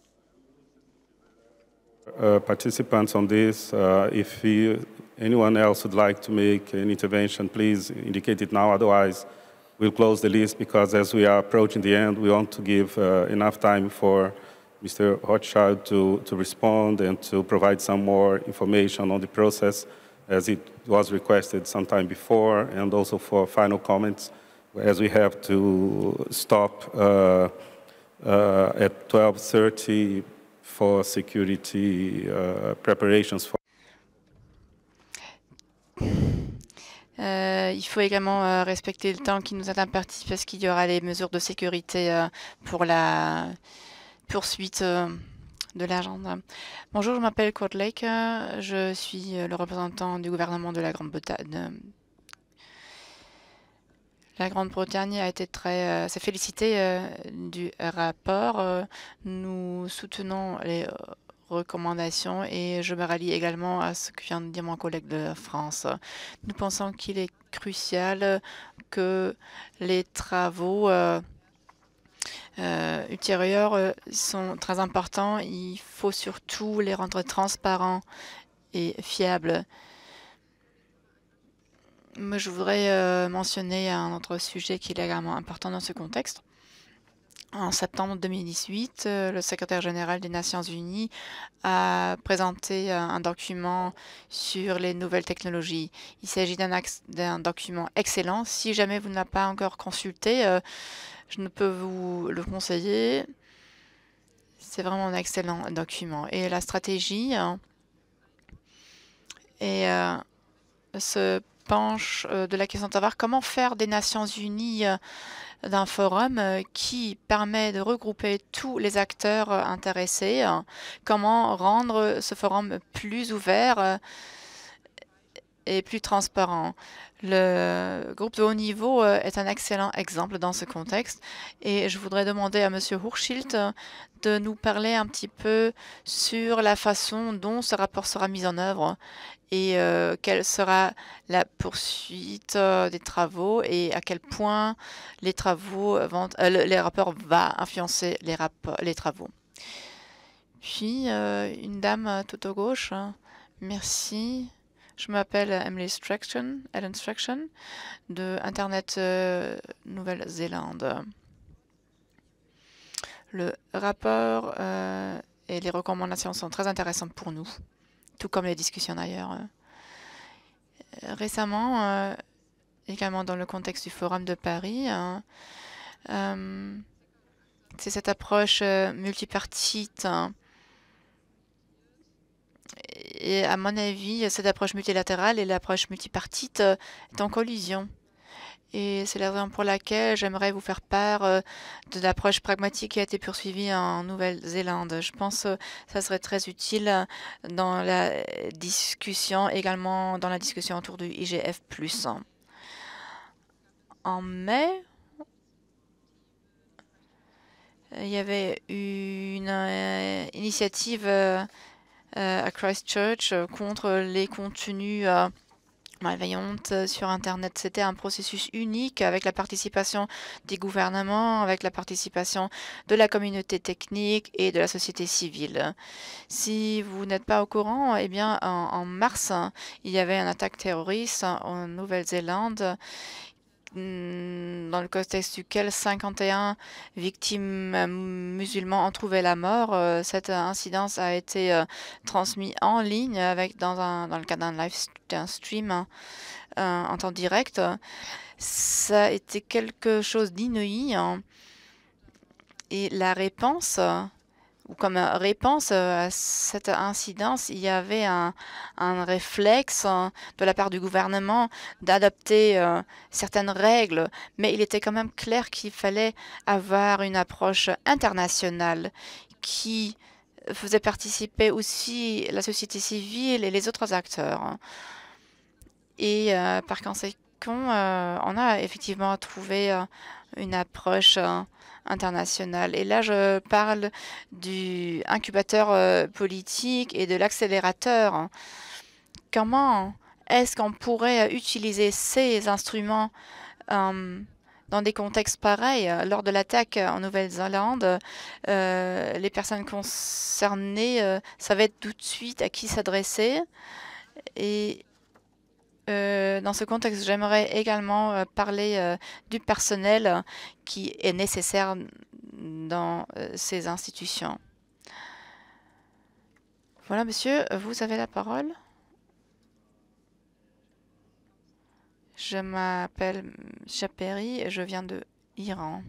Uh, participants on this, uh, if you, anyone else would like to make an intervention, please indicate it now. Otherwise, we'll close the list because as we are approaching the end, we want to give uh, enough time for Mr. Rothschild to, to respond and to provide some more information on the process as it was requested sometime before, and also for final comments, as we have to stop uh, uh, at 12.30 for security uh, preparations. For Euh, il faut également euh, respecter le temps qui nous est imparti parce qu'il y aura les mesures de sécurité euh, pour la poursuite. Euh, de l'agenda. Bonjour, je m'appelle Kurt Lake, je suis euh, le représentant du gouvernement de la Grande-Bretagne. La Grande-Bretagne a été très, euh, s'est félicitée euh, du rapport. nous soutenons les recommandations et je me rallie également à ce que vient de dire mon collègue de France. Nous pensons qu'il est crucial que les travaux euh, ultérieurs euh, sont très importants. Il faut surtout les rendre transparents et fiables. je voudrais euh, mentionner un autre sujet qui est également important dans ce contexte. En septembre 2018, le secrétaire général des Nations Unies a présenté un document sur les nouvelles technologies. Il s'agit d'un document excellent. Si jamais vous ne l'avez pas encore consulté, je ne peux vous le conseiller. C'est vraiment un excellent document. Et la stratégie hein, et, euh, se penche euh, de la question de savoir comment faire des Nations Unies euh, d'un forum qui permet de regrouper tous les acteurs intéressés, hein. comment rendre ce forum plus ouvert et plus transparent. Le groupe de haut niveau euh, est un excellent exemple dans ce contexte et je voudrais demander à Monsieur Hochschild euh, de nous parler un petit peu sur la façon dont ce rapport sera mis en œuvre et euh, quelle sera la poursuite des travaux et à quel point les travaux vont, les rapports va influencer les, les travaux. Puis une dame tout au gauche, merci. Je m'appelle Emily Straction, Ellen Straction de Internet euh, Nouvelle-Zélande. Le rapport euh, et les recommandations sont très intéressantes pour nous, tout comme les discussions d'ailleurs. Euh, récemment, également dans le contexte du Forum de Paris, hein, c'est cette approche multipartite hein, et à mon avis, cette approche multilatérale et l'approche multipartite euh, est en collision. Et c'est la raison pour laquelle j'aimerais vous faire part euh, de l'approche pragmatique qui a été poursuivie en Nouvelle-Zélande. Je pense que euh, ça serait très utile dans la discussion, également dans la discussion autour du IGF+. En mai, il y avait une initiative euh, à Christchurch euh, contre les contenus euh, malveillants sur Internet. C'était un processus unique avec la participation des gouvernements, avec la participation de la communauté technique et de la société civile. Si vous n'êtes pas au courant, eh bien, en, mars, il y avait une attaque terroriste en Nouvelle-Zélande Mm, dans le contexte duquel 51 victimes euh, musulmans ont trouvé la mort. Euh, cette incidence a été euh, transmise en ligne avec, dans, un, dans le cadre d'un live stream hein, en temps direct. Ça a été quelque chose d'inouï. Hein. Et la réponse ou comme euh, réponse euh, à cette incidence, il y avait un, réflexe euh, de la part du gouvernement d'adopter certaines règles, mais il était quand même clair qu'il fallait avoir une approche internationale qui faisait participer aussi la société civile et les autres acteurs. Et par conséquent, on a effectivement trouvé une approche International Et là, je parle du incubateur euh, politique et de l'accélérateur. Comment est-ce qu'on pourrait utiliser ces instruments euh, dans des contextes pareils Lors de l'attaque en Nouvelle-Zélande, euh, les personnes concernées va savaient tout de suite à qui s'adresser et euh, dans ce contexte, j'aimerais également euh, parler euh, du personnel qui est nécessaire dans ces institutions. Voilà, monsieur, vous avez la parole. Je m'appelle Chaperi et je viens de Iran.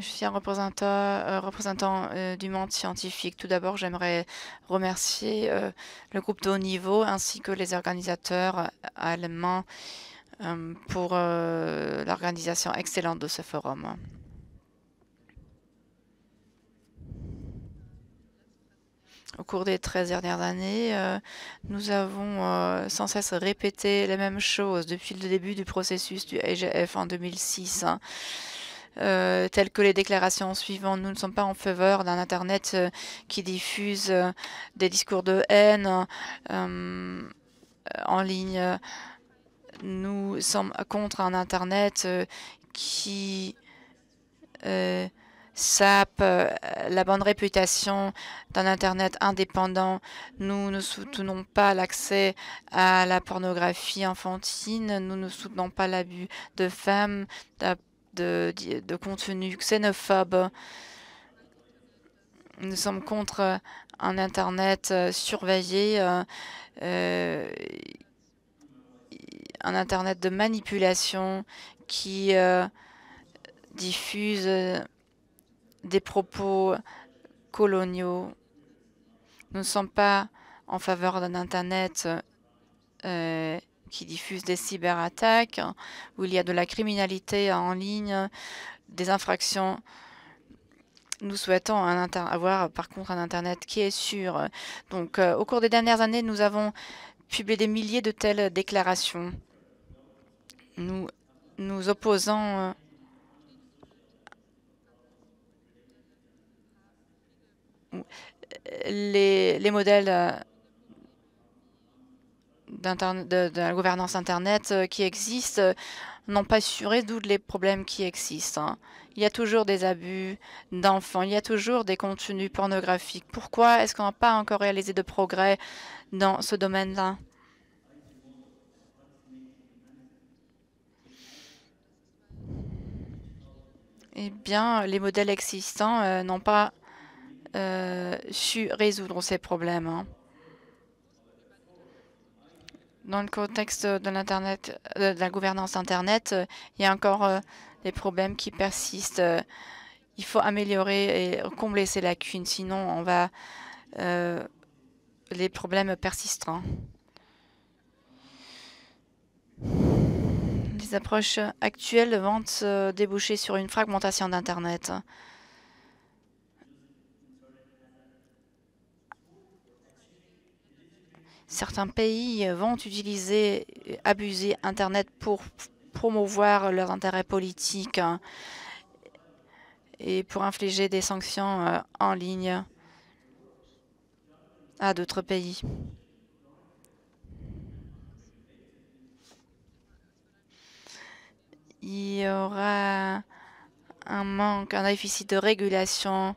Je suis un représentant, euh, euh, du monde scientifique. Tout d'abord, j'aimerais remercier euh, le groupe de haut niveau ainsi que les organisateurs allemands pour l'organisation excellente de ce forum. Au cours des 13 dernières années, nous avons sans cesse répété les mêmes choses depuis le début du processus du EGF en 2006 euh, telles que les déclarations suivantes. Nous ne sommes pas en faveur d'un Internet euh, qui diffuse euh, des discours de haine euh, en ligne. Nous sommes contre un Internet qui sape la bonne réputation d'un Internet indépendant. Nous ne soutenons pas l'accès à la pornographie enfantine. nous ne soutenons pas l'abus de femmes, de, contenu xénophobe. Nous sommes contre euh, un Internet euh, surveillé, euh, un Internet de manipulation qui diffuse des propos coloniaux. Nous ne sommes pas en faveur d'un Internet qui diffusent des cyberattaques, hein, où il y a de la criminalité en ligne, des infractions. Nous souhaitons avoir par contre un Internet qui est sûr. Donc euh, au cours des dernières années, nous avons publié des milliers de telles déclarations. Nous nous opposons euh, euh, les modèles de, la gouvernance Internet euh, qui existe euh, n'ont pas su résoudre les problèmes qui existent. Hein. Il y a toujours des abus d'enfants, il y a toujours des contenus pornographiques. Pourquoi est-ce qu'on n'a pas encore réalisé de progrès dans ce domaine-là Eh bien, les modèles existants euh, n'ont pas su résoudre ces problèmes. Hein. Dans le contexte de l'internet, euh, de la gouvernance internet, euh, il y a encore euh, des problèmes qui persistent. Il faut améliorer et combler ces lacunes, sinon on va les problèmes persistants. Hein. Les approches actuelles vont déboucher sur une fragmentation d'Internet. Certains pays vont utiliser, abuser Internet pour promouvoir leurs intérêts politiques hein, et pour infliger des sanctions euh, en ligne à d'autres pays. Il y aura un manque, un déficit de régulation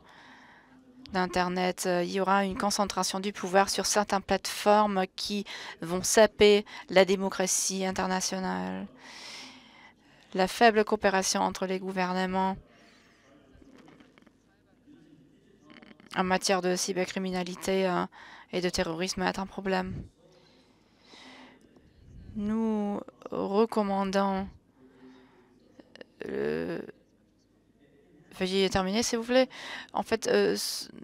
d'Internet. Euh, il y aura une concentration du pouvoir sur certaines plateformes qui vont saper la démocratie internationale. La faible coopération entre les gouvernements en matière de cybercriminalité euh, et de terrorisme est un problème. Nous recommandons le euh, Veuillez terminer, s'il vous plaît. En fait, euh,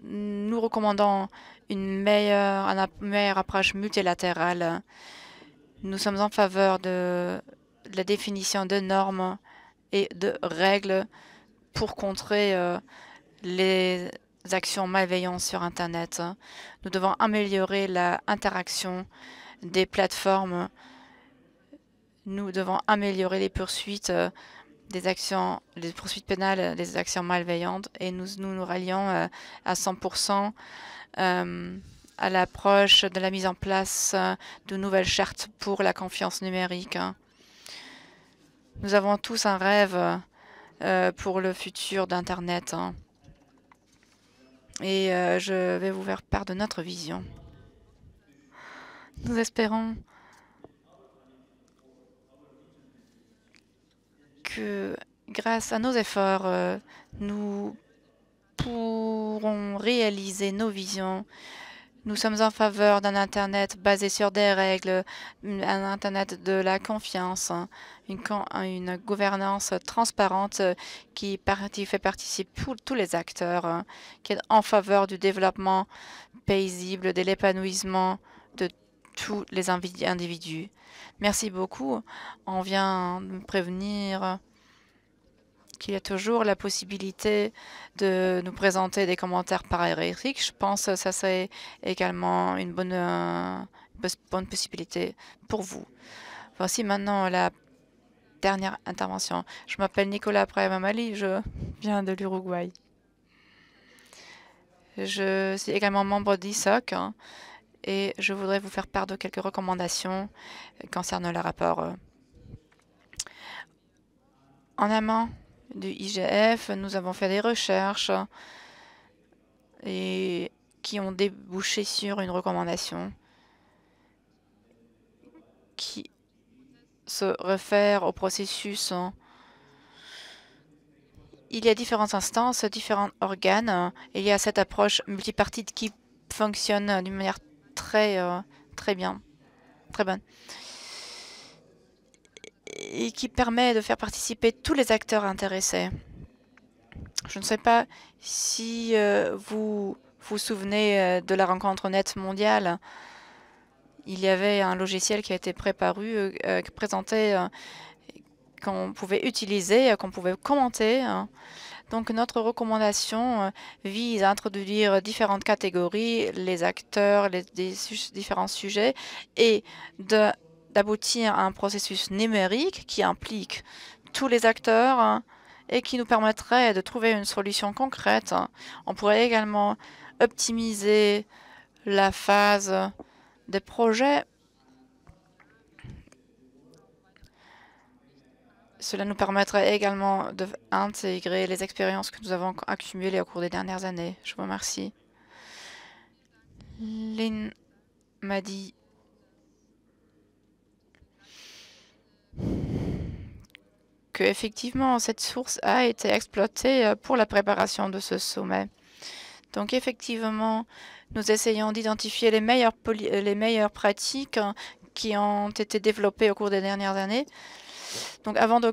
nous recommandons une meilleure, une meilleure approche multilatérale. Nous sommes en faveur de la définition de normes et de règles pour contrer euh, les actions malveillantes sur Internet. Nous devons améliorer l'interaction des plateformes. Nous devons améliorer les poursuites euh, des actions, des poursuites pénales, euh, des actions malveillantes, et nous nous, nous rallions euh, à 100% euh, à l'approche de la mise en place de nouvelles chartes pour la confiance numérique. Hein. Nous avons tous un rêve pour le futur d'Internet. Hein. Et je vais vous faire part de notre vision. Nous espérons que grâce à nos efforts, euh, nous pourrons réaliser nos visions. Nous sommes en faveur d'un Internet basé sur des règles, un Internet de la confiance, une, gouvernance transparente qui, qui fait participer tous les acteurs, qui est en faveur du développement paisible, de l'épanouissement de tous les individus. Merci beaucoup. On vient me prévenir qu'il y a toujours la possibilité de nous présenter des commentaires par hérétique. Je pense que ça c'est également une bonne, une bonne possibilité pour vous. Voici maintenant la dernière intervention. Je m'appelle Nicolas Praemamali, je viens de l'Uruguay. Je suis également membre d'ISOC. Hein et je voudrais vous faire part de quelques recommandations euh, concernant le rapport. Euh, en amont du IGF, nous avons fait des recherches euh, et qui ont débouché sur une recommandation qui se réfère au processus. Il y a différentes instances, différents organes. Il y a cette approche multipartite qui fonctionne d'une manière très, euh, très bien, très bonne. Et qui permet de faire participer tous les acteurs intéressés. Je ne sais pas si euh, vous vous souvenez euh, de la rencontre nette mondiale. Il y avait un logiciel qui a été préparé, présenté, qu'on pouvait utiliser, qu'on pouvait commenter hein. Donc notre recommandation euh, vise à introduire différentes catégories, les acteurs, les différents sujets, et d'aboutir à un processus numérique qui implique tous les acteurs hein, et qui nous permettrait de trouver une solution concrète. Hein. On pourrait également optimiser la phase des projets Cela nous permettra également d'intégrer les expériences que nous avons accumulées au cours des dernières années. Je vous remercie. Lynn m'a dit que effectivement cette source a été exploitée euh, pour la préparation de ce sommet. Donc effectivement, nous essayons d'identifier les euh, les meilleures pratiques hein, qui ont été développées au cours des dernières années donc avant de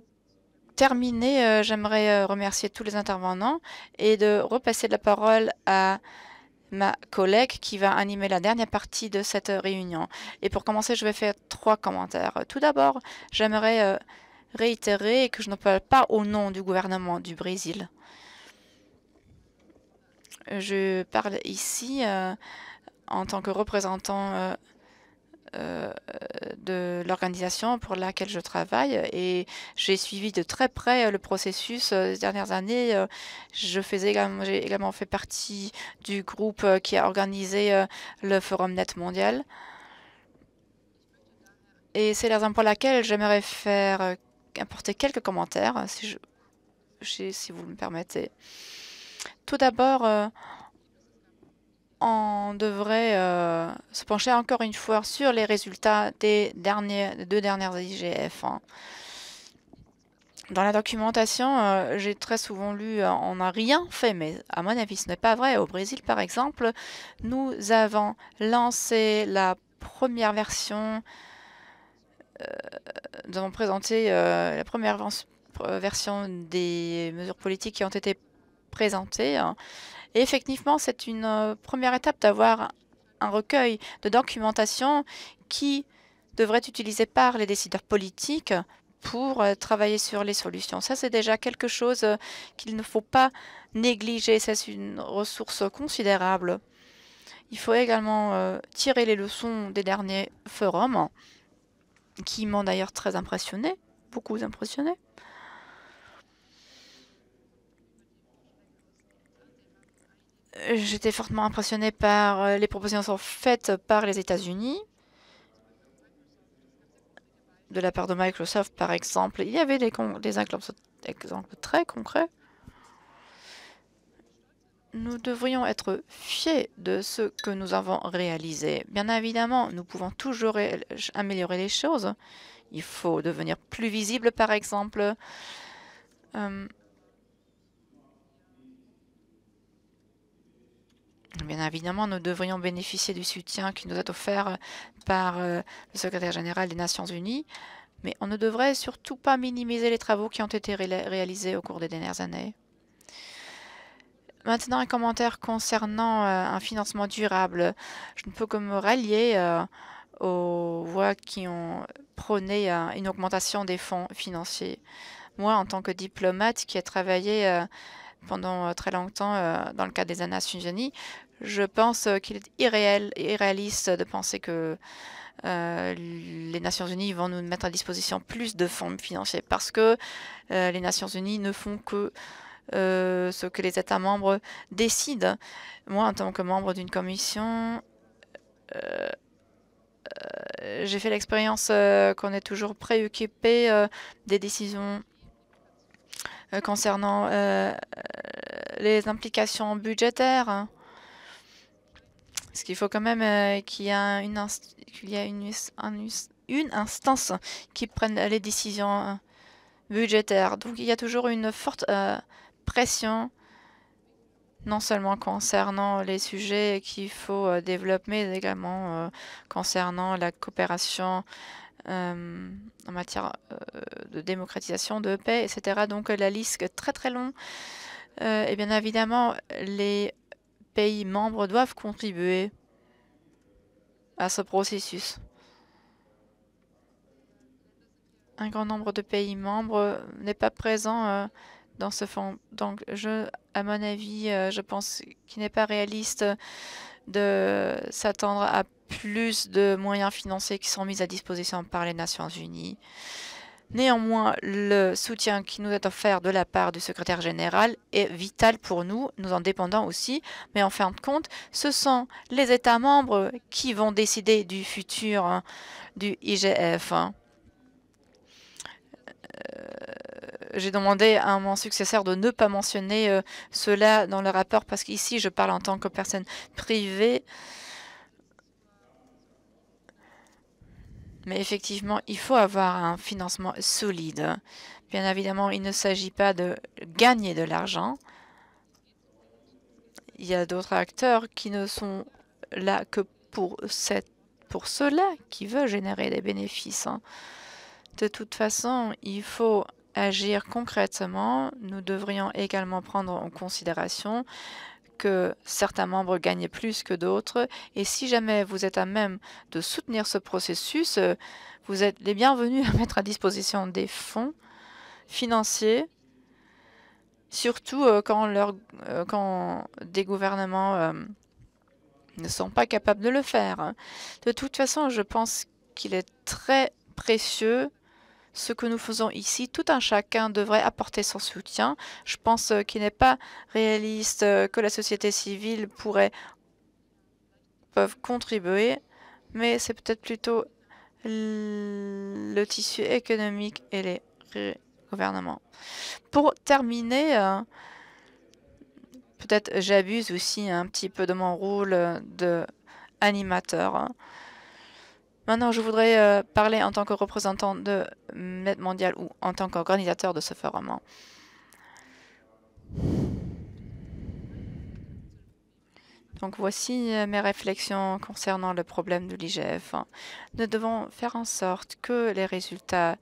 terminer, euh, j'aimerais euh, remercier tous les intervenants et de repasser la parole à ma collègue qui va animer la dernière partie de cette réunion. Et pour commencer, je vais faire trois commentaires. Tout d'abord, j'aimerais euh, réitérer que je ne parle pas au nom du gouvernement du Brésil. Je parle ici en tant que représentant euh, de l'organisation pour laquelle je travaille et j'ai suivi de très près euh, le processus euh, ces dernières années. Je faisais également, j'ai également fait partie du groupe qui a organisé le Forum Net mondial. Et c'est la raison pour laquelle j'aimerais faire apporter quelques commentaires, si, je, si vous me permettez. Tout d'abord, on devrait euh, se pencher encore une fois sur les résultats des, derniers, deux dernières IGF. Hein. Dans la documentation, euh, j'ai très souvent lu euh, on n'a rien fait, mais à mon avis, ce n'est pas vrai. Au Brésil, par exemple, nous avons lancé la première version, nous avons présenté la première version des mesures politiques qui ont été présentées. Hein. Et effectivement, c'est une euh, première étape d'avoir un recueil de documentation qui devrait être utilisé par les décideurs politiques pour euh, travailler sur les solutions. Ça, c'est déjà quelque chose euh, qu'il ne faut pas négliger. C'est une ressource considérable. Il faut également tirer les leçons des derniers forums, qui m'ont d'ailleurs très impressionné, beaucoup impressionné. J'étais fortement impressionnée par euh, les propositions faites par les États-Unis. De la part de Microsoft, par exemple, il y avait des, exemples très concrets. Nous devrions être fiers de ce que nous avons réalisé. Bien évidemment, nous pouvons toujours améliorer les choses. Il faut devenir plus visible, par exemple. Euh, Bien évidemment, nous devrions bénéficier du soutien qui nous est offert par euh, le secrétaire général des Nations Unies, mais on ne devrait surtout pas minimiser les travaux qui ont été réalisés au cours des dernières années. Maintenant, un commentaire concernant euh, un financement durable. Je ne peux que me rallier euh, aux voix qui ont prôné une augmentation des fonds financiers. Moi, en tant que diplomate qui a travaillé pendant très longtemps dans le cadre des Nations Unies. Je pense euh, qu'il est irréel, irréaliste de penser que euh, les Nations Unies vont nous mettre à disposition plus de fonds financiers parce que euh, les Nations Unies ne font que ce que les États membres décident. Moi, en tant que membre d'une commission, j'ai fait l'expérience qu'on est toujours préoccupé des décisions concernant les implications budgétaires. Parce qu'il faut quand même euh, qu'il y ait une, y a une, une instance qui prenne les décisions euh, budgétaires. Donc il y a toujours une forte euh, pression, non seulement concernant les sujets qu'il faut développer, mais également concernant la coopération en matière de démocratisation, de paix, etc. Donc la liste est très très longue. et bien évidemment, les membres doivent contribuer à ce processus. Un grand nombre de pays membres n'est pas présent euh, dans ce fonds. Donc, je, à mon avis, euh, je pense qu'il n'est pas réaliste de s'attendre à plus de moyens financiers qui sont mis à disposition par les Nations Unies. Néanmoins, le soutien qui nous est offert de la part du secrétaire général est vital pour nous, nous en dépendons aussi, mais en fin de compte, ce sont les États membres qui vont décider du futur hein, du IGF. Hein. Euh, j'ai demandé à mon successeur de ne pas mentionner euh, cela dans le rapport parce qu'ici, je parle en tant que personne privée. Mais effectivement, il faut avoir un financement solide. Bien évidemment, il ne s'agit pas de gagner de l'argent. Il y a d'autres acteurs qui ne sont là que pour, cela, qui veulent générer des bénéfices. Hein. De toute façon, il faut agir concrètement. Nous devrions également prendre en considération que certains membres gagnent plus que d'autres. Et si jamais vous êtes à même de soutenir ce processus, euh, vous êtes les bienvenus à mettre à disposition des fonds financiers, surtout euh, quand, euh, quand des gouvernements ne sont pas capables de le faire. De toute façon, je pense qu'il est très précieux ce que nous faisons ici, tout un chacun devrait apporter son soutien. Je pense euh, qu'il n'est pas réaliste euh, que la société civile pourrait peuvent contribuer, mais c'est peut-être plutôt le tissu économique et les gouvernements. Pour terminer, euh, peut-être j'abuse aussi un petit peu de mon rôle d'animateur. animateur. Hein. Maintenant, je voudrais euh, parler en tant que représentant de MED Mondial ou en tant qu'organisateur de ce forum. Donc voici euh, mes réflexions concernant le problème de l'IGF. Nous devons faire en sorte que les résultats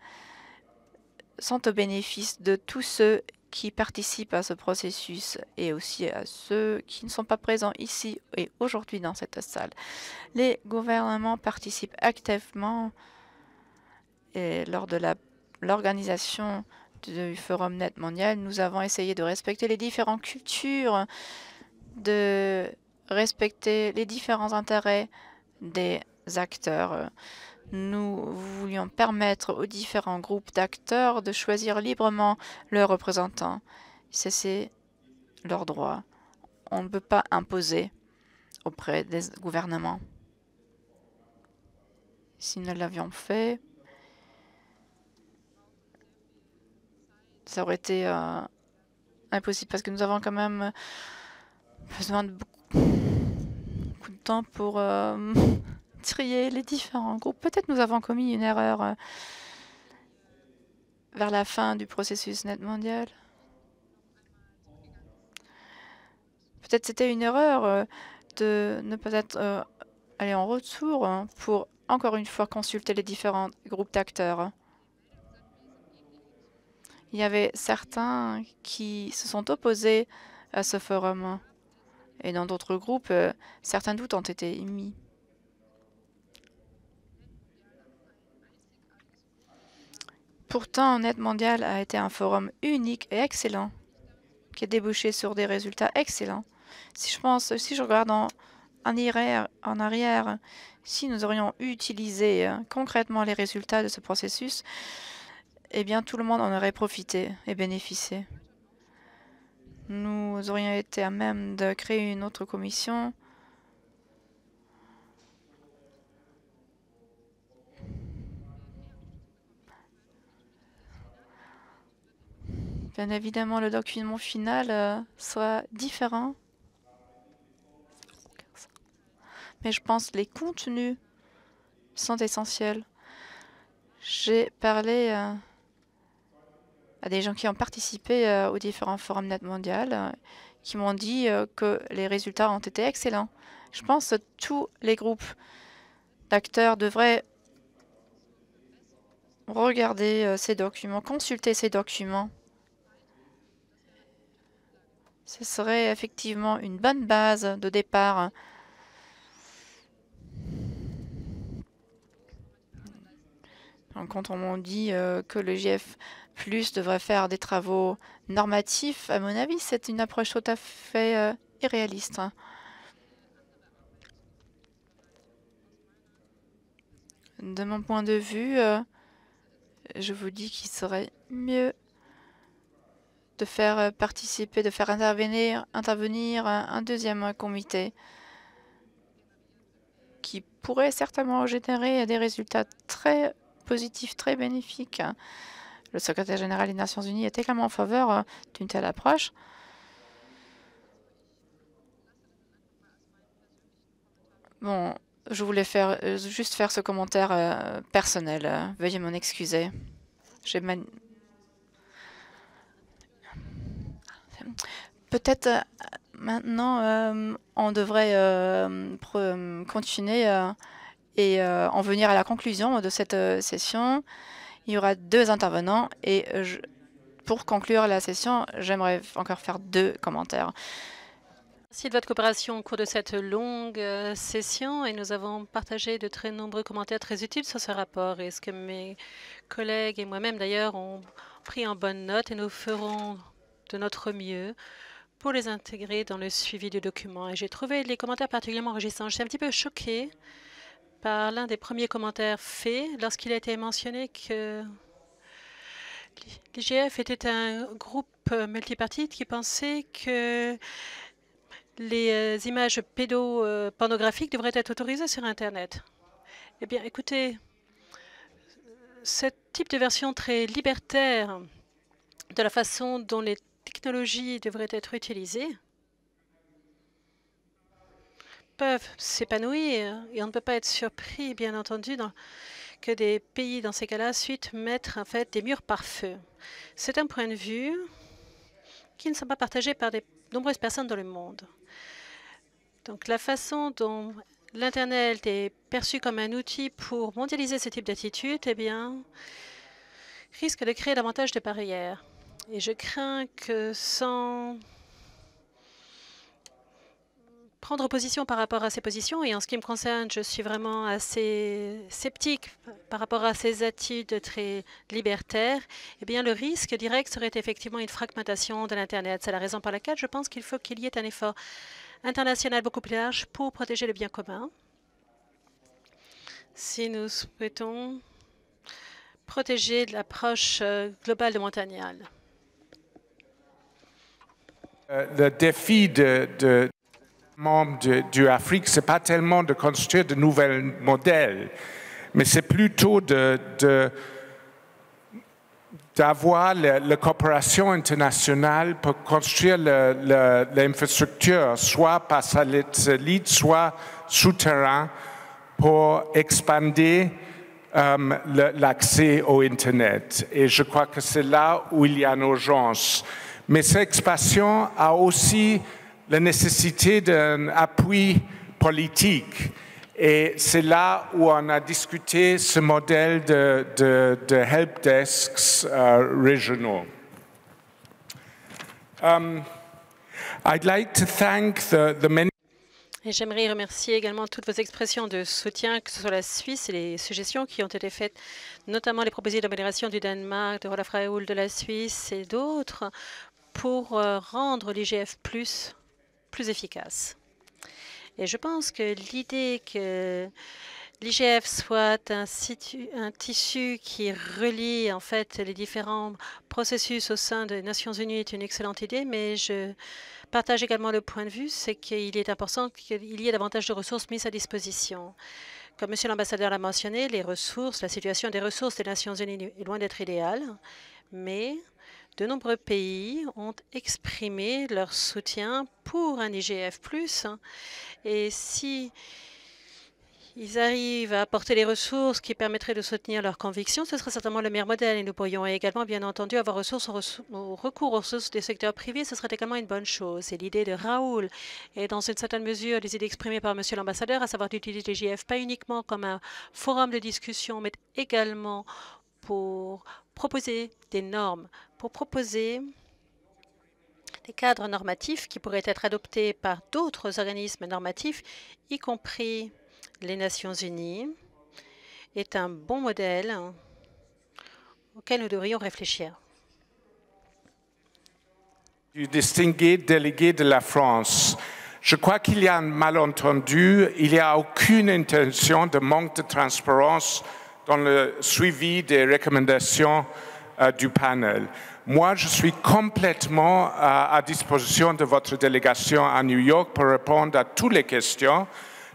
sont au bénéfice de tous ceux qui participent à ce processus et aussi à ceux qui ne sont pas présents ici et aujourd'hui dans cette salle. Les gouvernements participent activement et lors de l'organisation du Forum Net mondial, nous avons essayé de respecter les différentes cultures, de respecter les différents intérêts des acteurs nous voulions permettre aux différents groupes d'acteurs de choisir librement leurs représentants. C'est leur droit. On ne peut pas imposer auprès des gouvernements. Si nous l'avions fait, ça aurait été euh, impossible parce que nous avons quand même besoin de beaucoup, de temps pour euh, trier les différents groupes. Peut-être nous avons commis une erreur euh, vers la fin du processus net mondial. Peut-être c'était une erreur euh, de ne pas être euh, aller en retour hein, pour encore une fois consulter les différents groupes d'acteurs. Hein. Il y avait certains qui se sont opposés à ce forum hein. et dans d'autres groupes, certains doutes ont été émis. Pourtant, Net Mondial a été un forum unique et excellent, qui a débouché sur des résultats excellents. Si je pense, si je regarde en, arrière, en arrière, si nous aurions utilisé euh, concrètement les résultats de ce processus, eh bien tout le monde en aurait profité et bénéficié. Nous aurions été à même de créer une autre commission bien évidemment, le document final euh, soit différent. Mais je pense que les contenus sont essentiels. J'ai parlé euh, à des gens qui ont participé euh, aux différents forums net mondial qui m'ont dit que les résultats ont été excellents. Je pense que tous les groupes d'acteurs devraient regarder ces documents, consulter ces documents. Ce serait effectivement une bonne base de départ. quand on m'a dit euh, que le GF Plus devrait faire des travaux normatifs, à mon avis, c'est une approche tout à fait euh, irréaliste. De mon point de vue, euh, je vous dis qu'il serait mieux de faire euh, participer, de faire intervenir, intervenir un, deuxième euh, comité qui pourrait certainement générer des résultats très positifs, très bénéfiques. Hein. Le secrétaire général des Nations Unies est également en faveur euh, d'une telle approche. Bon, je voulais faire, juste faire ce commentaire personnel. Veuillez m'en excuser. J'ai Peut-être euh, maintenant, euh, on devrait euh, continuer et en venir à la conclusion de cette session. Il y aura deux intervenants et pour conclure la session, j'aimerais encore faire deux commentaires. Merci de votre coopération au cours de cette longue session et nous avons partagé de très nombreux commentaires très utiles sur ce rapport. Et ce que mes collègues et moi-même d'ailleurs ont pris en bonne note et nous ferons de notre mieux pour les intégrer dans le suivi du document. Et j'ai trouvé les commentaires particulièrement enrichissants. J'étais un petit peu choquée par l'un des premiers commentaires faits lorsqu'il a été mentionné que l'IGF était un groupe multipartite qui pensait que les euh, images pédopornographiques devraient être autorisées sur Internet. Eh bien, écoutez, ce type de version très libertaire de la façon dont les technologies devraient être utilisées peuvent s'épanouir et on ne peut pas être surpris, bien entendu, que des pays, dans ces cas-là, suite mettre en fait des murs par feu. C'est un point de vue qui ne sont pas partagé par de nombreuses personnes dans le monde. Donc la façon dont l'Internet est perçu comme un outil pour mondialiser ce type d'attitude, eh bien, risque de créer davantage de barrières. Et je crains que sans prendre position par rapport à ces positions, et en ce qui me concerne, je suis vraiment assez sceptique par rapport à ces attitudes très libertaires, eh bien, le risque direct serait effectivement une fragmentation de l'Internet. C'est la raison pour laquelle je pense qu'il faut qu'il y ait un effort international beaucoup plus large pour protéger le bien commun. Si nous souhaitons protéger l'approche euh, globale de Montagnal. Euh, le défi de, membres du Afrique, c'est pas tellement de construire de nouveaux modèles, mais c'est plutôt d'avoir la, coopération internationale pour construire l'infrastructure, soit par satellite, soit souterrain, pour expander euh, l'accès au Internet. Et je crois que c'est là où il y a une urgence mais cette expansion a aussi la nécessité d'un appui politique. Et c'est là où on a discuté ce modèle de, de, help desks régionaux. J'aimerais remercier également toutes vos expressions de soutien, que ce soit la Suisse et les suggestions qui ont été faites, notamment les propositions d'amélioration du Danemark, de Rolf Raoul de la Suisse et d'autres, pour euh, rendre l'IGF plus, efficace. Et je pense que l'idée que l'IGF soit un, un, tissu qui relie en fait les différents processus au sein des Nations Unies est une excellente idée, mais je partage également le point de vue, c'est qu'il est important qu'il y ait davantage de ressources mises à disposition. Comme Monsieur l'ambassadeur l'a mentionné, les ressources, la situation des ressources des Nations Unies est loin d'être idéale, mais de nombreux pays ont exprimé leur soutien pour un IGF+. Et si ils arrivent à apporter les ressources qui permettraient de soutenir leurs convictions, ce serait certainement le meilleur modèle. Et nous pourrions également, bien entendu, avoir recours aux ressources des secteurs privés. Ce serait également une bonne chose. C'est l'idée de Raoul et dans une certaine mesure les idées exprimées par Monsieur l'ambassadeur, à savoir d'utiliser l'IGF pas uniquement comme un forum de discussion, mais également pour proposer des normes proposer des cadres normatifs qui pourraient être adoptés par d'autres organismes normatifs, y compris les Nations Unies, est un bon modèle auquel nous devrions réfléchir. Du distingué délégué de la France. Je crois qu'il y a un malentendu. Il n'y a aucune intention de manque de transparence dans le suivi des recommandations euh, du panel moi, je suis complètement à, disposition de votre délégation à New York pour répondre à toutes les questions.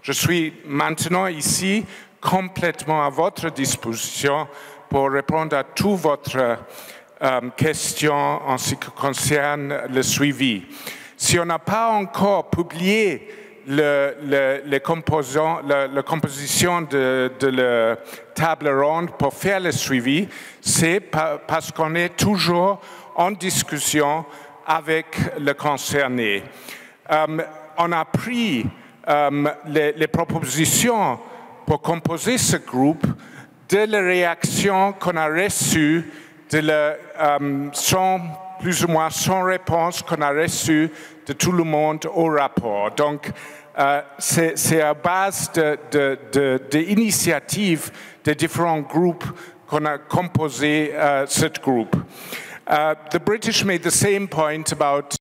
Je suis maintenant ici complètement à votre disposition pour répondre à toutes vos euh, questions en ce qui concerne le suivi. Si on n'a pas encore publié le, la, composition de, la table ronde pour faire le suivi, c'est parce qu'on est toujours en discussion avec le concerné. Euh, on a pris euh, les, propositions pour composer ce groupe de la réaction qu'on a reçue de la, euh, plus ou moins sans réponse qu'on a reçues de tout le monde au rapport. Donc, euh, c'est à base d'initiatives de, des différents groupes qu'on a composé euh, ce groupe. Euh, the British made the same point about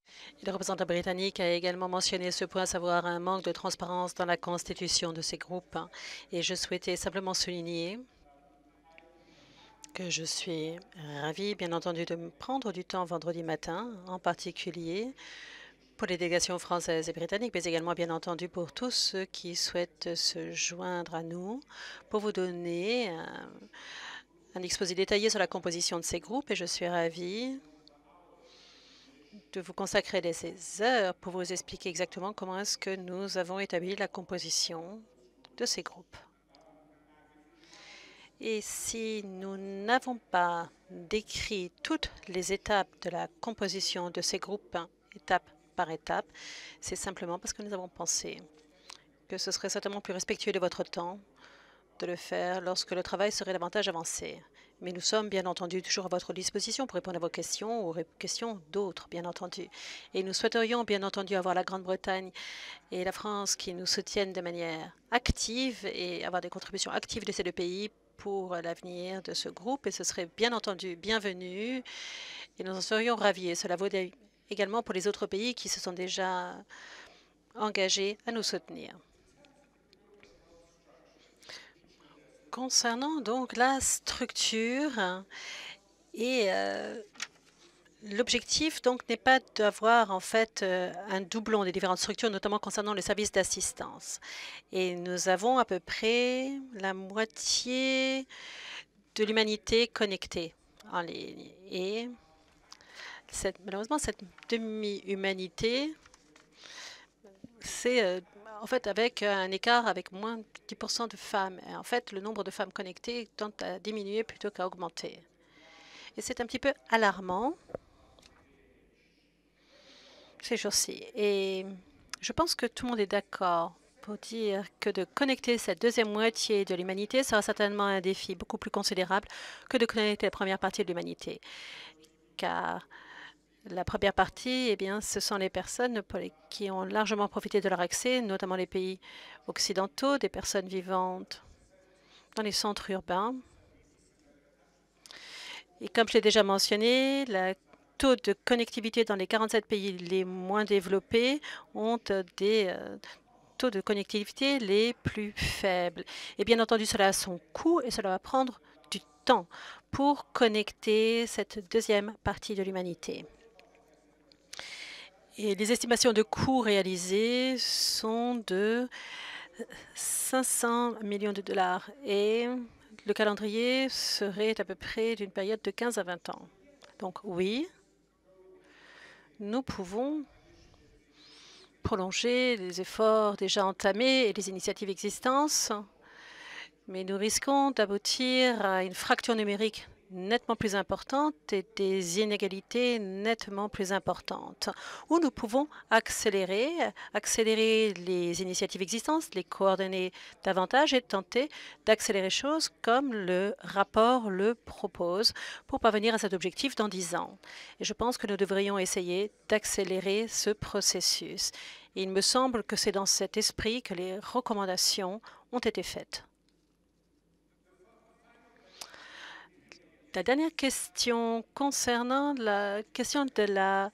le représentant britannique a également mentionné ce point, à savoir un manque de transparence dans la constitution de ces groupes. Et je souhaitais simplement souligner je suis ravie, bien entendu, de prendre du temps vendredi matin, en particulier pour les délégations françaises et britanniques, mais également, bien entendu, pour tous ceux qui souhaitent se joindre à nous pour vous donner euh, un, exposé détaillé sur la composition de ces groupes. Et je suis ravie de vous consacrer de ces heures pour vous expliquer exactement comment est-ce que nous avons établi la composition de ces groupes. Et si nous n'avons pas décrit toutes les étapes de la composition de ces groupes, hein, étape par étape, c'est simplement parce que nous avons pensé que ce serait certainement plus respectueux de votre temps de le faire lorsque le travail serait davantage avancé. Mais nous sommes bien entendu toujours à votre disposition pour répondre à vos questions ou aux questions d'autres, bien entendu. Et nous souhaiterions bien entendu avoir la Grande-Bretagne et la France qui nous soutiennent de manière active et avoir des contributions actives de ces deux pays pour euh, l'avenir de ce groupe et ce serait bien entendu bienvenu et nous en serions ravis. cela vaut également pour les autres pays qui se sont déjà engagés à nous soutenir. Concernant donc la structure et euh, L'objectif donc n'est pas d'avoir en fait euh, un doublon des différentes structures, notamment concernant les services d'assistance. Et nous avons à peu près la moitié de l'humanité connectée en ligne. Et malheureusement, cette demi-humanité, c'est euh, en fait avec un écart avec moins de 10 de femmes. en fait, le nombre de femmes connectées tend à diminuer plutôt qu'à augmenter. Et c'est un petit peu alarmant ces jours-ci. Et je pense que tout le monde est d'accord pour dire que de connecter cette deuxième moitié de l'humanité sera certainement un défi beaucoup plus considérable que de connecter la première partie de l'humanité. Car la première partie, eh bien, ce sont les personnes qui ont largement profité de leur accès, notamment les pays occidentaux, des personnes vivantes dans les centres urbains. Et comme je l'ai déjà mentionné, la taux de connectivité dans les 47 pays les moins développés ont des euh, taux de connectivité les plus faibles. Et bien entendu, cela a son coût et cela va prendre du temps pour connecter cette deuxième partie de l'humanité. Et les estimations de coûts réalisées sont de 500 euh, millions de dollars et le calendrier serait à peu près d'une période de 15 à 20 ans. Donc oui, nous pouvons prolonger les efforts déjà entamés et les initiatives existantes, mais nous risquons d'aboutir à une fracture numérique nettement plus importantes et des inégalités nettement plus importantes, où nous pouvons accélérer, accélérer les initiatives existantes, les coordonner davantage et tenter d'accélérer choses comme le rapport le propose pour parvenir à cet objectif dans dix ans. Et je pense que nous devrions essayer d'accélérer ce processus. il me semble que c'est dans cet esprit que les recommandations ont été faites. La dernière question concernant la question de la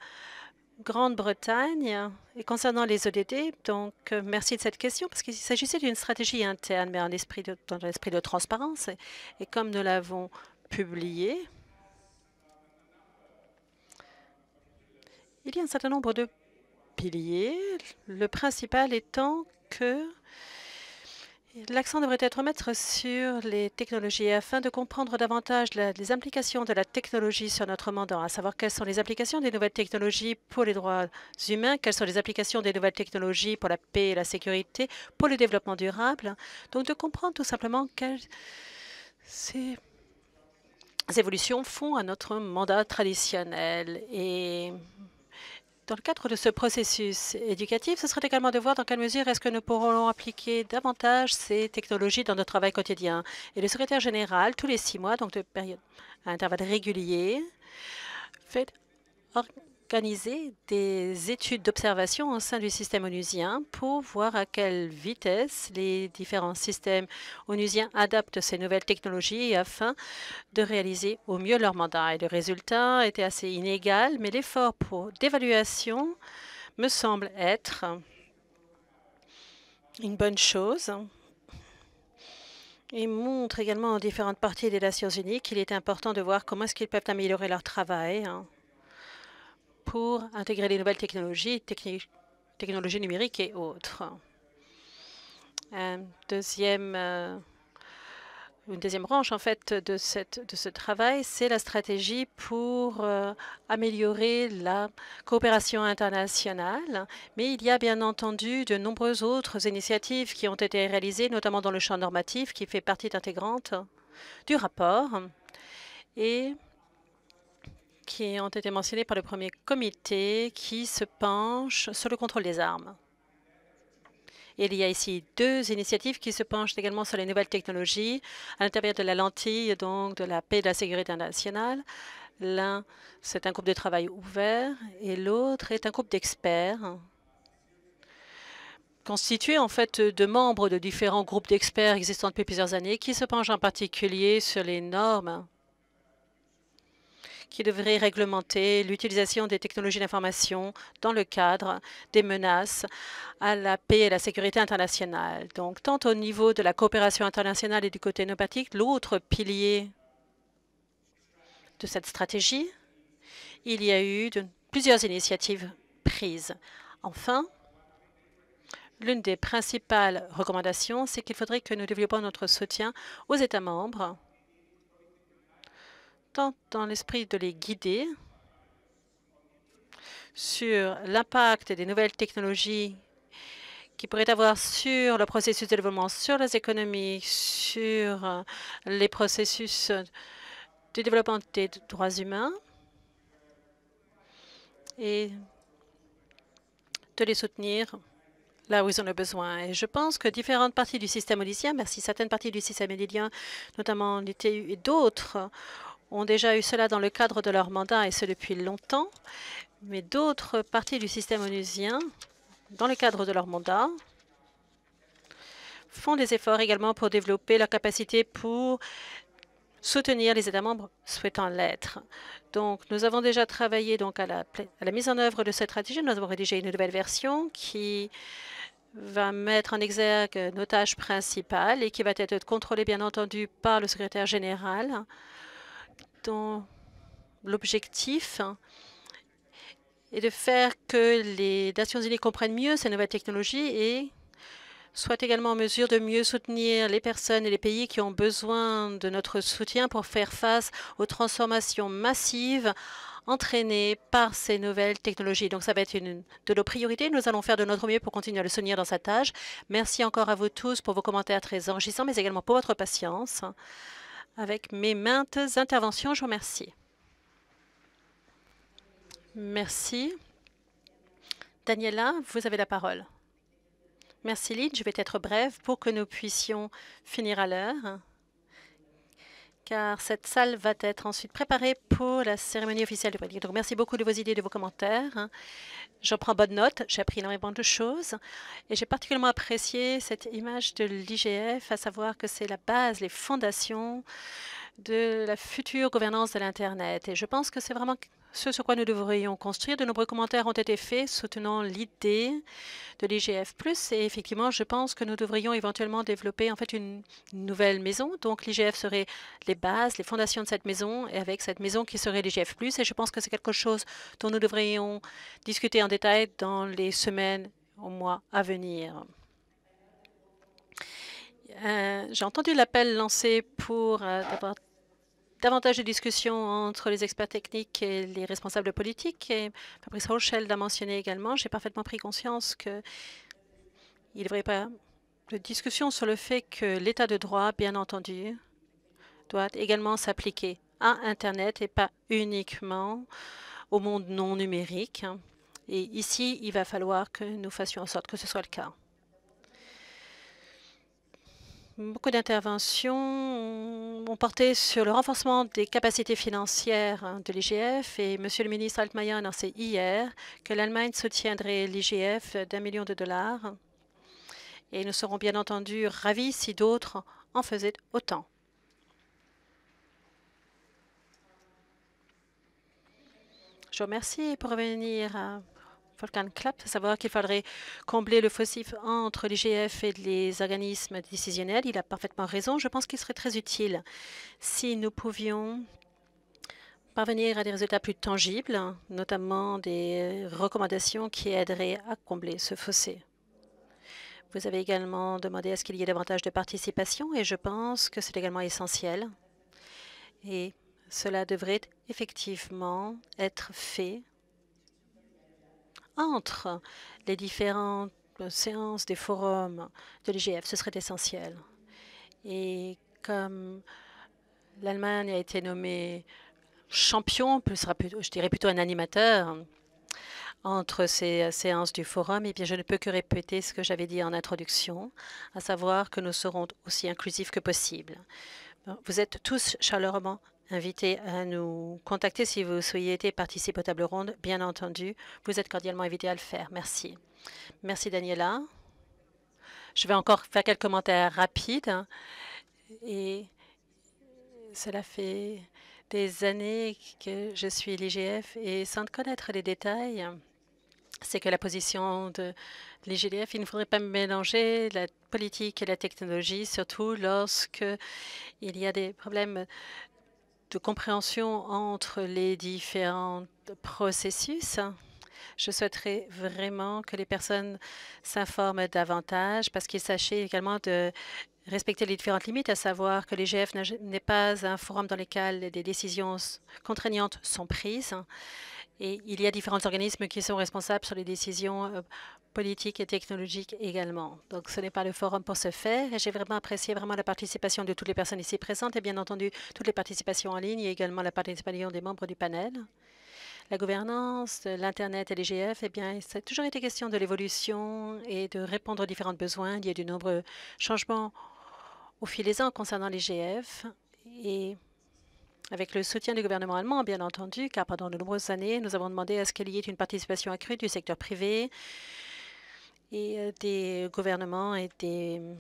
Grande-Bretagne et concernant les ODD, donc euh, merci de cette question parce qu'il s'agissait d'une stratégie interne, mais en esprit de, dans l'esprit de transparence. et comme nous l'avons publié, il y a un certain nombre de piliers, le principal étant que L'accent devrait être mettre sur les technologies afin de comprendre davantage les implications de la technologie sur notre mandat, hein, à savoir quelles sont les applications des nouvelles technologies pour les droits humains, quelles sont les applications des nouvelles technologies pour la paix et la sécurité, pour le développement durable. Donc de comprendre tout simplement quelles ces évolutions font à notre mandat traditionnel et dans le cadre de ce processus éducatif, ce serait également de voir dans quelle mesure est-ce que nous pourrons appliquer davantage ces technologies dans notre travail quotidien. Et le secrétaire général, tous les six mois, donc de période à intervalles réguliers, fait des études d'observation au sein du système onusien pour voir à quelle vitesse les différents systèmes onusiens adaptent ces nouvelles technologies afin de réaliser au mieux leur mandat. Et le résultat était assez inégal, mais l'effort pour d'évaluation me semble être une bonne chose. Et montre également aux différentes parties des Nations Unies qu'il est important de voir comment est-ce qu'ils peuvent améliorer leur travail. Hein pour intégrer les nouvelles technologies, technologies numériques et autres. Euh, deuxième, euh, une deuxième branche en fait de, ce travail, c'est la stratégie pour euh, améliorer la coopération internationale. Mais il y a bien entendu de nombreuses autres initiatives qui ont été réalisées, notamment dans le champ normatif, qui fait partie intégrante du rapport qui ont été mentionnés par le premier comité qui se penche sur le contrôle des armes. Il y a ici deux initiatives qui se penchent également sur les nouvelles technologies à l'intérieur de la lentille, donc de la paix et de la sécurité internationale. L'un, c'est un groupe de travail ouvert et l'autre est un groupe d'experts constitué en fait de membres de différents groupes d'experts existants depuis plusieurs années qui se penchent en particulier sur les normes qui devrait réglementer l'utilisation des technologies d'information dans le cadre des menaces à la paix et à la sécurité internationale. Donc, tant au niveau de la coopération internationale et du côté nopathique, l'autre pilier de cette stratégie, il y a eu plusieurs initiatives prises. Enfin, l'une des principales recommandations, c'est qu'il faudrait que nous développions notre soutien aux États membres dans l'esprit de les guider sur l'impact des nouvelles technologies qui pourraient avoir sur le processus de développement, sur les économies, sur euh, les processus euh, de développement des droits humains et de les soutenir là où ils en ont besoin. Et je pense que différentes parties du système holidien, merci, certaines parties du système holidien, notamment l'ITU et d'autres, ont déjà eu cela dans le cadre de leur mandat, et ce depuis longtemps, mais d'autres parties du système onusien, dans le cadre de leur mandat, font des efforts également pour développer leur capacité pour soutenir les États membres souhaitant l'être. Donc, nous avons déjà travaillé donc à la, à la, mise en œuvre de cette stratégie. Nous avons rédigé une nouvelle version qui va mettre en exergue nos tâches principales et qui va être contrôlée, bien entendu, par le secrétaire général l'objectif est de faire que les Nations unies comprennent mieux ces nouvelles technologies et soient également en mesure de mieux soutenir les personnes et les pays qui ont besoin de notre soutien pour faire face aux transformations massives entraînées par ces nouvelles technologies. Donc ça va être une de nos priorités. Nous allons faire de notre mieux pour continuer à le soutenir dans sa tâche. Merci encore à vous tous pour vos commentaires très enrichissants, mais également pour votre patience avec mes maintes interventions. Je vous remercie. Merci. Daniela, vous avez la parole. Merci, Lyd. Je vais être brève pour que nous puissions finir à l'heure car cette salle va être ensuite préparée pour la cérémonie officielle du Brexit. Donc, merci beaucoup de vos idées, de vos commentaires. Hein. J'en prends bonne note. J'ai appris énormément de choses et j'ai particulièrement apprécié cette image de l'IGF, à savoir que c'est la base, les fondations de la future gouvernance de l'Internet. Et je pense que c'est vraiment ce sur quoi nous devrions construire. De nombreux commentaires ont été faits soutenant l'idée de l'IGF+. Et effectivement, je pense que nous devrions éventuellement développer en fait une nouvelle maison. Donc, l'IGF serait les bases, les fondations de cette maison, et avec cette maison qui serait l'IGF+. Et je pense que c'est quelque chose dont nous devrions discuter en détail dans les semaines, ou mois à venir. Euh, j'ai entendu l'appel lancé pour euh, avoir davantage de discussions entre les experts techniques et les responsables politiques. Et Fabrice Rochelle l'a mentionné également. J'ai parfaitement pris conscience qu'il n'y devrait pas de discussion sur le fait que l'état de droit, bien entendu, doit également s'appliquer à Internet et pas uniquement au monde non numérique. Et ici, il va falloir que nous fassions en sorte que ce soit le cas. Beaucoup d'interventions ont porté sur le renforcement des capacités financières hein, de l'IGF et Monsieur le ministre Altmaier a annoncé hier que l'Allemagne soutiendrait l'IGF d'un million de dollars et nous serons bien entendu ravis si d'autres en faisaient autant. Je vous remercie pour revenir à Volkan-Klapp, à savoir qu'il faudrait combler le fossif entre l'IGF et les organismes décisionnels. Il a parfaitement raison. Je pense qu'il serait très utile si nous pouvions parvenir à des résultats plus tangibles, notamment des recommandations qui aideraient à combler ce fossé. Vous avez également demandé à ce qu'il y ait davantage de participation et je pense que c'est également essentiel. Et cela devrait effectivement être fait entre les différentes euh, séances des forums de l'IGF. Ce serait essentiel. Et comme l'Allemagne a été nommée champion, je dirais plutôt un animateur, entre ces euh, séances du forum, et eh bien, je ne peux que répéter ce que j'avais dit en introduction, à savoir que nous serons aussi inclusifs que possible. Vous êtes tous chaleureusement invité à nous contacter si vous souhaitez participer aux tables rondes. Bien entendu, vous êtes cordialement invité à le faire. Merci. Merci, Daniela. Je vais encore faire quelques commentaires rapides. Hein. Et cela fait des années que je suis l'IGF et sans connaître les détails, c'est que la position de l'IGDF, il ne faudrait pas mélanger la politique et la technologie, surtout lorsque il y a des problèmes de compréhension entre les différents processus. Je souhaiterais vraiment que les personnes s'informent davantage parce qu'ils sachent également de respecter les différentes limites, à savoir que l'IGF n'est pas un forum dans lequel des décisions contraignantes sont prises et il y a différents organismes qui sont responsables sur les décisions euh, politiques et technologiques également. Donc, ce n'est pas le forum pour ce faire. j'ai vraiment apprécié vraiment la participation de toutes les personnes ici présentes et bien entendu toutes les participations en ligne et également la participation des membres du panel. La gouvernance, l'Internet et l'IGF, eh bien, ça a toujours été question de l'évolution et de répondre aux différents besoins. Il y a de nombreux changements au fil des ans concernant l'IGF et avec le soutien du gouvernement allemand, bien entendu, car pendant de nombreuses années, nous avons demandé à ce qu'il y ait une participation accrue du secteur privé et euh, des gouvernements et des euh,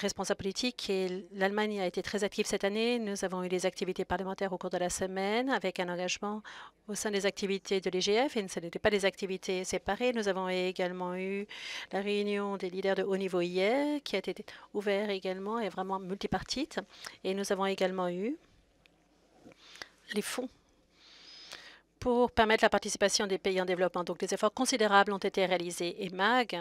responsables politiques. Et l'Allemagne a été très active cette année. Nous avons eu des activités parlementaires au cours de la semaine avec un engagement au sein des activités de l'IGF et ce n'était pas des activités séparées. Nous avons également eu la réunion des leaders de haut niveau hier qui a été ouverte également et vraiment multipartite. Et nous avons également eu les fonds pour permettre la participation des pays en développement. Donc, des efforts considérables ont été réalisés et MAG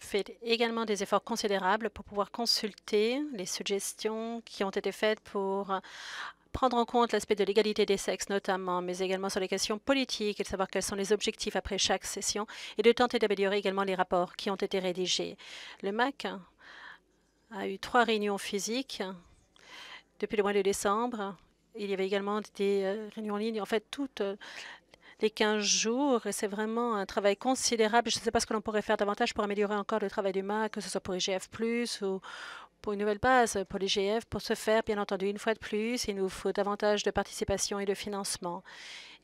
fait également des efforts considérables pour pouvoir consulter les suggestions qui ont été faites pour prendre en compte l'aspect de l'égalité des sexes notamment, mais également sur les questions politiques et de savoir quels sont les objectifs après chaque session et de tenter d'améliorer également les rapports qui ont été rédigés. Le MAC a eu trois réunions physiques depuis le mois de décembre il y avait également des euh, réunions en ligne. En fait, toutes euh, les 15 jours. et C'est vraiment un travail considérable. Je ne sais pas ce que l'on pourrait faire davantage pour améliorer encore le travail du MAC, que ce soit pour IGF+, ou pour une nouvelle base pour l'IGF. Pour ce faire, bien entendu, une fois de plus, il nous faut davantage de participation et de financement.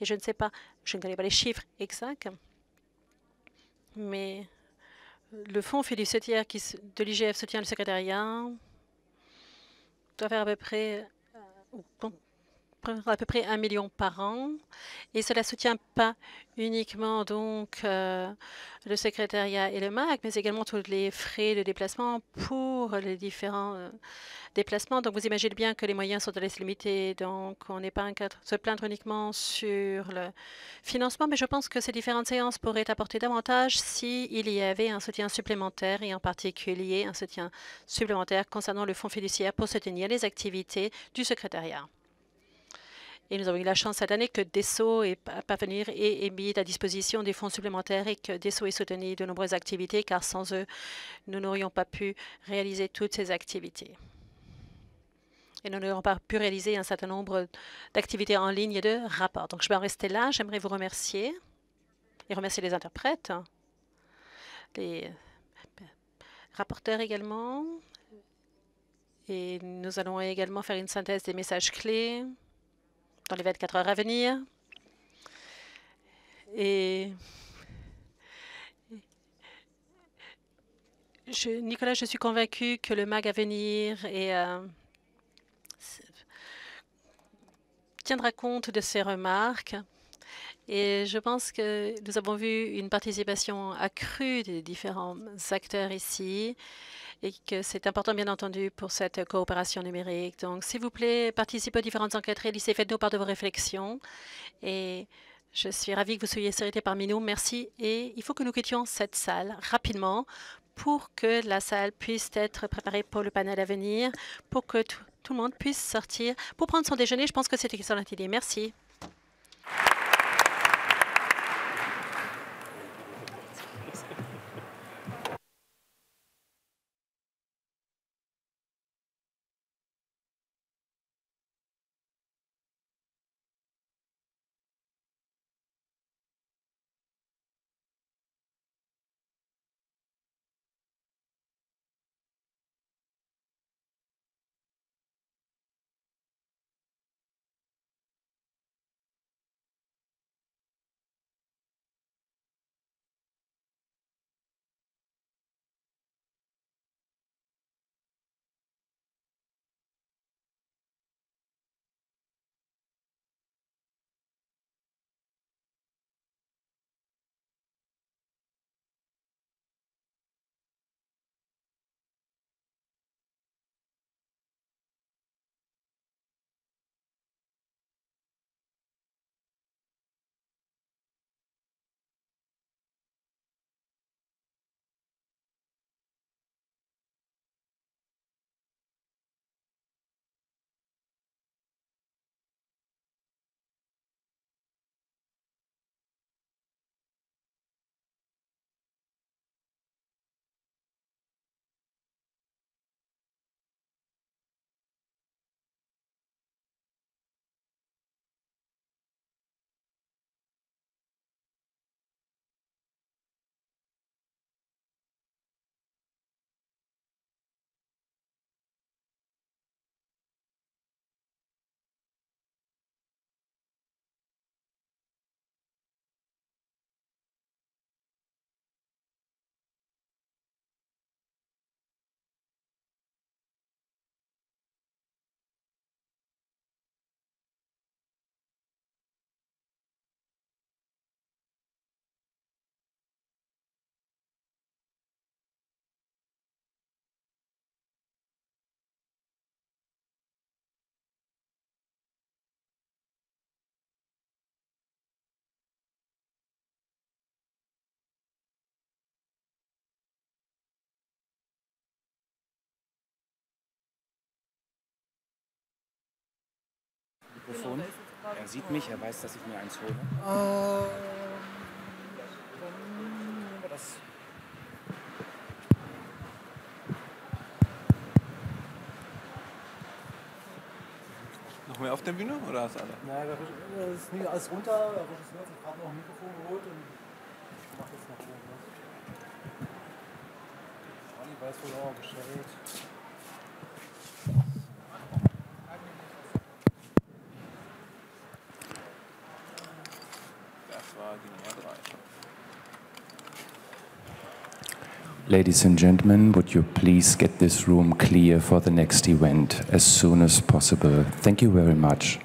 Et je ne sais pas, je ne connais pas les chiffres exacts, mais le fonds fiduciaire qui, de l'IGF soutient le secrétariat doit faire à peu près... Euh, à peu près un million par an. Et cela soutient pas uniquement donc euh, le secrétariat et le MAC, mais également tous les frais de déplacement pour les différents euh, déplacements. Donc vous imaginez bien que les moyens sont très limités, donc on n'est pas cas de se plaindre uniquement sur le financement, mais je pense que ces différentes séances pourraient apporter davantage s'il y avait un soutien supplémentaire et en particulier un soutien supplémentaire concernant le fonds fiduciaire pour soutenir les activités du secrétariat. Et nous avons eu la chance cette année que Desso est parvenu et ait mis à disposition des fonds supplémentaires et que Desso ait soutenu de nombreuses activités, car sans eux, nous n'aurions pas pu réaliser toutes ces activités. Et nous n'aurions pas pu réaliser un certain nombre d'activités en ligne et de rapports. Donc, je vais en rester là. J'aimerais vous remercier et remercier les interprètes, les rapporteurs également. Et nous allons également faire une synthèse des messages clés dans les 24 heures à venir. Et Nicolas, je suis convaincue que le MAG à venir euh, tiendra compte de ces remarques. Et je pense que nous avons vu une participation accrue des différents acteurs ici et que c'est important, bien entendu, pour cette coopération numérique. Donc, s'il vous plaît, participez aux différentes enquêtes réalisées. Faites-nous part de vos réflexions. Et je suis ravie que vous soyez sérité parmi nous. Merci. Et il faut que nous quittions cette salle rapidement pour que la salle puisse être préparée pour le panel à venir, pour que tout, le monde puisse sortir pour prendre son déjeuner. Je pense que c'est une question Merci. Mikrofon. Genau, er sieht mich, er weiß, dass ich mir eins hole. Ähm, noch mehr auf der Bühne oder hast du alle? Nein, da äh, ist nie alles runter. Der Regisseur hat gerade noch ein Mikrofon geholt und ich mache jetzt noch irgendwas. Ich weiß wohl auch Bescheid. Ladies and gentlemen, would you please get this room clear for the next event as soon as possible? Thank you very much.